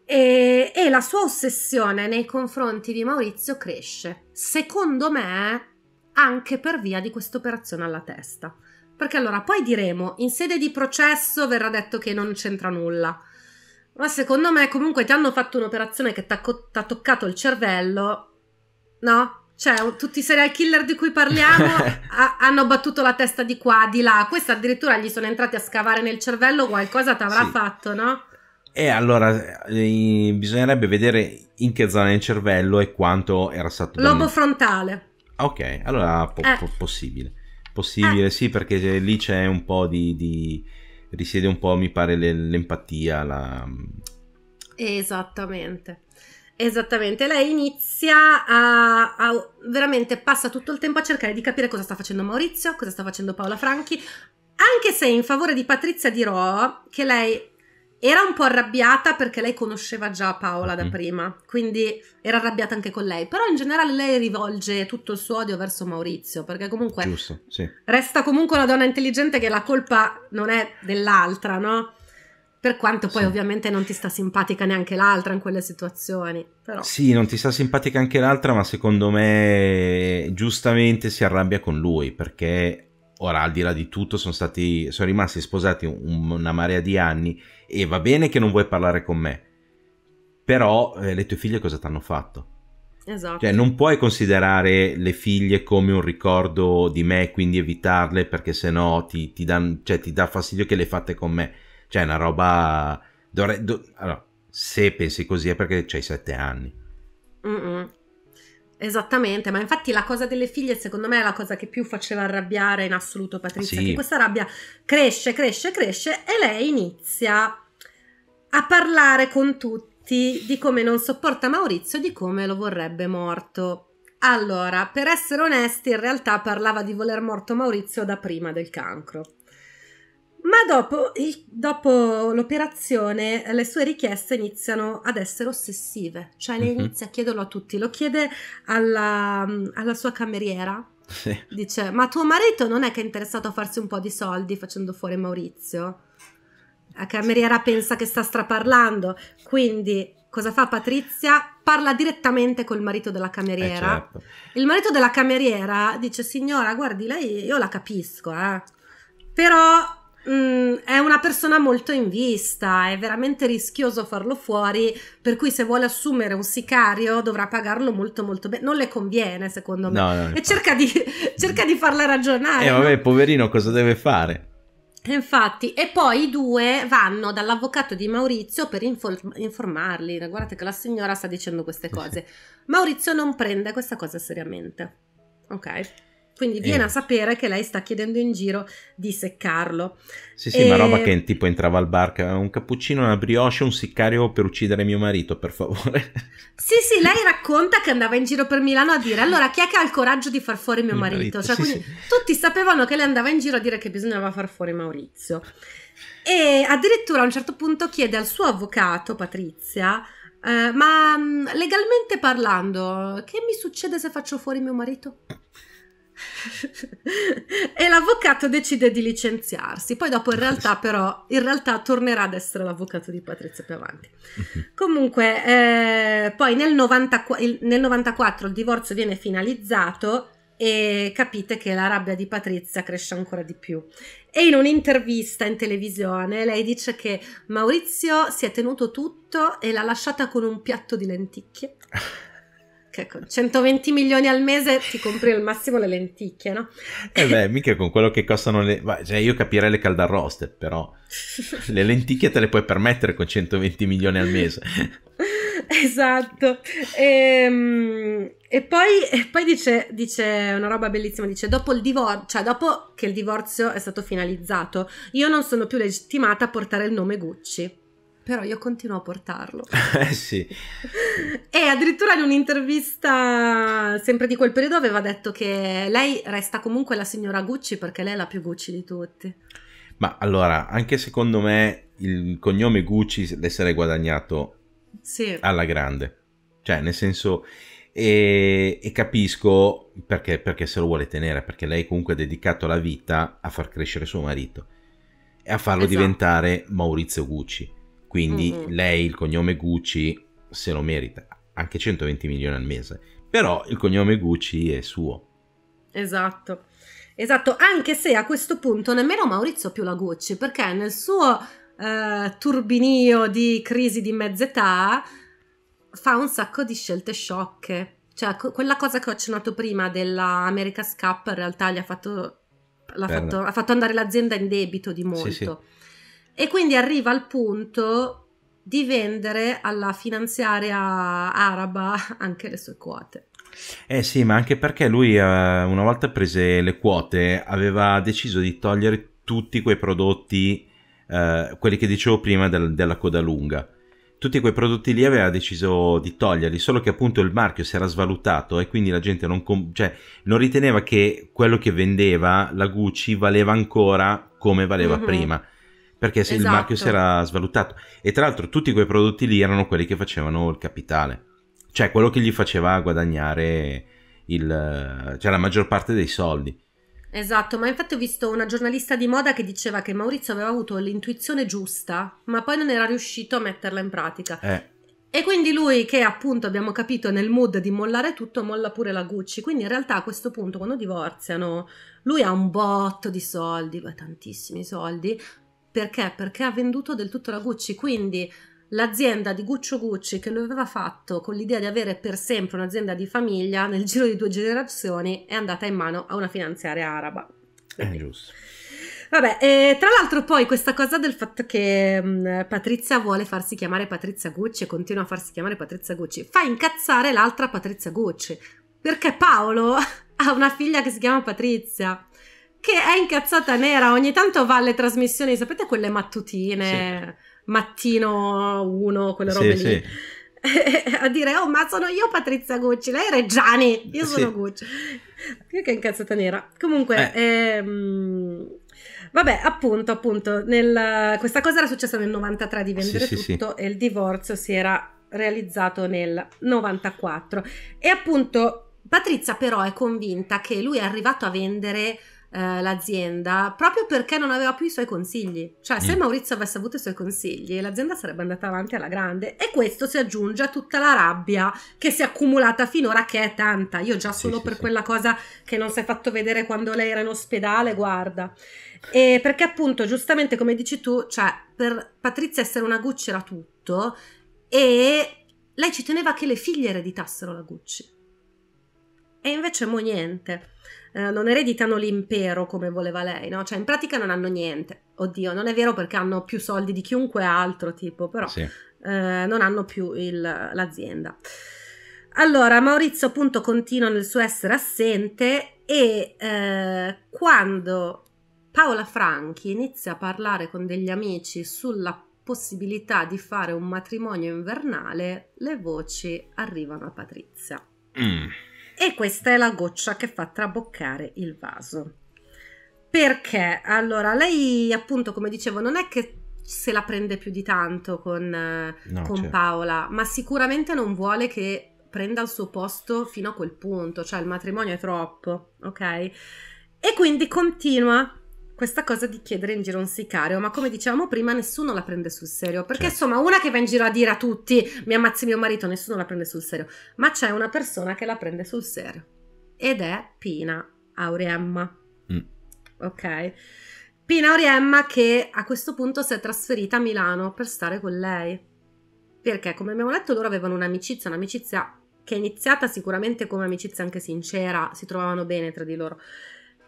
E, e la sua ossessione nei confronti di Maurizio cresce, secondo me anche per via di questa operazione alla testa. Perché allora poi diremo, in sede di processo verrà detto che non c'entra nulla. Ma secondo me comunque ti hanno fatto un'operazione che ti ha toccato il cervello, no? Cioè, tutti i serial killer di cui parliamo a- hanno battuto la testa di qua, di là. Questa addirittura gli sono entrati a scavare nel cervello, qualcosa t'avrà sì. fatto, no? E allora eh, bisognerebbe vedere in che zona del cervello e quanto era stato. Lobo danno... frontale. Ok, allora po- eh. po- possibile. Possibile, eh. sì, perché eh, lì c'è un po' di, di... risiede un po', mi pare, l'empatia. La... Mm, Esattamente. Esattamente, lei inizia a, a, veramente passa tutto il tempo a cercare di capire cosa sta facendo Maurizio, cosa sta facendo Paola Franchi, anche se in favore di Patrizia Dirò, che lei era un po' arrabbiata perché lei conosceva già Paola da mhm. prima, quindi era arrabbiata anche con lei, però in generale lei rivolge tutto il suo odio verso Maurizio, perché comunque Giusto, sì. resta comunque una donna intelligente che la colpa non è dell'altra, no? Per quanto poi sì. ovviamente non ti sta simpatica neanche l'altra in quelle situazioni. Però. Sì, non ti sta simpatica anche l'altra, ma secondo me giustamente si arrabbia con lui perché ora al di là di tutto sono, stati, sono rimasti sposati un, una marea di anni e va bene che non vuoi parlare con me, però eh, le tue figlie cosa ti hanno fatto? Esatto. Cioè, non puoi considerare le figlie come un ricordo di me, quindi evitarle perché sennò ti, ti, dan, cioè, ti dà fastidio che le fate con me. Cioè, una roba... Dovre... Do... Allora, se pensi così è perché c'hai sette anni. Mm -mm. Esattamente, ma infatti la cosa delle figlie secondo me è la cosa che più faceva arrabbiare in assoluto Patrizia, sì. che questa rabbia cresce, cresce, cresce e lei inizia a parlare con tutti di come non sopporta Maurizio e di come lo vorrebbe morto. Allora, per essere onesti, in realtà parlava di voler morto Maurizio da prima del cancro. Ma dopo, dopo, l'operazione le sue richieste iniziano ad essere ossessive, cioè lei mhm. inizia a chiederlo a tutti, lo chiede alla, alla sua cameriera, sì. dice ma tuo marito non è che è interessato a farsi un po' di soldi facendo fuori Maurizio? La cameriera pensa che sta straparlando, quindi cosa fa Patrizia? Parla direttamente col marito della cameriera. Eh certo. Il marito della cameriera dice signora guardi lei, io la capisco, eh, però Mm, è una persona molto in vista, è veramente rischioso farlo fuori, per cui se vuole assumere un sicario dovrà pagarlo molto molto bene, non le conviene secondo me. No, no, e cerca di, cerca di, farla ragionare. E eh, no? vabbè, poverino, cosa deve fare? Infatti, e poi i due vanno dall'avvocato di Maurizio per inform- informarli. Guardate che la signora sta dicendo queste eh cose. Maurizio non prende questa cosa seriamente. Ok. Quindi eh. viene eh. a sapere che lei sta chiedendo in giro di seccarlo. Sì, sì, e... ma roba che tipo entrava al bar, un cappuccino, una brioche, un sicario per uccidere mio marito, per favore. Sì, sì, lei racconta che andava in giro per Milano a dire allora chi è che ha il coraggio di far fuori mio, mio marito? marito? Cioè, sì, quindi sì. tutti sapevano che lei andava in giro a dire che bisognava far fuori Maurizio. E addirittura a un certo punto chiede al suo avvocato, Patrizia, eh, ma mm, legalmente parlando, che mi succede se faccio fuori mio marito? e l'avvocato decide di licenziarsi. Poi dopo in realtà però, in realtà tornerà ad essere l'avvocato di Patrizia più avanti. Mhm. Comunque, eh, poi nel, 90, nel 94 il divorzio viene finalizzato e capite che la rabbia di Patrizia cresce ancora di più. E in un'intervista in televisione lei dice che Maurizio si è tenuto tutto e l'ha lasciata con un piatto di lenticchie. che con 120 milioni al mese ti compri al massimo le lenticchie, no? Eh beh, mica con quello che costano le... Cioè, io capirei le caldarroste, però le lenticchie te le puoi permettere con 120 milioni al mese. esatto. E, ehm, e, poi, e poi dice, dice, una roba bellissima, dice dopo il divorzio, cioè dopo che il divorzio è stato finalizzato, io non sono più legittimata a portare il nome Gucci però io continuo a portarlo. Eh sì. E addirittura in un'intervista, sempre di quel periodo, aveva detto che lei resta comunque la signora Gucci perché lei è la più Gucci di tutti. Ma allora, anche secondo me il cognome Gucci l'essere guadagnato sì. alla grande. Cioè, nel senso, e, e capisco perché, perché se lo vuole tenere, perché lei comunque ha dedicato la vita a far crescere suo marito e a farlo esatto. diventare Maurizio Gucci quindi mm-hmm. lei il cognome Gucci se lo merita, anche 120 milioni al mese, però il cognome Gucci è suo. Esatto. Esatto, anche se a questo punto nemmeno Maurizio più la Gucci, perché nel suo eh, turbinio di crisi di mezz'età fa un sacco di scelte sciocche. Cioè, co- quella cosa che ho accennato prima della dell'America Scap in realtà gli ha fatto, fatto, ha fatto andare l'azienda in debito di molto. Sì, sì e quindi arriva al punto di vendere alla finanziaria araba anche le sue quote. Eh sì, ma anche perché lui eh, una volta prese le quote aveva deciso di togliere tutti quei prodotti, eh, quelli che dicevo prima del, della coda lunga. Tutti quei prodotti lì aveva deciso di toglierli, solo che appunto il marchio si era svalutato e quindi la gente non, com- cioè, non riteneva che quello che vendeva la Gucci valeva ancora come valeva mm-hmm. prima perché esatto. il marchio esatto. si era svalutato. E tra l'altro tutti quei prodotti lì erano quelli che facevano il capitale, cioè quello che gli faceva guadagnare il, cioè la maggior parte dei soldi. Esatto, ma infatti ho visto una giornalista di moda che diceva che Maurizio aveva avuto l'intuizione giusta, ma poi non era riuscito a metterla in pratica. Eh. E quindi lui, che appunto abbiamo capito nel mood di mollare tutto, molla pure la Gucci. Quindi in realtà a questo punto, quando divorziano, lui ha un botto di soldi, tantissimi soldi. Perché? Perché ha venduto del tutto la Gucci, quindi l'azienda di Guccio Gucci che lo aveva fatto con l'idea di avere per sempre un'azienda di famiglia nel giro di due generazioni è andata in mano a una finanziaria araba. È eh, giusto. Vabbè, eh, tra l'altro poi questa cosa del fatto che mh, mm, Patrizia vuole farsi chiamare Patrizia Gucci e continua a farsi chiamare Patrizia Gucci fa incazzare l'altra Patrizia Gucci perché Paolo ha una figlia che si chiama Patrizia che è incazzata nera, ogni tanto va alle trasmissioni, sapete quelle mattutine, sì. mattino 1, quelle robe sì, lì. Sì a dire oh ma sono io Patrizia Gucci lei è Reggiani io sono sì. Gucci io che incazzata nera comunque eh. ehm, vabbè appunto appunto nel, questa cosa era successa nel 93 di vendere sì, tutto sì, e il divorzio si era realizzato nel 94 e appunto Patrizia però è convinta che lui è arrivato a vendere eh, l'azienda proprio perché non aveva più i suoi consigli. Cioè, se mm. Maurizio avesse avuto i suoi consigli, l'azienda sarebbe andata avanti alla grande. E questo si aggiunge a tutta la rabbia che si è accumulata finora, che è tanta. Io già solo sì, per sì, quella cosa che non si è fatto vedere quando lei era in ospedale, guarda. E perché appunto, giustamente come dici tu, cioè, per Patrizia essere una Gucci era tutto e lei ci teneva che le figlie ereditassero la Gucci. E invece mo niente. Eh, non ereditano l'impero come voleva lei, no? Cioè in pratica non hanno niente. Oddio, non è vero perché hanno più soldi di chiunque altro, tipo, però sì. eh, non hanno più il, l'azienda. Allora, Maurizio appunto continua nel suo essere assente e eh, quando Paola Franchi inizia a parlare con degli amici sulla possibilità di fare un matrimonio invernale, le voci arrivano a Patrizia. Mm e questa è la goccia che fa traboccare il vaso. Perché? Allora, lei appunto, come dicevo, non è che se la prende più di tanto con, eh, no, con certo. Paola, ma sicuramente non vuole che prenda il suo posto fino a quel punto, cioè il matrimonio è troppo, ok? E quindi continua questa cosa di chiedere in giro un sicario, ma come dicevamo prima, nessuno la prende sul serio. Perché certo. insomma, una che va in giro a dire a tutti mi ammazzi mio marito, nessuno la prende sul serio, ma c'è una persona che la prende sul serio ed è Pina Auriemma. Mm. Ok. Pina Auriemma che a questo punto si è trasferita a Milano per stare con lei. Perché, come abbiamo detto, loro avevano un'amicizia, un'amicizia che è iniziata sicuramente come amicizia anche sincera, si trovavano bene tra di loro,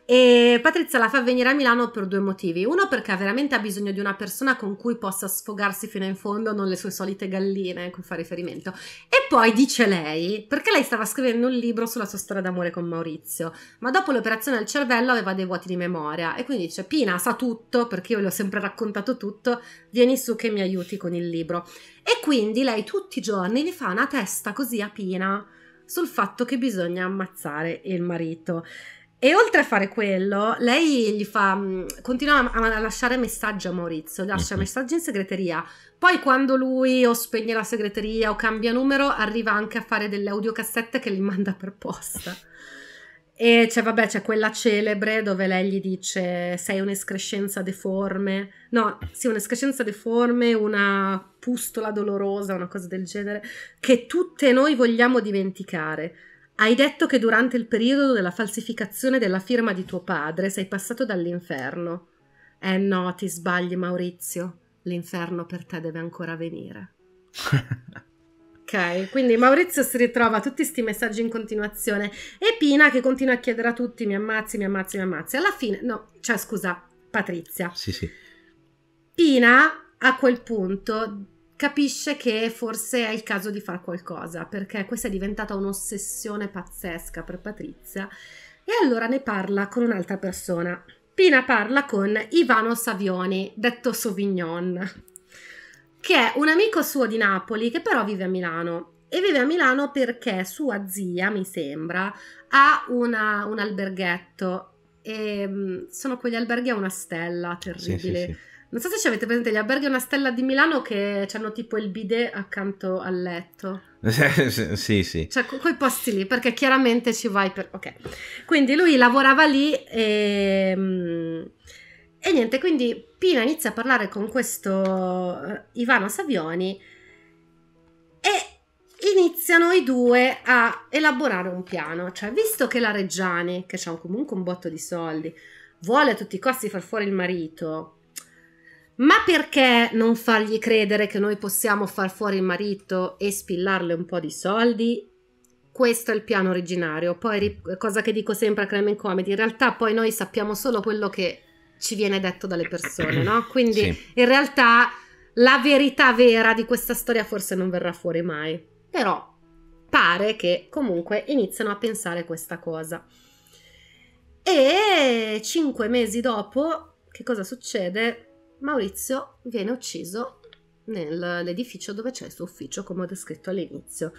e Patrizia la fa venire a Milano per due motivi. Uno perché veramente ha bisogno di una persona con cui possa sfogarsi fino in fondo, non le sue solite galline a cui fa riferimento. E poi dice lei, perché lei stava scrivendo un libro sulla sua storia d'amore con Maurizio, ma dopo l'operazione al cervello aveva dei vuoti di memoria e quindi dice Pina sa tutto perché io le ho sempre raccontato tutto, vieni su che mi aiuti con il libro. E quindi lei tutti i giorni gli fa una testa così a Pina sul fatto che bisogna ammazzare il marito. E oltre a fare quello, lei gli fa, mm, continua a, a lasciare messaggi a Maurizio, lascia mm-hmm. messaggi in segreteria. Poi quando lui o spegne la segreteria o cambia numero, arriva anche a fare delle audiocassette che gli manda per posta. E c'è, vabbè, c'è quella celebre dove lei gli dice sei un'escrescenza deforme. No, sì, un'escrescenza deforme, una pustola dolorosa, una cosa del genere, che tutte noi vogliamo dimenticare. Hai detto che durante il periodo della falsificazione della firma di tuo padre sei passato dall'inferno. Eh no, ti sbagli Maurizio, l'inferno per te deve ancora venire. ok, quindi Maurizio si ritrova tutti questi messaggi in continuazione e Pina che continua a chiedere a tutti mi ammazzi, mi ammazzi, mi ammazzi. Alla fine, no, cioè scusa, Patrizia. Sì, sì. Pina a quel punto capisce che forse è il caso di fare qualcosa, perché questa è diventata un'ossessione pazzesca per Patrizia, e allora ne parla con un'altra persona. Pina parla con Ivano Savioni, detto Sauvignon, che è un amico suo di Napoli che però vive a Milano. E vive a Milano perché sua zia, mi sembra, ha una, un alberghetto. E mm, sono quegli alberghi a una stella terribile. Sì, sì, sì non so se ci avete presente gli alberghi a una stella di Milano che hanno tipo il bidet accanto al letto. sì, sì. Cioè, con quei posti lì, perché chiaramente ci vai per... Ok. Quindi lui lavorava lì e... Ehm, e niente, quindi Pina inizia a parlare con questo eh, Ivano Savioni e iniziano i due a elaborare un piano. Cioè, visto che la Reggiani, che ha comunque un botto di soldi, vuole a tutti i costi far fuori il marito ma perché non fargli credere che noi possiamo far fuori il marito e spillarle un po' di soldi? Questo è il piano originario. Poi, cosa che dico sempre a Crime Comedy, in realtà poi noi sappiamo solo quello che ci viene detto dalle persone, no? Quindi sì. in realtà la verità vera di questa storia forse non verrà fuori mai. Però pare che comunque iniziano a pensare questa cosa. E cinque mesi dopo, che cosa succede? Maurizio viene ucciso nell'edificio dove c'è il suo ufficio, come ho descritto all'inizio.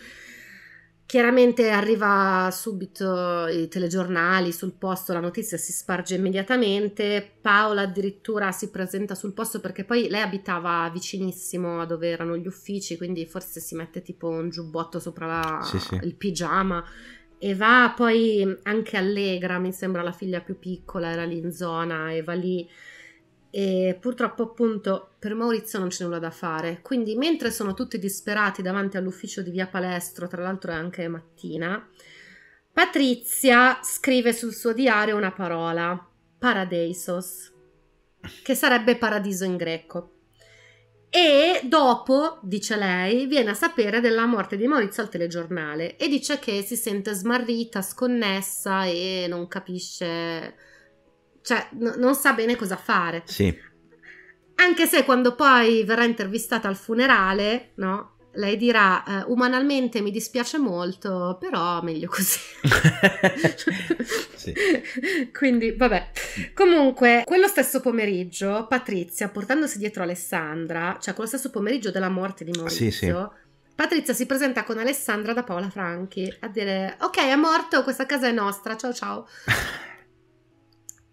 Chiaramente arriva subito i telegiornali sul posto, la notizia si sparge immediatamente, Paola addirittura si presenta sul posto perché poi lei abitava vicinissimo a dove erano gli uffici, quindi forse si mette tipo un giubbotto sopra la, sì, sì. il pigiama e va poi anche Allegra, mi sembra la figlia più piccola, era lì in zona e va lì e purtroppo appunto per Maurizio non c'è nulla da fare. Quindi mentre sono tutti disperati davanti all'ufficio di Via Palestro, tra l'altro è anche mattina, Patrizia scrive sul suo diario una parola, paradeisos, che sarebbe paradiso in greco. E dopo, dice lei, viene a sapere della morte di Maurizio al telegiornale e dice che si sente smarrita, sconnessa e non capisce cioè no, non sa bene cosa fare. Sì. Anche se quando poi verrà intervistata al funerale, no? Lei dirà, eh, umanamente mi dispiace molto, però meglio così. sì. Quindi, vabbè. Comunque, quello stesso pomeriggio, Patrizia, portandosi dietro Alessandra, cioè quello stesso pomeriggio della morte di Maurizio, sì, sì. Patrizia si presenta con Alessandra da Paola Franchi a dire ok è morto, questa casa è nostra, ciao ciao.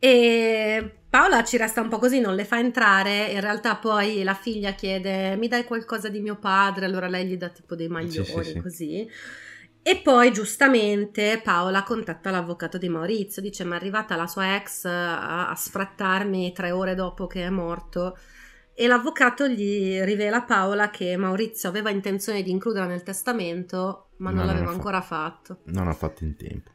E Paola ci resta un po' così, non le fa entrare, in realtà poi la figlia chiede mi dai qualcosa di mio padre, allora lei gli dà tipo dei maglioni sì, sì, sì. così. E poi giustamente Paola contatta l'avvocato di Maurizio, dice ma è arrivata la sua ex a, a sfrattarmi tre ore dopo che è morto e l'avvocato gli rivela a Paola che Maurizio aveva intenzione di includerla nel testamento ma non, non l'aveva ancora fatto. Non ha fatto in tempo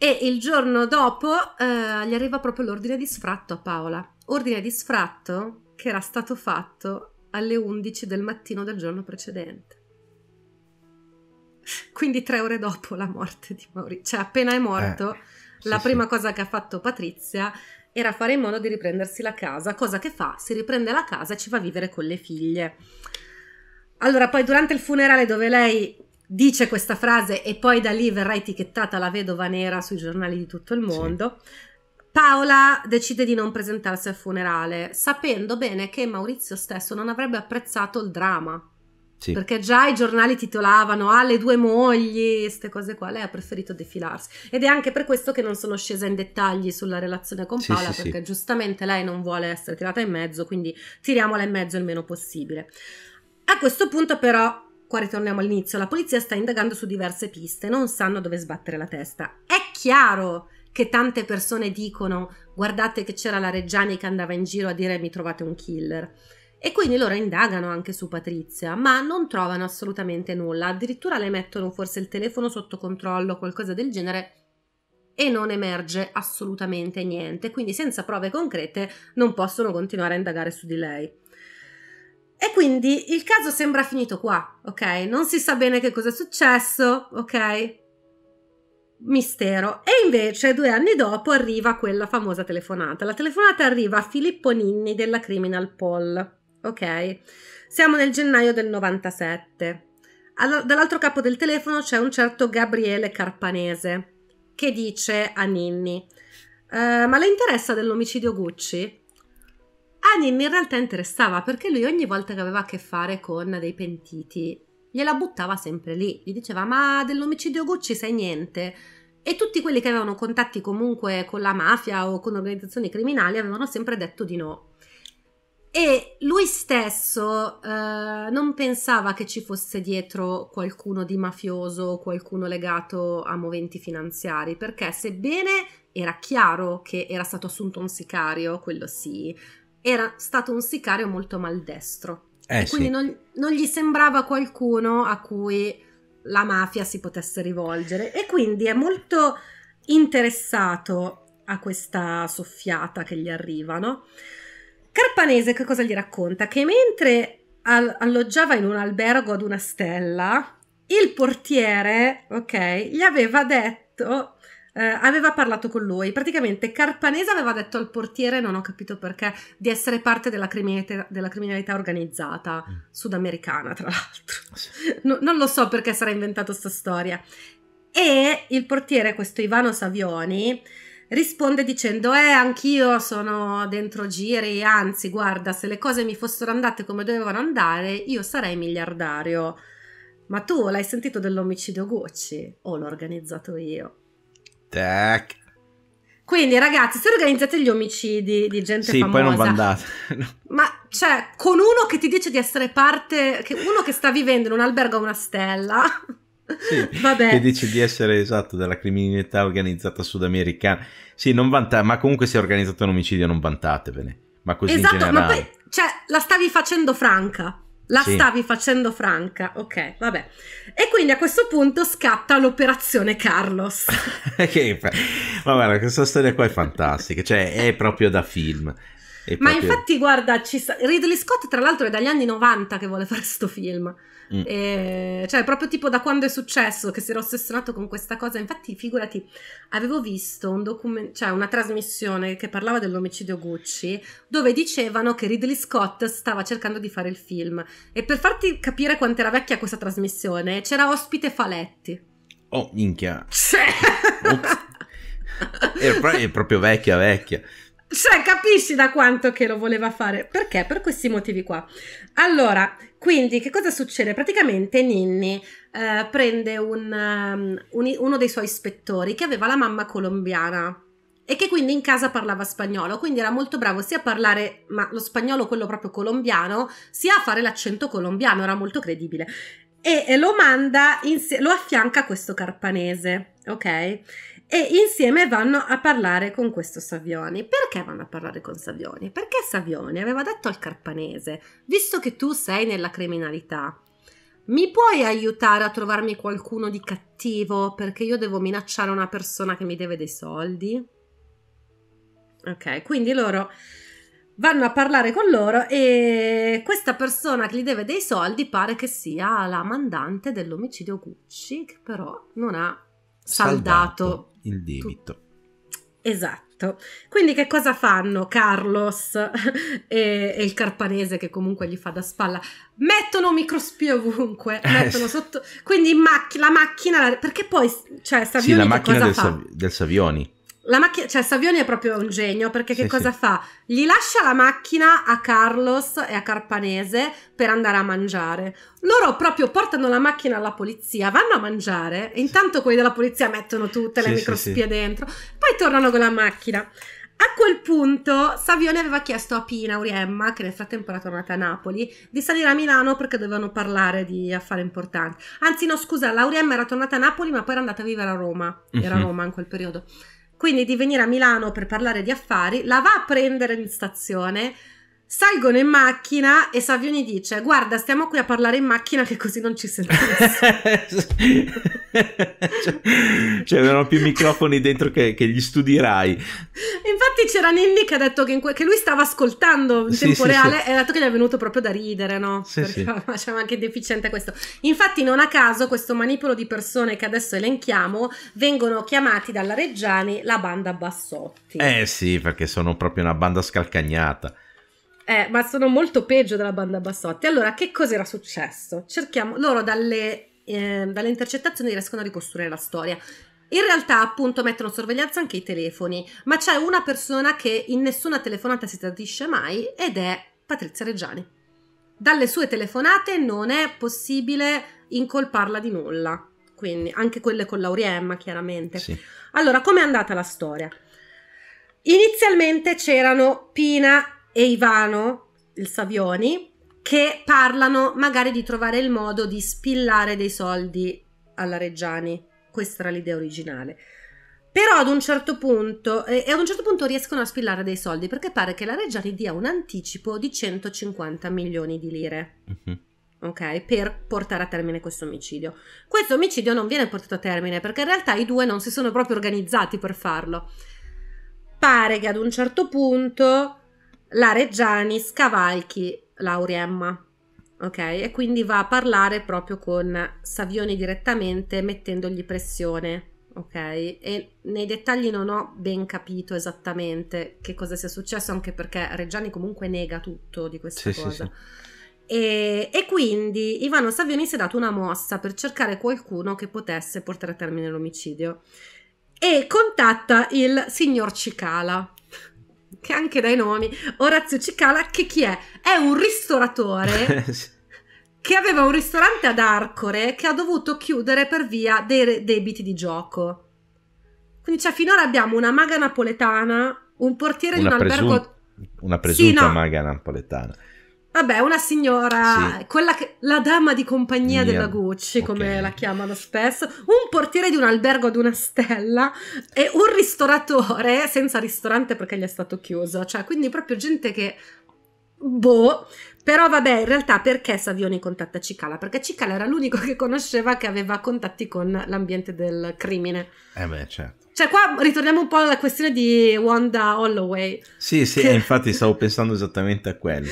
e il giorno dopo eh, gli arriva proprio l'ordine di sfratto a Paola. Ordine di sfratto che era stato fatto alle 11 del mattino del giorno precedente. Quindi tre ore dopo la morte di Maurizio, cioè appena è morto, eh, sì, la prima sì. cosa che ha fatto Patrizia era fare in modo di riprendersi la casa, cosa che fa, si riprende la casa e ci va a vivere con le figlie. Allora, poi durante il funerale dove lei dice questa frase e poi da lì verrà etichettata la vedova nera sui giornali di tutto il mondo. Sì. Paola decide di non presentarsi al funerale, sapendo bene che Maurizio stesso non avrebbe apprezzato il dramma. Sì. Perché già i giornali titolavano ha ah, le due mogli, queste cose qua, lei ha preferito defilarsi. Ed è anche per questo che non sono scesa in dettagli sulla relazione con Paola, sì, perché giustamente lei non vuole essere tirata in mezzo, quindi tiriamola in mezzo il meno possibile. A questo punto però Qua ritorniamo all'inizio. La polizia sta indagando su diverse piste, non sanno dove sbattere la testa. È chiaro che tante persone dicono guardate che c'era la Reggiani che andava in giro a dire mi trovate un killer. E quindi loro indagano anche su Patrizia, ma non trovano assolutamente nulla, addirittura le mettono forse il telefono sotto controllo, qualcosa del genere, e non emerge assolutamente niente, quindi senza prove concrete non possono continuare a indagare su di lei. E quindi il caso sembra finito qua, ok? Non si sa bene che cosa è successo, ok? Mistero. E invece due anni dopo arriva quella famosa telefonata. La telefonata arriva a Filippo Ninni della Criminal Poll, ok? Siamo nel gennaio del 97. All dall'altro capo del telefono c'è un certo Gabriele Carpanese che dice a Ninni: eh, Ma le interessa dell'omicidio Gucci? Anin in realtà interessava perché lui ogni volta che aveva a che fare con dei pentiti gliela buttava sempre lì, gli diceva ma dell'omicidio Gucci sai niente e tutti quelli che avevano contatti comunque con la mafia o con organizzazioni criminali avevano sempre detto di no. E lui stesso eh, non pensava che ci fosse dietro qualcuno di mafioso, qualcuno legato a moventi finanziari, perché sebbene era chiaro che era stato assunto un sicario, quello sì, era stato un sicario molto maldestro. Eh, quindi sì. non, non, gli sembrava qualcuno a cui la mafia si potesse rivolgere e quindi è molto interessato a questa soffiata che gli arriva, no? Carpanese che cosa gli racconta? Che mentre all- alloggiava in un albergo ad una stella, il portiere, ok, gli aveva detto eh, aveva parlato con lui. Praticamente Carpanese aveva detto al portiere, non ho capito perché, di essere parte della, criminalità, della criminalità organizzata mm. sudamericana, tra l'altro. Sì. No, non lo so perché sarà inventato sta storia. E il portiere, questo Ivano Savioni, risponde dicendo eh anch'io sono dentro giri anzi guarda se le cose mi fossero andate come dovevano andare io sarei miliardario ma tu l'hai sentito dell'omicidio Gucci o l'ho organizzato io Tac. Quindi ragazzi, se organizzate gli omicidi di gente sì, famosa, poi non vandate. ma cioè, con uno che ti dice di essere parte, che uno che sta vivendo in un albergo a una stella, sì, Vabbè. che dice di essere esatto della criminalità organizzata sudamericana. Sì, non vantate, ma comunque se organizzate un omicidio non vantatevene. Ma così esatto, in generale. ma poi cioè, la stavi facendo franca. La sì. stavi facendo franca, ok, vabbè. E quindi a questo punto scatta l'operazione Carlos. che, ma guarda, questa storia qua è fantastica, cioè è proprio da film. Proprio... Ma infatti, guarda, ci sta... Ridley Scott, tra l'altro, è dagli anni 90 che vuole fare questo film. Mm. E, cioè, proprio tipo da quando è successo che si era ossessionato con questa cosa. Infatti, figurati, avevo visto un document- cioè una trasmissione che parlava dell'omicidio Gucci, dove dicevano che Ridley Scott stava cercando di fare il film. E per farti capire quanto era vecchia questa trasmissione, c'era ospite Faletti. Oh, minchia. Sì. è proprio vecchia, vecchia. Cioè, capisci da quanto che lo voleva fare? Perché? Per questi motivi qua. Allora, quindi che cosa succede? Praticamente Ninni eh, prende un, um, un, uno dei suoi ispettori che aveva la mamma colombiana e che quindi in casa parlava spagnolo, quindi era molto bravo sia a parlare ma lo spagnolo, quello proprio colombiano, sia a fare l'accento colombiano, era molto credibile. E, e lo manda, in, lo affianca a questo carpanese, ok? ok? e insieme vanno a parlare con questo Savioni. Perché vanno a parlare con Savioni? Perché Savioni aveva detto al Carpanese, visto che tu sei nella criminalità, mi puoi aiutare a trovarmi qualcuno di cattivo perché io devo minacciare una persona che mi deve dei soldi? Ok, quindi loro vanno a parlare con loro e questa persona che gli deve dei soldi pare che sia la mandante dell'omicidio Gucci, che però non ha saldato, saldato il debito. Esatto. Quindi che cosa fanno Carlos e, e, il carpanese che comunque gli fa da spalla? Mettono microspi ovunque, eh, mettono sotto, quindi mac- la macchina, perché poi, cioè, Savioni sì, la macchina del, Sav- del Savioni la macchina, cioè Savioni è proprio un genio perché che cosa sì. fa? Gli lascia la macchina a Carlos e a Carpanese per andare a mangiare. Loro proprio portano la macchina alla polizia, vanno a mangiare e intanto quelli della polizia mettono tutte le sì, microspie dentro, poi tornano con la macchina. A quel punto Savione aveva chiesto a Pina Uriemma, che nel frattempo era tornata a Napoli, di salire a Milano perché dovevano parlare di affari importanti. Anzi, no, scusa, Lauriemma era tornata a Napoli, ma poi era andata a vivere a Roma. Era a mhm. Roma in quel periodo quindi di venire a Milano per parlare di affari, la va a prendere in stazione, Salgono in macchina e Savioni dice: Guarda, stiamo qui a parlare in macchina che così non ci sentiamo. cioè, cioè, ho più microfoni dentro che, che gli studirai. Infatti, c'era Ninni che ha detto che, que- che lui stava ascoltando in sì, tempo sì, reale sì. e ha detto che gli è venuto proprio da ridere, no? Sì, Perché sì. anche deficiente questo. Infatti, non a caso, questo manipolo di persone che adesso elenchiamo vengono chiamati dalla Reggiani la banda Bassotti. Eh sì, perché sono proprio una banda scalcagnata. Eh, ma sono molto peggio della banda Bassotti. Allora, che cosa era successo? Cerchiamo, loro dalle, eh, dalle intercettazioni riescono a ricostruire la storia. In realtà, appunto, mettono sorveglianza anche i telefoni, ma c'è una persona che in nessuna telefonata si tradisce mai ed è Patrizia Reggiani. Dalle sue telefonate non è possibile incolparla di nulla, quindi anche quelle con l'Auriemma, chiaramente. Sì. Allora, com'è andata la storia? Inizialmente c'erano Pina e Ivano, il Savioni, che parlano magari di trovare il modo di spillare dei soldi alla Reggiani. Questa era l'idea originale. Però ad un certo punto, e ad un certo punto riescono a spillare dei soldi perché pare che la Reggiani dia un anticipo di 150 milioni di lire. Uh-huh. Ok, per portare a termine questo omicidio. Questo omicidio non viene portato a termine perché in realtà i due non si sono proprio organizzati per farlo. Pare che ad un certo punto la Reggiani scavalchi Lauremma. Ok, e quindi va a parlare proprio con Savioni direttamente mettendogli pressione. Ok, e nei dettagli non ho ben capito esattamente che cosa sia successo, anche perché Reggiani comunque nega tutto di questa sì, cosa. Sì, sì. E, e, quindi Ivano Savioni si è dato una mossa per cercare qualcuno che potesse portare a termine l'omicidio e contatta il signor Cicala, che anche dai nomi, Orazio Cicala, che chi è? È un ristoratore che aveva un ristorante ad Arcore che ha dovuto chiudere per via dei debiti di gioco. Quindi cioè, finora abbiamo una maga napoletana, un portiere una di un presun- albergo... Una presunta sì, no. maga napoletana. Vabbè, una signora, sì. quella che, la dama di compagnia yeah. della Gucci, come la chiamano spesso, un portiere di un albergo ad una stella e un ristoratore senza ristorante perché gli è stato chiuso. Cioè, quindi proprio gente che... Boh, però vabbè, in realtà perché Savioni contatta Cicala? Perché Cicala era l'unico che conosceva che aveva contatti con l'ambiente del crimine. Eh beh, certo. Cioè qua ritorniamo un po' alla questione di Wanda Holloway. Sì, sì, che... Eh, infatti stavo pensando esattamente a quello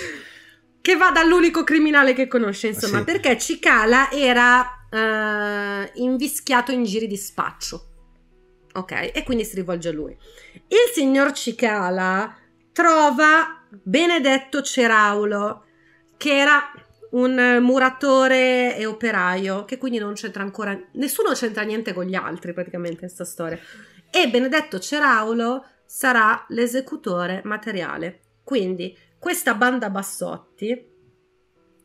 che va dall'unico criminale che conosce, insomma, sì. perché Cicala era eh, invischiato in giri di spaccio. Ok, e quindi si rivolge a lui. Il signor Cicala trova Benedetto Ceraulo, che era un muratore e operaio, che quindi non c'entra ancora, nessuno c'entra niente con gli altri praticamente in questa storia. E Benedetto Ceraulo sarà l'esecutore materiale. Quindi questa banda Bassotti,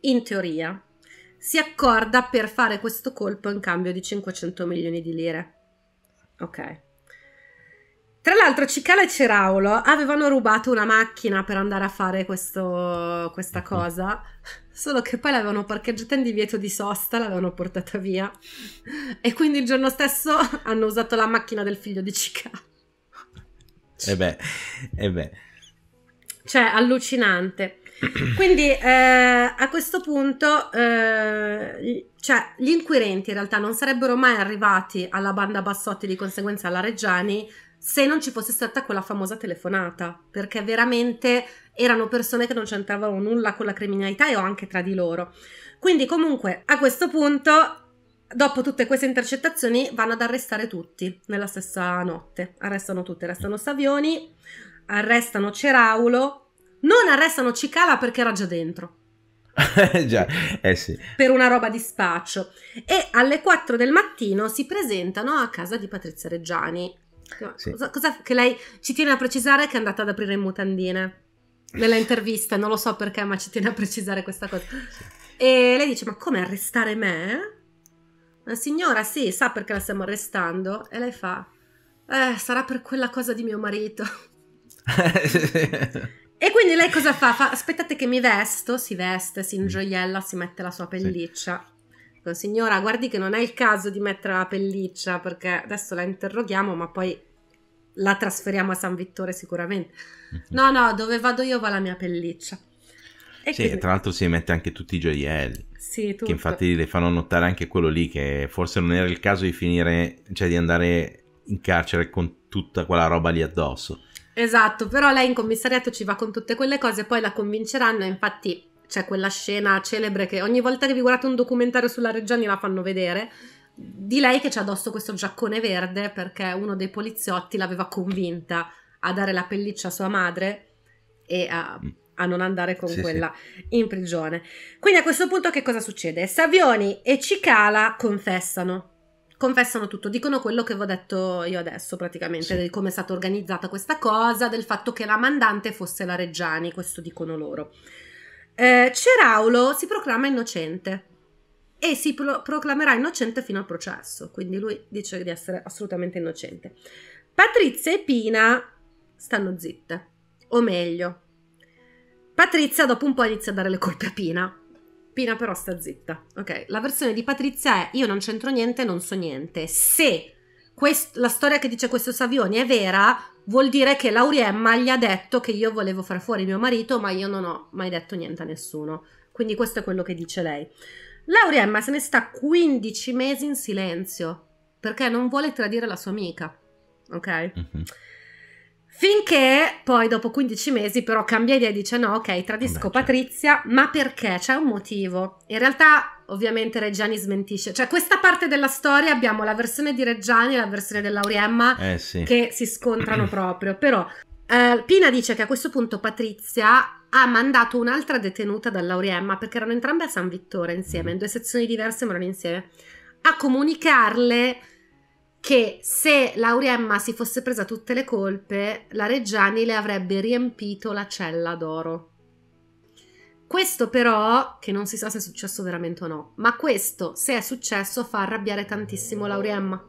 in teoria, si accorda per fare questo colpo in cambio di 500 milioni di lire. Ok. Tra l'altro Cicala e Ceraulo avevano rubato una macchina per andare a fare questo, questa ecco. cosa, solo che poi l'avevano parcheggiata in divieto di sosta, l'avevano portata via e quindi il giorno stesso hanno usato la macchina del figlio di Cicala. E eh beh, e eh beh cioè allucinante. Quindi eh, a questo punto, eh, cioè, gli inquirenti in realtà non sarebbero mai arrivati alla banda Bassotti, di conseguenza alla Reggiani, se non ci fosse stata quella famosa telefonata, perché veramente erano persone che non c'entravano nulla con la criminalità e o anche tra di loro. Quindi comunque a questo punto dopo tutte queste intercettazioni vanno ad arrestare tutti nella stessa notte. Arrestano tutti, arrestano Savioni, arrestano Ceraulo, non arrestano Cicala perché era già dentro. già, eh sì. Per una roba di spaccio. E alle 4 del mattino si presentano a casa di Patrizia Reggiani. Sì. Cosa, che lei ci tiene a precisare che è andata ad aprire in mutandine nella intervista, non lo so perché, ma ci tiene a precisare questa cosa. E lei dice: Ma come arrestare me? La signora sì, sa perché la stiamo arrestando. E lei fa: Eh, sarà per quella cosa di mio marito e quindi lei cosa fa? fa? Aspettate che mi vesto, si veste, si mm. ingioiella, si mette la sua pelliccia. Sì. signora, guardi che non è il caso di mettere la pelliccia perché adesso la interroghiamo, ma poi la trasferiamo a San Vittore sicuramente. Mhm. No, no, dove vado io va la mia pelliccia. E sì, quindi... tra l'altro si mette anche tutti i gioielli. Sì, tutto. Che infatti le fanno notare anche quello lì che forse non era il caso di finire, cioè di andare in carcere con tutta quella roba lì addosso. Esatto, però lei in commissariato ci va con tutte quelle cose, poi la convinceranno, infatti c'è quella scena celebre che ogni volta che vi guardate un documentario sulla regione la fanno vedere, di lei che c'ha addosso questo giaccone verde perché uno dei poliziotti l'aveva convinta a dare la pelliccia a sua madre e a, mm. a non andare con sì, quella sì. in prigione. Quindi a questo punto che cosa succede? Savioni e Cicala confessano confessano tutto, dicono quello che vi ho detto io adesso praticamente, sì. di come è stata organizzata questa cosa, del fatto che la mandante fosse la Reggiani, questo dicono loro. Eh, Ceraulo si proclama innocente e si pro- proclamerà innocente fino al processo, quindi lui dice di essere assolutamente innocente. Patrizia e Pina stanno zitte, o meglio, Patrizia dopo un po' inizia a dare le colpe a Pina Pina però sta zitta. Ok, la versione di Patrizia è io non c'entro niente, non so niente. Se quest- la storia che dice questo Savioni è vera, vuol dire che Lauriemma gli ha detto che io volevo far fuori mio marito, ma io non ho mai detto niente a nessuno. Quindi questo è quello che dice lei. Lauriemma se ne sta 15 mesi in silenzio perché non vuole tradire la sua amica. Ok? Mm-hmm. Finché poi dopo 15 mesi però cambia idea e dice no, ok, tradisco Beh, certo. Patrizia, ma perché? C'è un motivo. In realtà ovviamente Reggiani smentisce. Cioè questa parte della storia abbiamo la versione di Reggiani e la versione dell'Auriemma eh, sì. che si scontrano proprio. Però eh, Pina dice che a questo punto Patrizia ha mandato un'altra detenuta dall'Auriemma perché erano entrambe a San Vittore insieme, mm. in due sezioni diverse ma erano insieme, a comunicarle che se Lauremma si fosse presa tutte le colpe, la Reggiani le avrebbe riempito la cella d'oro. Questo però, che non si sa se è successo veramente o no, ma questo, se è successo, fa arrabbiare tantissimo Lauremma,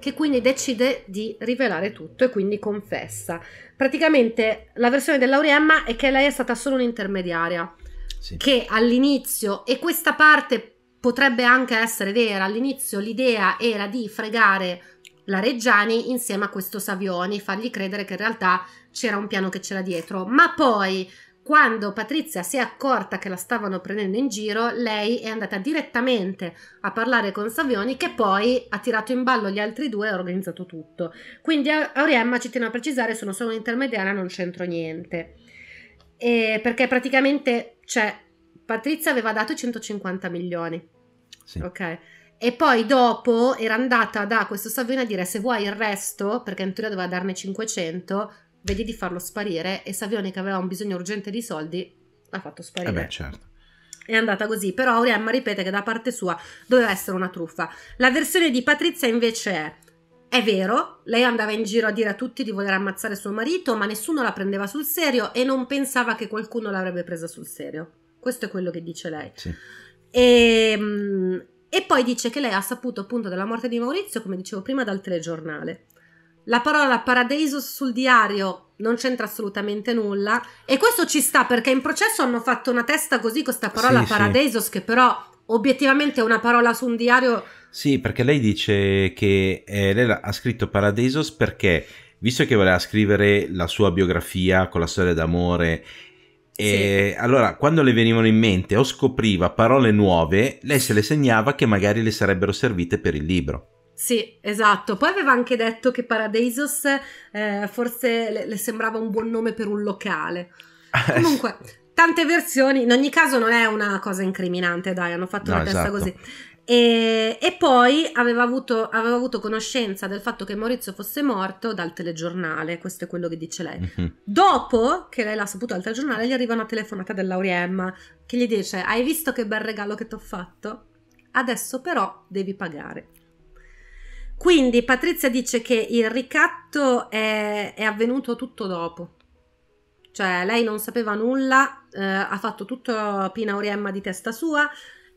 che quindi decide di rivelare tutto e quindi confessa. Praticamente la versione di Lauremma è che lei è stata solo un'intermediaria, sì. che all'inizio, e questa parte potrebbe anche essere vera. All'inizio l'idea era di fregare la Reggiani insieme a questo Savioni, fargli credere che in realtà c'era un piano che c'era dietro, ma poi quando Patrizia si è accorta che la stavano prendendo in giro, lei è andata direttamente a parlare con Savioni che poi ha tirato in ballo gli altri due e ha organizzato tutto. Quindi Auriemma ci tiene a precisare, sono solo un'intermediaria, non c'entro niente. E perché praticamente c'è Patrizia aveva dato 150 milioni. Sì. Ok. E poi dopo era andata da questo Savino a dire se vuoi il resto, perché in teoria doveva darne 500, vedi di farlo sparire e Savione che aveva un bisogno urgente di soldi l'ha fatto sparire. Eh beh, certo. È andata così, però Auriemma ripete che da parte sua doveva essere una truffa. La versione di Patrizia invece è è vero, lei andava in giro a dire a tutti di voler ammazzare suo marito, ma nessuno la prendeva sul serio e non pensava che qualcuno l'avrebbe presa sul serio. Questo è quello che dice lei. Sì. E, ehm, e poi dice che lei ha saputo appunto della morte di Maurizio, come dicevo prima, dal telegiornale. La parola paradiso sul diario non c'entra assolutamente nulla e questo ci sta perché in processo hanno fatto una testa così con questa parola sì, paradisos sì. che però obiettivamente è una parola su un diario. Sì, perché lei dice che eh, lei ha scritto paradiso perché visto che voleva scrivere la sua biografia con la storia d'amore e sì. allora, quando le venivano in mente o scopriva parole nuove, lei se le segnava che magari le sarebbero servite per il libro. Sì, esatto. Poi aveva anche detto che Paradeisos eh, forse le, le, sembrava un buon nome per un locale. Comunque, tante versioni. In ogni caso, non è una cosa incriminante, dai, hanno fatto no, una esatto. testa così. E, e poi aveva avuto, aveva avuto, conoscenza del fatto che Maurizio fosse morto dal telegiornale, questo è quello che dice lei. Mhm. Dopo che lei l'ha saputo dal telegiornale, gli arriva una telefonata dell'Auriemma che gli dice: Hai visto che bel regalo che ti ho fatto? Adesso però devi pagare. Quindi Patrizia dice che il ricatto è, è avvenuto tutto dopo. Cioè lei non sapeva nulla, eh, ha fatto tutto Pina Auriemma di testa sua,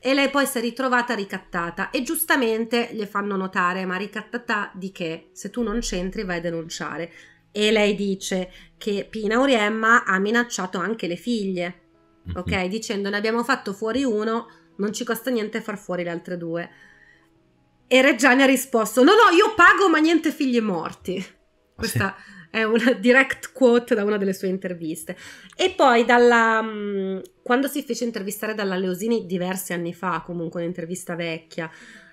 e lei poi si è ritrovata ricattata e giustamente le fanno notare ma ricattata di che? Se tu non c'entri vai a denunciare e lei dice che Pina Uriemma ha minacciato anche le figlie mhm. ok? Dicendo ne abbiamo fatto fuori uno non ci costa niente far fuori le altre due e Reggiani ha risposto no no io pago ma niente figli morti ah, questa sì è una direct quote da una delle sue interviste. E poi dalla, mm, quando si fece intervistare dalla Leosini diversi anni fa, comunque un'intervista vecchia,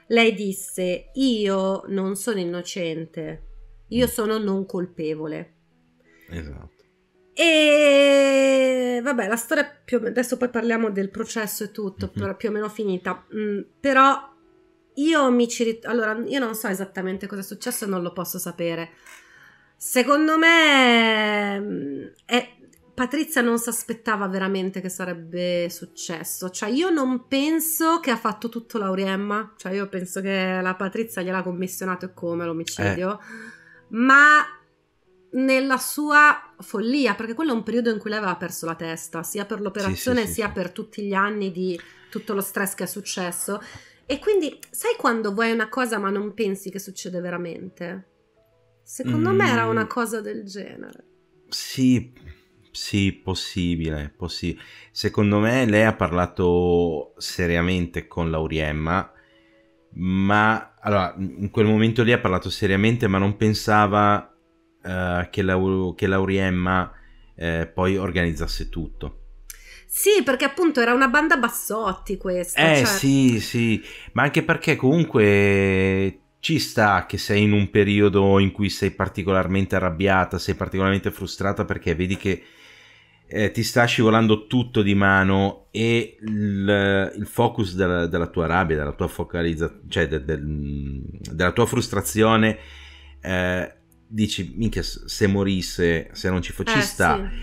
lei disse io non sono innocente, io mm. sono non colpevole. Esatto. E vabbè, la storia più, adesso poi parliamo del processo e tutto, mm-hmm. però hmm più o meno finita. Mm, però io mi ci rit- allora io non so esattamente cosa è successo, non lo posso sapere. Secondo me è, eh, eh, Patrizia non si aspettava veramente che sarebbe successo. Cioè, io non penso che ha fatto tutto Lauriemma. Cioè, io penso che la Patrizia gliel'ha commissionato e come l'omicidio. Eh. Ma nella sua follia, perché quello è un periodo in cui lei aveva perso la testa, sia per l'operazione sì, sì, sia sì. per tutti gli anni di tutto lo stress che è successo. E quindi, sai quando vuoi una cosa ma non pensi che succede veramente? Secondo mm. me era una mm. cosa del genere. Sì, sì, possibile, possibile. Secondo me lei ha parlato seriamente con Lauriemma, ma allora, in quel momento lì ha parlato seriamente, ma non pensava uh, che, Lau- che, Lauriemma eh, poi organizzasse tutto. Sì, perché appunto era una banda bassotti questa. Eh cioè... sì, sì, ma anche perché comunque ci sta che sei in un periodo in cui sei particolarmente arrabbiata, sei particolarmente frustrata perché vedi che eh, ti sta scivolando tutto di mano e il, il focus della, della, tua rabbia, della tua focalizzazione, cioè de, de, della tua frustrazione, eh, dici, minchia, se morisse, se non ci fosse, eh, sta. Sì.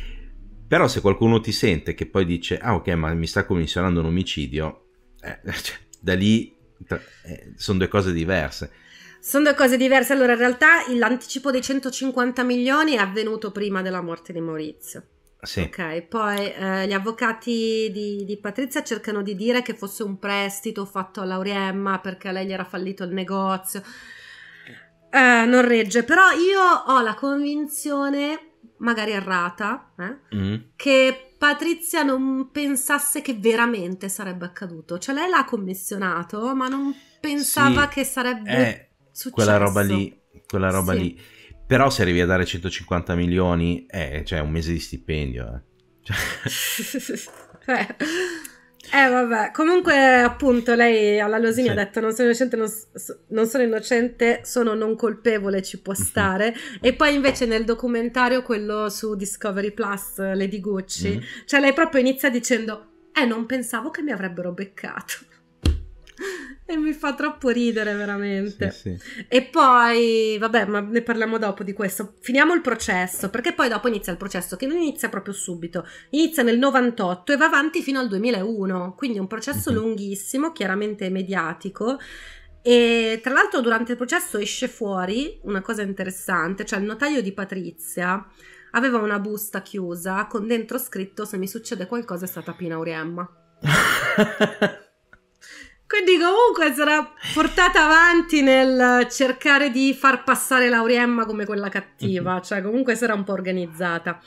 Però se qualcuno ti sente che poi dice, ah ok, ma mi sta commissionando un omicidio, eh, cioè, da lì tra- eh, sono due cose diverse. Sono due cose diverse. Allora, in realtà l'anticipo dei 150 milioni è avvenuto prima della morte di Maurizio. Sì. Ok, poi eh, gli avvocati di, di, Patrizia cercano di dire che fosse un prestito fatto alla Lauremma perché a lei gli era fallito il negozio. Eh, non regge, però io ho la convinzione, magari errata, eh, mm. che Patrizia non pensasse che veramente sarebbe accaduto. Cioè lei l'ha commissionato, ma non pensava sì. che sarebbe eh, Successo. Quella roba lì, quella roba sì. lì. Però se arrivi a dare 150 milioni, eh, cioè un mese di stipendio, eh. Cioè... Eh vabbè, comunque appunto lei alla Losini sì. ha detto non sono innocente, non, non, sono innocente, sono non colpevole, ci può mhm. stare. Mm-hmm. E poi invece nel documentario, quello su Discovery Plus, Lady Gucci, mm-hmm. cioè lei proprio inizia dicendo, eh non pensavo che mi avrebbero beccato. E mi fa troppo ridere veramente. Sì, sì. E poi, vabbè, ma ne parliamo dopo di questo. Finiamo il processo, perché poi dopo inizia il processo che non inizia proprio subito. Inizia nel 98 e va avanti fino al 2001, quindi un processo mm-hmm. lunghissimo, chiaramente mediatico. E tra l'altro durante il processo esce fuori una cosa interessante, cioè il notaio di Patrizia aveva una busta chiusa con dentro scritto se mi succede qualcosa è stata Pina Auriemma. Quindi comunque sarà portata avanti nel cercare di far passare Lauriemma come quella cattiva, mhm. cioè comunque sarà un po' organizzata.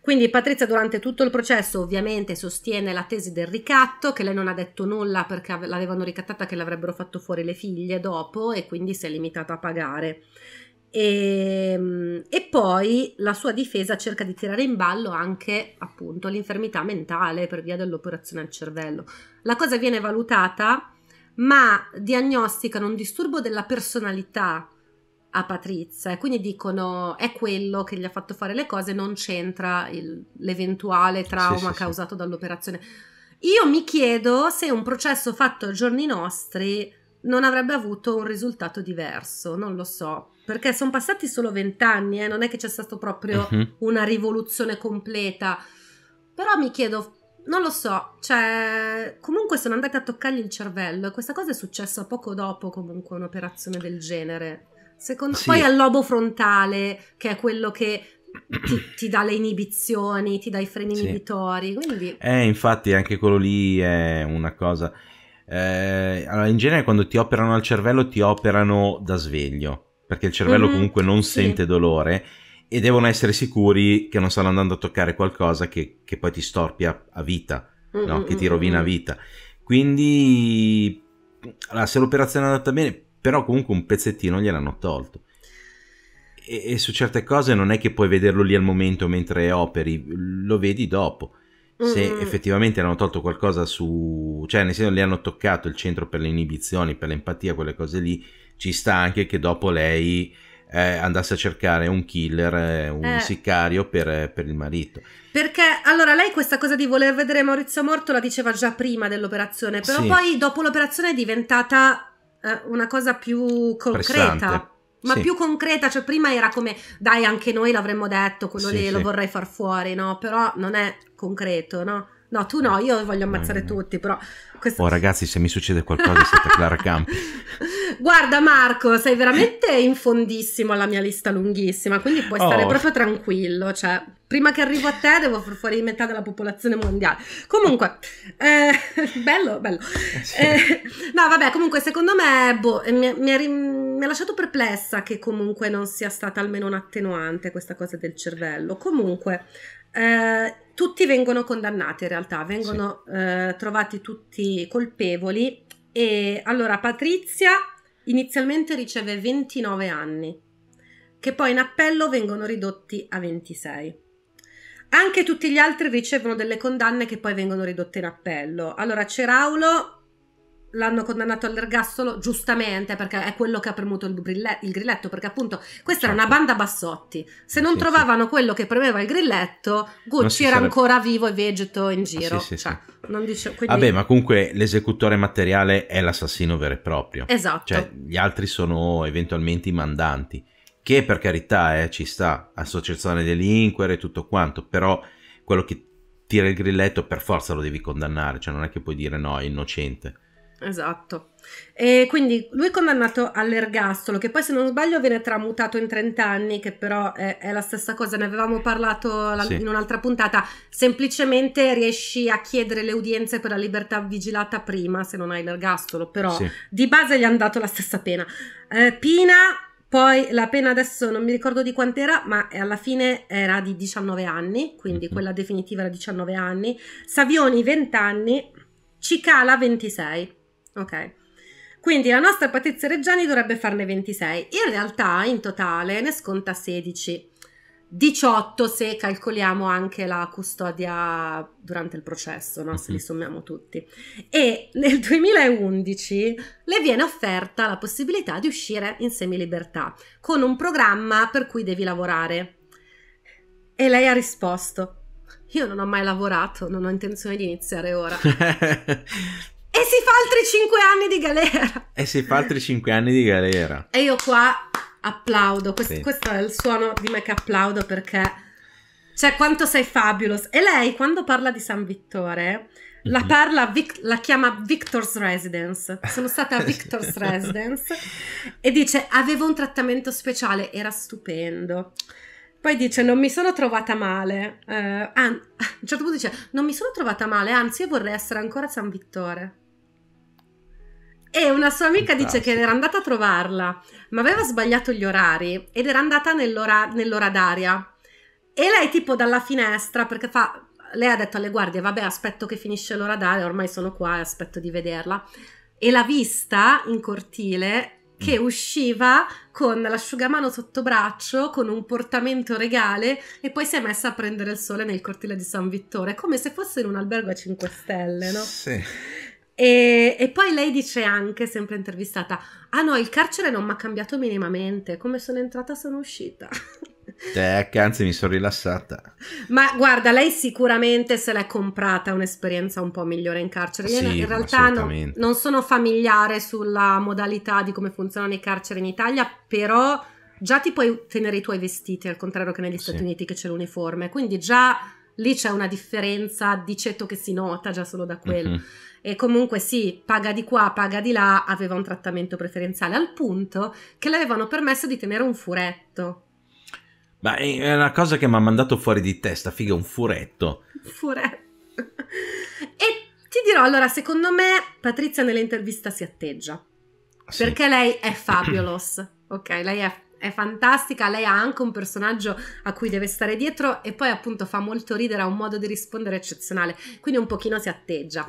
Quindi Patrizia durante tutto il processo ovviamente sostiene la tesi del ricatto, che lei non ha detto nulla perché l'avevano ricattata che l'avrebbero fatto fuori le figlie dopo e quindi si è limitata a pagare. E, ehm, e, poi la sua difesa cerca di tirare in ballo anche appunto l'infermità mentale per via dell'operazione al cervello. La cosa viene valutata ma diagnosticano un disturbo della personalità a Patrizia e quindi dicono è quello che gli ha fatto fare le cose, non c'entra il, l'eventuale trauma sì, sì, causato sì. dall'operazione. Io mi chiedo se un processo fatto ai giorni nostri non avrebbe avuto un risultato diverso, non lo so, perché sono passati solo vent'anni, eh, non è che c'è stata proprio uh-huh. una rivoluzione completa, però mi chiedo non lo so, cioè, comunque sono andata a toccargli il cervello e questa cosa è successa poco dopo comunque un'operazione del genere. Secondo, sì. Poi al lobo frontale, che è quello che ti, ti, dà le inibizioni, ti dà i freni sì. inibitori. Quindi... Eh, infatti, anche quello lì è una cosa. Eh, allora, in genere, quando ti operano al cervello, ti operano da sveglio perché il cervello mm-hmm, comunque non sì. sente dolore e devono essere sicuri che non stanno andando a toccare qualcosa che, che poi ti storpia a vita, mm-hmm. no? Mm, che mm, ti rovina a mm. vita. Quindi, allora, se l'operazione è andata bene, però comunque un pezzettino gliel'hanno tolto. E, e, su certe cose non è che puoi vederlo lì al momento mentre operi, lo vedi dopo. Se mm-hmm. effettivamente hanno tolto qualcosa su, cioè nel senso le hanno toccato il centro per le inibizioni, per l'empatia, quelle cose lì, ci sta anche che dopo lei eh, andasse a cercare un killer, eh, un eh. sicario per, per, il marito. Perché allora lei questa cosa di voler vedere Maurizio morto la diceva già prima dell'operazione, però sì. poi dopo l'operazione è diventata eh, una cosa più concreta. Prestante. Ma sì. più concreta, cioè prima era come dai, anche noi l'avremmo detto, quello sì, lì lo vorrei far fuori, no? Però non è concreto, no? No, tu no, io voglio ammazzare no, tutti, però... Questo... Oh ragazzi, se mi succede qualcosa siete Clara Campi. Guarda Marco, sei veramente in fondissimo alla mia lista lunghissima, quindi puoi stare oh. proprio tranquillo, cioè prima che arrivo a te devo far fuori metà della popolazione mondiale. Comunque, eh, bello, bello. Eh, eh, no, vabbè, comunque secondo me boh, eh, mi, mi, è, mi, ha lasciato perplessa che comunque non sia stata almeno un attenuante questa cosa del cervello. Comunque, eh, tutti vengono condannati in realtà, vengono sì. eh, trovati tutti colpevoli e allora Patrizia inizialmente riceve 29 anni, che poi in appello vengono ridotti a 26. Anche tutti gli altri ricevono delle condanne che poi vengono ridotte in appello. Allora Ceraulo l'hanno condannato all'ergastolo giustamente perché è quello che ha premuto il, brille- il grilletto perché appunto questa certo. era una certo. banda bassotti se non sì, trovavano sì. quello che premeva il grilletto Gucci era sarebbe... ancora vivo e vegeto in giro ah, sì, cioè, dice, quindi... vabbè ma comunque l'esecutore materiale è l'assassino vero e proprio esatto cioè, gli altri sono eventualmente i mandanti che per carità eh, ci sta associazione delinquere e tutto quanto però quello che tira il grilletto per forza lo devi condannare cioè non è che puoi dire no è innocente Esatto. E quindi lui è condannato all'ergastolo, che poi se non sbaglio viene tramutato in 30 anni, che però è, è la stessa cosa, ne avevamo parlato la, sì. in un'altra puntata, semplicemente riesci a chiedere le udienze per la libertà vigilata prima se non hai l'ergastolo, però sì. di base gli hanno dato la stessa pena. Eh, Pina, poi la pena adesso non mi ricordo di quant'era, ma alla fine era di 19 anni, quindi mm-hmm. quella definitiva era 19 anni, Savioni 20 anni, Cicala 26 ok? Quindi la nostra Patrizia Reggiani dovrebbe farne 26, in realtà in totale ne sconta 16, 18 se calcoliamo anche la custodia durante il processo, no? se li mhm. sommiamo tutti. E nel 2011 le viene offerta la possibilità di uscire in semilibertà con un programma per cui devi lavorare. E lei ha risposto: io non ho mai lavorato, non ho intenzione di iniziare ora. E si fa altri 5 anni di galera. E si fa altri 5 anni di galera. E io qua applaudo. Questo, sì. questo è il suono di me che applaudo perché... Cioè, quanto sei fabulous. E lei, quando parla di San Vittore, la mhm. parla, Vic la chiama Victor's Residence. Sono stata a Victor's Residence e dice: Avevo un trattamento speciale, era stupendo. Poi dice: Non mi sono trovata male. Eh, a un certo punto dice: Non mi sono trovata male, anzi, io vorrei essere ancora San Vittore. E una sua amica Fantastico. dice che era andata a trovarla, ma aveva sbagliato gli orari ed era andata nell'ora, nell'ora d'aria. E lei tipo dalla finestra, perché fa, lei ha detto alle guardie, vabbè aspetto che finisce l'ora d'aria, ormai sono qua e aspetto di vederla. E l'ha vista in cortile che mm. usciva con l'asciugamano sotto braccio, con un portamento regale e poi si è messa a prendere il sole nel cortile di San Vittore, come se fosse in un albergo a 5 stelle, no? Sì. E, e, poi lei dice anche, sempre intervistata, ah no, il carcere non mi ha cambiato minimamente, come sono entrata sono uscita. Eh, anzi mi sono rilassata. Ma guarda, lei sicuramente se l'è comprata un'esperienza un po' migliore in carcere. Io in realtà non, non sono familiare sulla modalità di come funzionano i carceri in Italia, però già ti puoi tenere i tuoi vestiti, al contrario che negli sì. Stati Uniti che c'è l'uniforme, quindi già lì c'è una differenza di ceto che si nota già solo da quello. Mm-hmm e comunque sì, paga di qua, paga di là, aveva un trattamento preferenziale al punto che le avevano permesso di tenere un furetto. Ma è una cosa che mi ha mandato fuori di testa, figa, un furetto. Furetto. e ti dirò, allora, secondo me Patrizia nell'intervista si atteggia. Sì. Perché lei è fabulous, ok? Lei è, è, fantastica, lei ha anche un personaggio a cui deve stare dietro e poi appunto fa molto ridere, ha un modo di rispondere eccezionale, quindi un pochino si atteggia.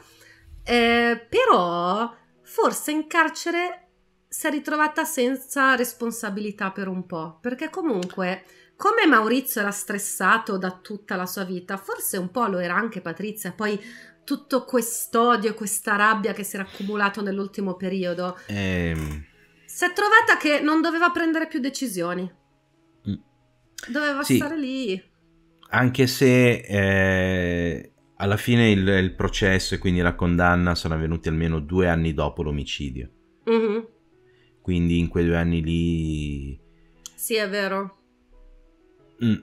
Eh, però forse in carcere si è ritrovata senza responsabilità per un po', perché comunque come Maurizio era stressato da tutta la sua vita, forse un po' lo era anche Patrizia, poi tutto quest'odio e questa rabbia che si era accumulato nell'ultimo periodo. Ehm... Si è trovata che non doveva prendere più decisioni. Mm. Doveva sì. stare lì. Anche se eh, alla fine il, il, processo e quindi la condanna sono avvenuti almeno due anni dopo l'omicidio. Mm-hmm. Quindi in quei due anni lì... Sì, è vero. Mm.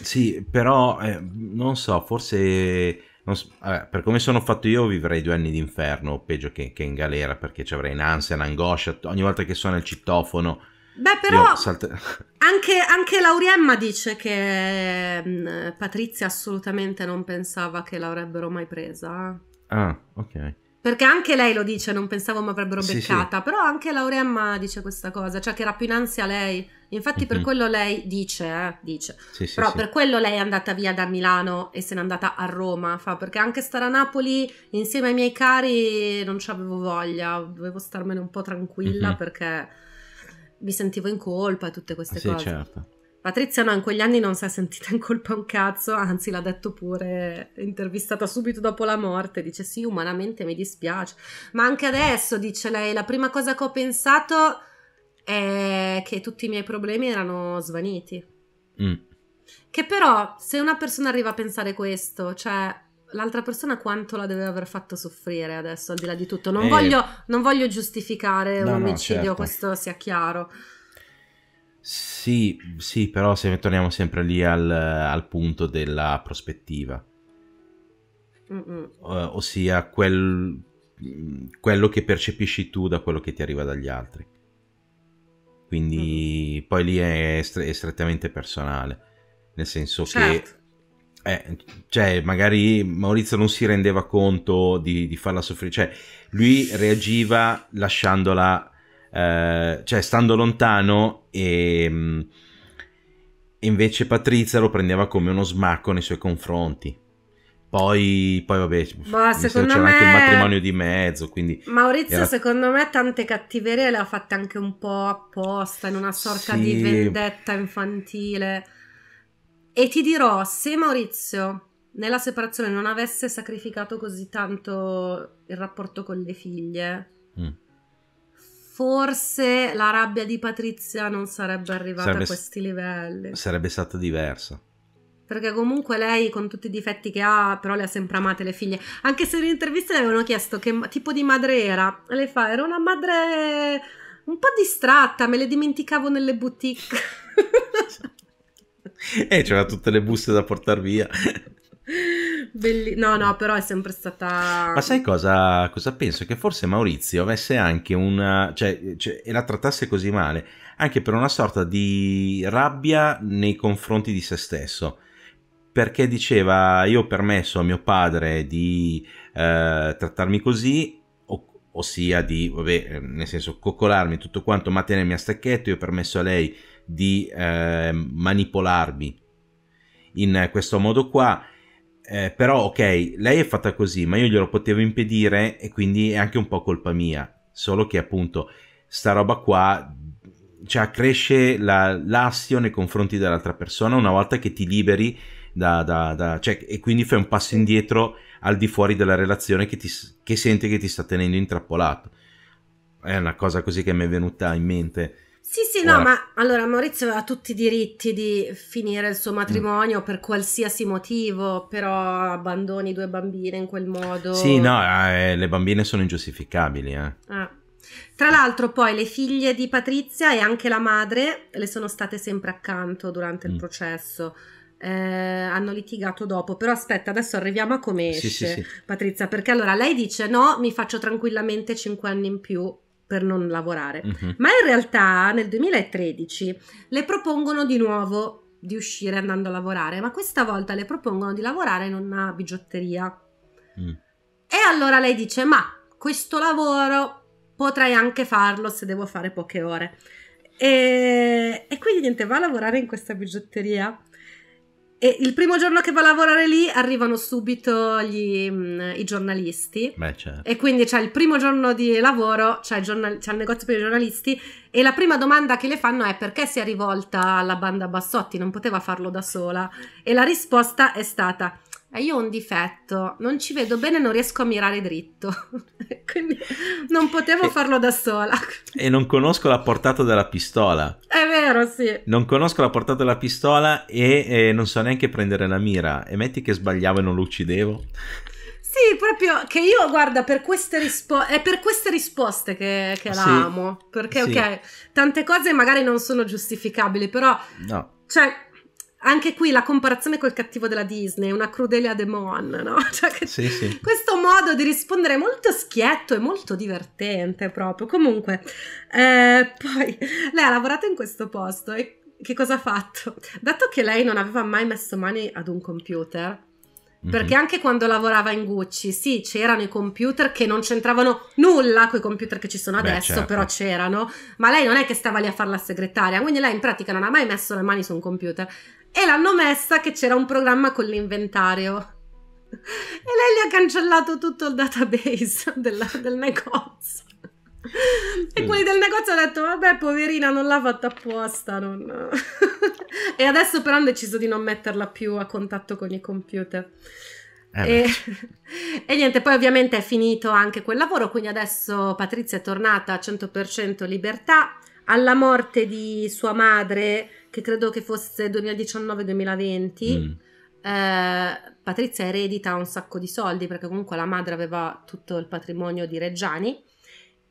Sì, però eh, non so, forse... Non so, vabbè, per come sono fatto io vivrei due anni d'inferno, peggio che, che in galera, perché ci avrei in ansia, un'angoscia, ogni volta che suona il citofono Beh, però anche, anche, Lauriemma dice che mh, mm, Patrizia assolutamente non pensava che l'avrebbero mai presa. Ah, ok. Perché anche lei lo dice, non pensavo mi avrebbero beccata, sì, sì. però anche Lauriemma dice questa cosa, cioè che era più in ansia lei. Infatti mm-hmm. per mhm. quello lei dice, eh, dice. Sì, però per quello lei è andata via da Milano e se n'è andata a Roma, fa, perché anche stare a Napoli insieme ai miei cari non ci avevo voglia, dovevo starmene un po' tranquilla mm-hmm. perché mi sentivo in colpa e tutte queste sì, cose. Sì, certo. Patrizia no, in quegli anni non si è sentita in colpa un cazzo, anzi l'ha detto pure, intervistata subito dopo la morte, dice sì, umanamente mi dispiace, ma anche adesso, dice lei, la prima cosa che ho pensato è che tutti i miei problemi erano svaniti. Mm. Che però, se una persona arriva a pensare questo, cioè l'altra persona quanto la deve aver fatto soffrire adesso, al di là di tutto. Non, e... Eh. voglio, non voglio, giustificare no, un omicidio, no, certo. questo sia chiaro. Sì, sì, però se torniamo sempre lì al, al punto della prospettiva. Uh, ossia quel, quello che percepisci tu da quello che ti arriva dagli altri. Quindi mm. poi lì è, è, strettamente personale, nel senso certo. che eh, cioè, magari Maurizio non si rendeva conto di, di farla soffrire, cioè, lui reagiva lasciandola, eh, cioè, stando lontano e mm, invece Patrizia lo prendeva come uno smacco nei suoi confronti. Poi, poi vabbè, Ma secondo c'era me... anche il matrimonio di mezzo, quindi... Maurizio era... secondo me tante cattiverie le ha fatte anche un po' apposta, in una sorta sì. di vendetta infantile. E ti dirò, se Maurizio nella separazione non avesse sacrificato così tanto il rapporto con le figlie, mm. forse la rabbia di Patrizia non sarebbe arrivata sarebbe, a questi livelli. Sarebbe stata diversa. Perché comunque lei, con tutti i difetti che ha, però le ha sempre amate le figlie. Anche se in interviste le avevano chiesto che tipo di madre era, e lei fa: Era una madre un po' distratta, me le dimenticavo nelle boutique. e c'era tutte le buste da portare via. Belli- no, no, però è sempre stata. Ma sai cosa, cosa penso? Che forse Maurizio avesse anche una. Cioè, cioè, e la trattasse così male anche per una sorta di rabbia nei confronti di se stesso. Perché diceva: Io ho permesso a mio padre di eh, trattarmi così, o- ossia di, vabbè, nel senso, coccolarmi tutto quanto, ma tenermi a stacchetto. Io ho permesso a lei di eh, manipolarmi in questo modo qua. Eh, però ok, lei è fatta così, ma io glielo potevo impedire e quindi è anche un po' colpa mia. Solo che appunto sta roba qua cioè, cresce la, l'assio nei confronti dell'altra persona una volta che ti liberi da, da, da cioè, e quindi fai un passo indietro al di fuori della relazione che, ti, che sente che ti sta tenendo intrappolato. È una cosa così che mi è venuta in mente. Sì, sì, no, ma allora Maurizio ha tutti i diritti di finire il suo mm. matrimonio mm. per qualsiasi motivo, però abbandoni due bambine in quel modo. Sì, no, eh, le bambine sono ingiustificabili. Eh. Ah. Tra l'altro poi le figlie di Patrizia e anche la madre le sono state sempre accanto durante il mm. processo. Eh, hanno litigato dopo. Però aspetta, adesso arriviamo a come esce sì, sì, sì. Patrizia, perché allora lei dice no, mi faccio tranquillamente 5 anni in più per non lavorare. Uh-huh. Ma in realtà nel 2013 le propongono di nuovo di uscire andando a lavorare, ma questa volta le propongono di lavorare in una bigiotteria. Mm. E allora lei dice, ma questo lavoro potrei anche farlo se devo fare poche ore. E, e quindi niente, va a lavorare in questa bigiotteria e il primo giorno che va a lavorare lì arrivano subito gli, mh, mm, i giornalisti. Beh, certo. E quindi c'è il primo giorno di lavoro, c'è cioè il, cioè il, negozio per i giornalisti e la prima domanda che le fanno è perché si è rivolta alla banda Bassotti, non poteva farlo da sola. E la risposta è stata eh, io ho un difetto, non ci vedo bene, non riesco a mirare dritto, quindi non potevo e, farlo da sola. E non conosco la portata della pistola. È vero, sì. Non conosco la portata della pistola e, e non so neanche prendere la mira. E metti che sbagliavo e non lo uccidevo. Sì, proprio che io, guarda, per queste rispo- è per queste risposte che, che la amo. Perché, sì. ok, tante cose magari non sono giustificabili, però... No. Cioè, anche qui la comparazione col cattivo della Disney, una Crudelia de Mon, no? Cioè sì, sì. Questo modo di rispondere è molto schietto e molto divertente proprio. Comunque, eh, poi lei ha lavorato in questo posto e che cosa ha fatto? Dato che lei non aveva mai messo mani ad un computer, perché mhm. anche quando lavorava in Gucci, sì, c'erano i computer che non c'entravano nulla con i computer che ci sono adesso, Beh, certo. però c'erano, ma lei non è che stava lì a fare la segretaria, quindi lei in pratica non ha mai messo le mani su un computer. E l'hanno messa che c'era un programma con l'inventario. E lei gli ha cancellato tutto il database della, del negozio e mm. quelli del negozio hanno detto, vabbè, poverina, non l'ha fatta apposta. Non... e adesso però hanno deciso di non metterla più a contatto con i computer. Eh e, e, niente, poi ovviamente è finito anche quel lavoro, quindi adesso Patrizia è tornata a 100% libertà. Alla morte di sua madre, che credo che fosse 2019-2020, mm. eh, Patrizia eredita un sacco di soldi perché comunque la madre aveva tutto il patrimonio di Reggiani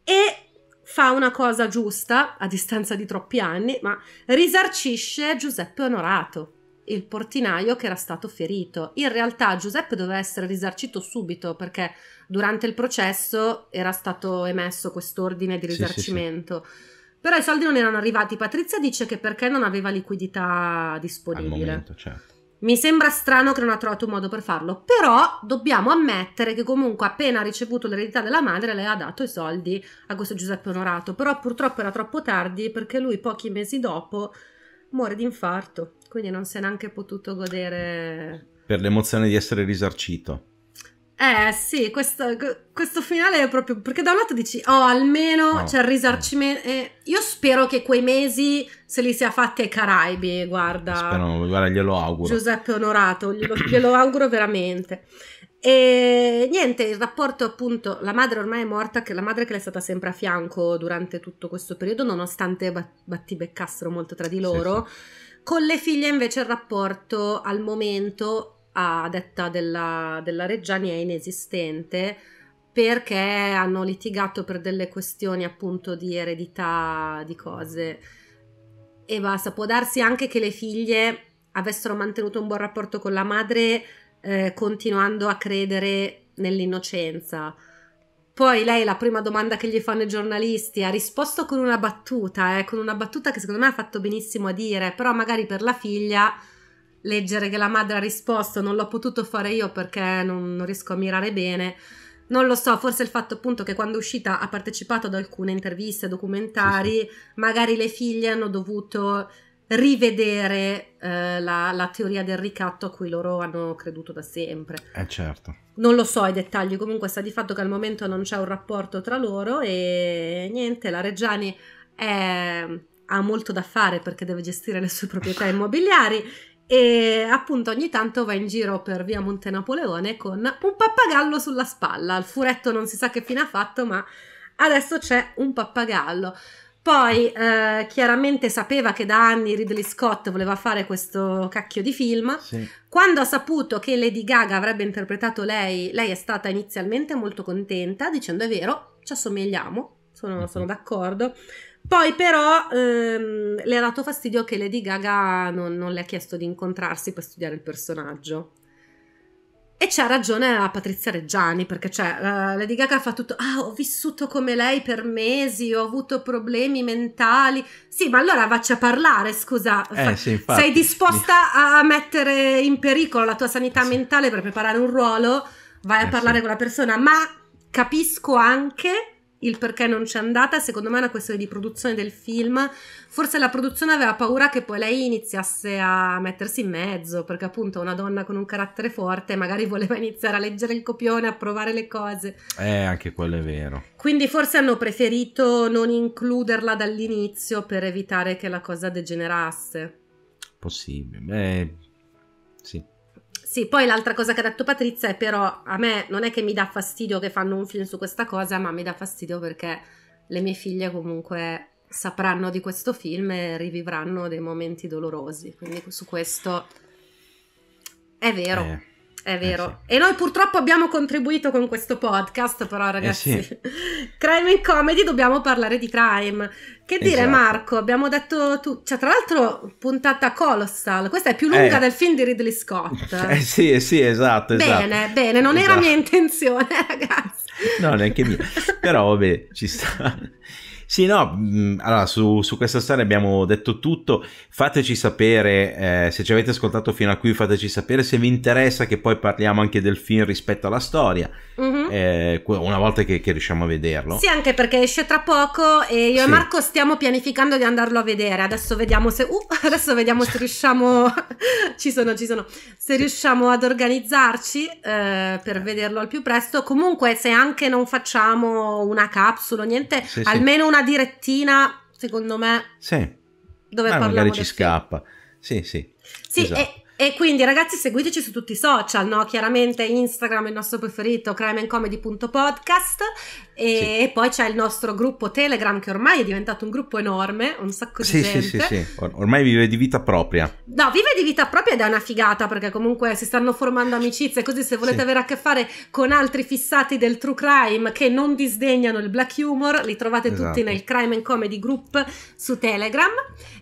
e fa una cosa giusta, a distanza di troppi anni, ma risarcisce Giuseppe Onorato, il portinaio che era stato ferito. In realtà Giuseppe doveva essere risarcito subito perché durante il processo era stato emesso quest'ordine di risarcimento. Sì, sì, sì. Però i soldi non erano arrivati. Patrizia dice che perché non aveva liquidità disponibile. Al momento, certo. Mi sembra strano che non ha trovato un modo per farlo, però dobbiamo ammettere che comunque appena ha ricevuto l'eredità della madre le ha dato i soldi a questo Giuseppe Onorato, però purtroppo era troppo tardi perché lui pochi mesi dopo muore di infarto, quindi non si è neanche potuto godere... Per l'emozione di essere risarcito. Eh sì, questo, questo, finale è proprio perché da un lato dici, oh almeno oh, c'è il risarcimento. Eh, io spero che quei mesi se li sia fatti ai Caraibi, guarda. Spero, guarda, glielo auguro. Giuseppe Onorato, glielo, glielo auguro veramente. E niente, il rapporto appunto, la madre ormai è morta, che la madre che le è stata sempre a fianco durante tutto questo periodo, nonostante battibeccassero molto tra di loro, sì, sì. con le figlie invece il rapporto al momento a detta della, della Reggiani è inesistente perché hanno litigato per delle questioni appunto di eredità, di cose. E basta, può darsi anche che le figlie avessero mantenuto un buon rapporto con la madre eh, continuando a credere nell'innocenza. Poi lei la prima domanda che gli fanno i giornalisti ha risposto con una battuta, eh, con una battuta che secondo me ha fatto benissimo a dire, però magari per la figlia leggere che la madre ha risposto non l'ho potuto fare io perché non, non riesco a mirare bene non lo so, forse il fatto appunto che quando è uscita ha partecipato ad alcune interviste, documentari, sì, sì. magari le figlie hanno dovuto rivedere eh, la, la, teoria del ricatto a cui loro hanno creduto da sempre. Eh certo. Non lo so i dettagli, comunque sta di fatto che al momento non c'è un rapporto tra loro e niente, la Reggiani è, ha molto da fare perché deve gestire le sue proprietà immobiliari e appunto ogni tanto va in giro per via Monte Napoleone con un pappagallo sulla spalla. Il furetto non si sa che fine ha fatto, ma adesso c'è un pappagallo. Poi eh, chiaramente sapeva che da anni Ridley Scott voleva fare questo cacchio di film. Sì. Quando ha saputo che Lady Gaga avrebbe interpretato lei, lei è stata inizialmente molto contenta, dicendo è vero, ci assomigliamo, sono, mhm. sono d'accordo. Poi però ehm, le ha dato fastidio che Lady Gaga non, non, le ha chiesto di incontrarsi per studiare il personaggio. E c'ha ragione a Patrizia Reggiani, perché cioè, uh, Lady Gaga fa tutto, ah, ho vissuto come lei per mesi, ho avuto problemi mentali. Sì, ma allora faccia parlare, scusa. Eh, sì, infatti, Sei disposta sì. a mettere in pericolo la tua sanità sì. mentale per preparare un ruolo? Vai a eh, parlare con la persona, ma capisco anche il perché non c'è andata, secondo me è una questione di produzione del film. Forse la produzione aveva paura che poi lei iniziasse a mettersi in mezzo, perché appunto è una donna con un carattere forte magari voleva iniziare a leggere il copione, a provare le cose. Eh, anche quello è vero. Quindi forse hanno preferito non includerla dall'inizio per evitare che la cosa degenerasse. Possibile. Beh, sì. Sì, poi l'altra cosa che ha detto Patrizia è però a me non è che mi dà fastidio che fanno un film su questa cosa, ma mi dà fastidio perché le mie figlie comunque sapranno di questo film e rivivranno dei momenti dolorosi. Quindi su questo è vero. Eh. È eh, vero. Eh sì. E noi purtroppo abbiamo contribuito con questo podcast, però eh, ragazzi, eh sì. crime and comedy dobbiamo parlare di crime. Che dire esatto. Marco, abbiamo detto tu, cioè tra l'altro puntata colossal, questa è più eh. lunga eh. del film di Ridley Scott. Eh sì, sì, esatto, esatto. Bene, bene, non esatto. era mia intenzione, ragazzi. No, neanche mia. però vabbè, ci sta. Sì, no, mm, allora su, su questa storia abbiamo detto tutto. Fateci sapere, eh, se ci avete ascoltato fino a qui, fateci sapere se vi interessa che poi parliamo anche del film rispetto alla storia, mm-hmm. eh, una volta che, che, riusciamo a vederlo. Sì, anche perché esce tra poco e io sì. e Marco stiamo pianificando di andarlo a vedere. Adesso vediamo se, uh, adesso vediamo se riusciamo, ci sono, ci sono, se riusciamo ad organizzarci eh, per eh. vederlo al più presto. Comunque, se anche non facciamo una capsula, niente, sì, almeno sì. una direttina, secondo me. Sì. Dove Ma magari ci film. scappa. Sì, sì. Sì, esatto. e e quindi ragazzi seguiteci su tutti i social, no? Chiaramente Instagram è il nostro preferito, crimeandcomedy.podcast e sì. poi c'è il nostro gruppo Telegram che ormai è diventato un gruppo enorme, un sacco di sì, gente. Sì, sì, sì, Or- ormai vive di vita propria. No, vive di vita propria ed è una figata perché comunque si stanno formando amicizie, così se volete sì. avere a che fare con altri fissati del true crime che non disdegnano il black humor, li trovate esatto. tutti nel Crime and Comedy Group su Telegram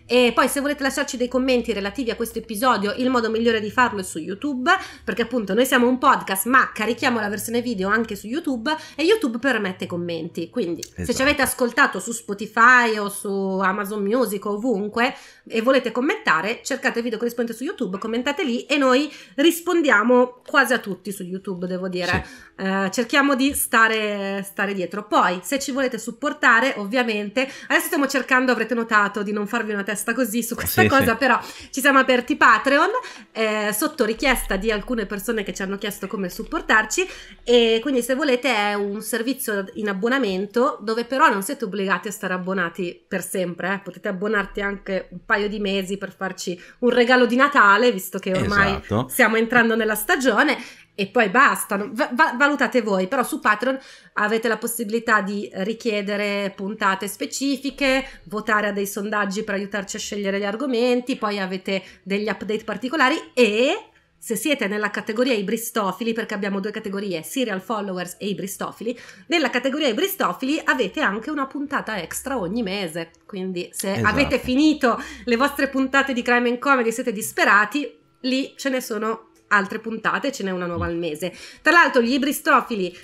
e poi se volete lasciarci dei commenti relativi a questo episodio, il modo migliore di farlo è su YouTube, perché appunto noi siamo un podcast, ma carichiamo la versione video anche su YouTube e YouTube permette commenti. Quindi esatto. se ci esatto. avete ascoltato su Spotify o su Amazon Music o ovunque e volete commentare, cercate il video corrispondente su YouTube, commentate lì e noi rispondiamo quasi a tutti su YouTube, devo dire. Sì. Eh, cerchiamo di stare, stare dietro. Poi, se ci volete supportare, ovviamente, adesso stiamo cercando, avrete notato, di non farvi una testa così su questa sì, cosa, sì. però ci siamo aperti Patreon eh, sotto richiesta di alcune persone che ci hanno chiesto come supportarci e quindi se volete è un servizio in abbonamento dove però non siete obbligati a stare abbonati per sempre, eh. potete abbonarti anche un paio di mesi per farci un regalo di Natale visto che ormai esatto. stiamo entrando nella stagione e poi basta, va- va- valutate voi, però su Patreon avete la possibilità di richiedere puntate specifiche, votare a dei sondaggi per aiutarci a scegliere gli argomenti, poi avete degli update particolari e se siete nella categoria i bristofili, perché abbiamo due categorie, serial followers e i bristofili, nella categoria i bristofili avete anche una puntata extra ogni mese. Quindi se esatto. avete finito le vostre puntate di Crime and Comedy e siete disperati, lì ce ne sono altre puntate, ce n'è una nuova mm. al mese. Tra l'altro gli ibristofili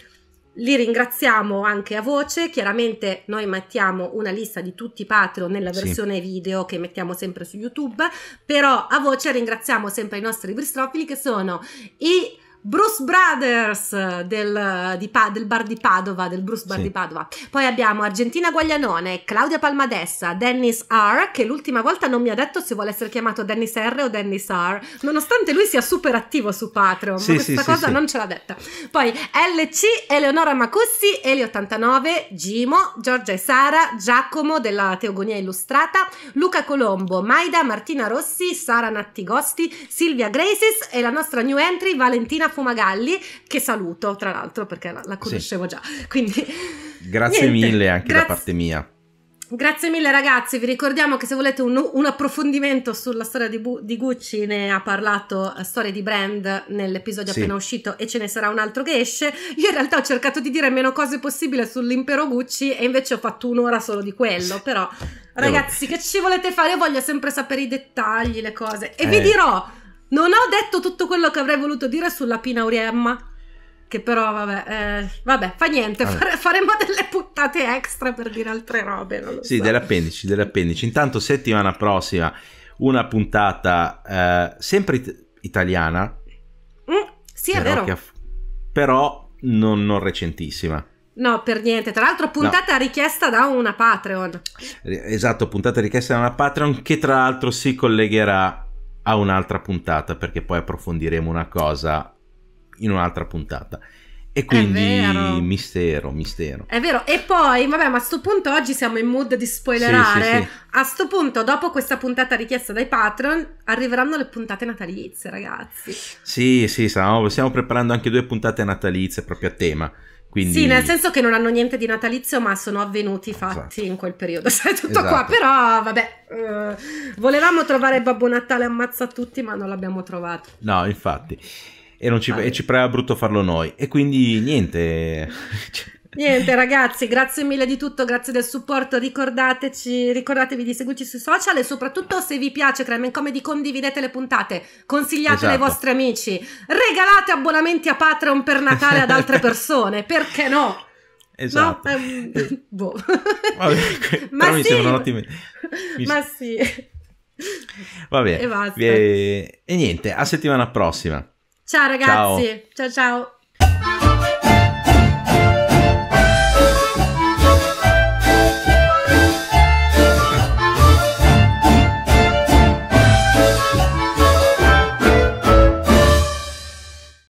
li ringraziamo anche a voce, chiaramente noi mettiamo una lista di tutti i Patreon nella versione sì. video che mettiamo sempre su YouTube, però a voce ringraziamo sempre i nostri ibristofili che sono i Bruce Brothers del, di, del, bar di Padova, del Bruce Bar sì. di Padova. Poi abbiamo Argentina Guaglianone, Claudia Palmadessa, Dennis R, che l'ultima volta non mi ha detto se vuole essere chiamato Dennis R o Dennis R, nonostante lui sia super attivo su Patreon, sì, ma questa sì, cosa non ce l'ha detta. Poi LC, Eleonora Macussi, Eli89, Gimo, Giorgia e Sara, Giacomo della Teogonia Illustrata, Luca Colombo, Maida, Martina Rossi, Sara Nattigosti, Silvia Graces e la nostra new entry Valentina Fumagalli, che saluto tra l'altro perché la, la conoscevo sì. già. Quindi, Grazie niente. mille anche Grazie. da parte mia. Grazie mille ragazzi, vi ricordiamo che se volete un, un approfondimento sulla storia di, Bu- di, Gucci ne ha parlato eh, Storia di Brand nell'episodio sì. appena uscito e ce ne sarà un altro che esce. Io in realtà ho cercato di dire meno cose possibile sull'impero Gucci e invece ho fatto un'ora solo di quello, però ragazzi che ci volete fare? Io voglio sempre sapere i dettagli, le cose e eh. vi dirò non ho detto tutto quello che avrei voluto dire sulla Pinauriemma. Che però, vabbè, eh, vabbè fa niente, vabbè. faremo delle puntate extra per dire altre robe. sì, so. dell'appendici, dell'appendici. Intanto settimana prossima una puntata eh, sempre it- italiana. Mm, sì, è vero. Aff- però non, non recentissima. No, per niente. Tra l'altro, puntata no. richiesta da una Patreon. Esatto, puntata richiesta da una Patreon che tra l'altro si collegherà a un'altra puntata perché poi approfondiremo una cosa in un'altra puntata. E quindi mistero, mistero. È vero, e poi, vabbè, ma a sto punto oggi siamo in mood di spoilerare. Sì, sì, sì. A sto punto, dopo questa puntata richiesta dai patron, arriveranno le puntate natalizie, ragazzi. Sì, sì, stiamo, stiamo preparando anche due puntate natalizie proprio a tema. Quindi... Sì, nel senso che non hanno niente di natalizio, ma sono avvenuti fatti esatto. in quel periodo. Sai tutto esatto. qua, però vabbè, eh, volevamo trovare Babbo Natale ammazza tutti, ma non l'abbiamo trovato. No, infatti. E, ci, ah. e ci preva brutto farlo noi. E quindi niente. Niente ragazzi, grazie mille di tutto, grazie del supporto, ricordateci, ricordatevi di seguirci sui social e soprattutto se vi piace Crime Comedy condividete le puntate, consigliatele esatto. ai vostri amici, regalate abbonamenti a Patreon per Natale ad altre persone, perché no? Esatto. No? Ehm, boh. Vabbè, ma, sì. Ottime... Mi... ma sì. Vabbè. E, e, eh, e niente, a settimana prossima. Ciao ragazzi. ciao. ciao. ciao.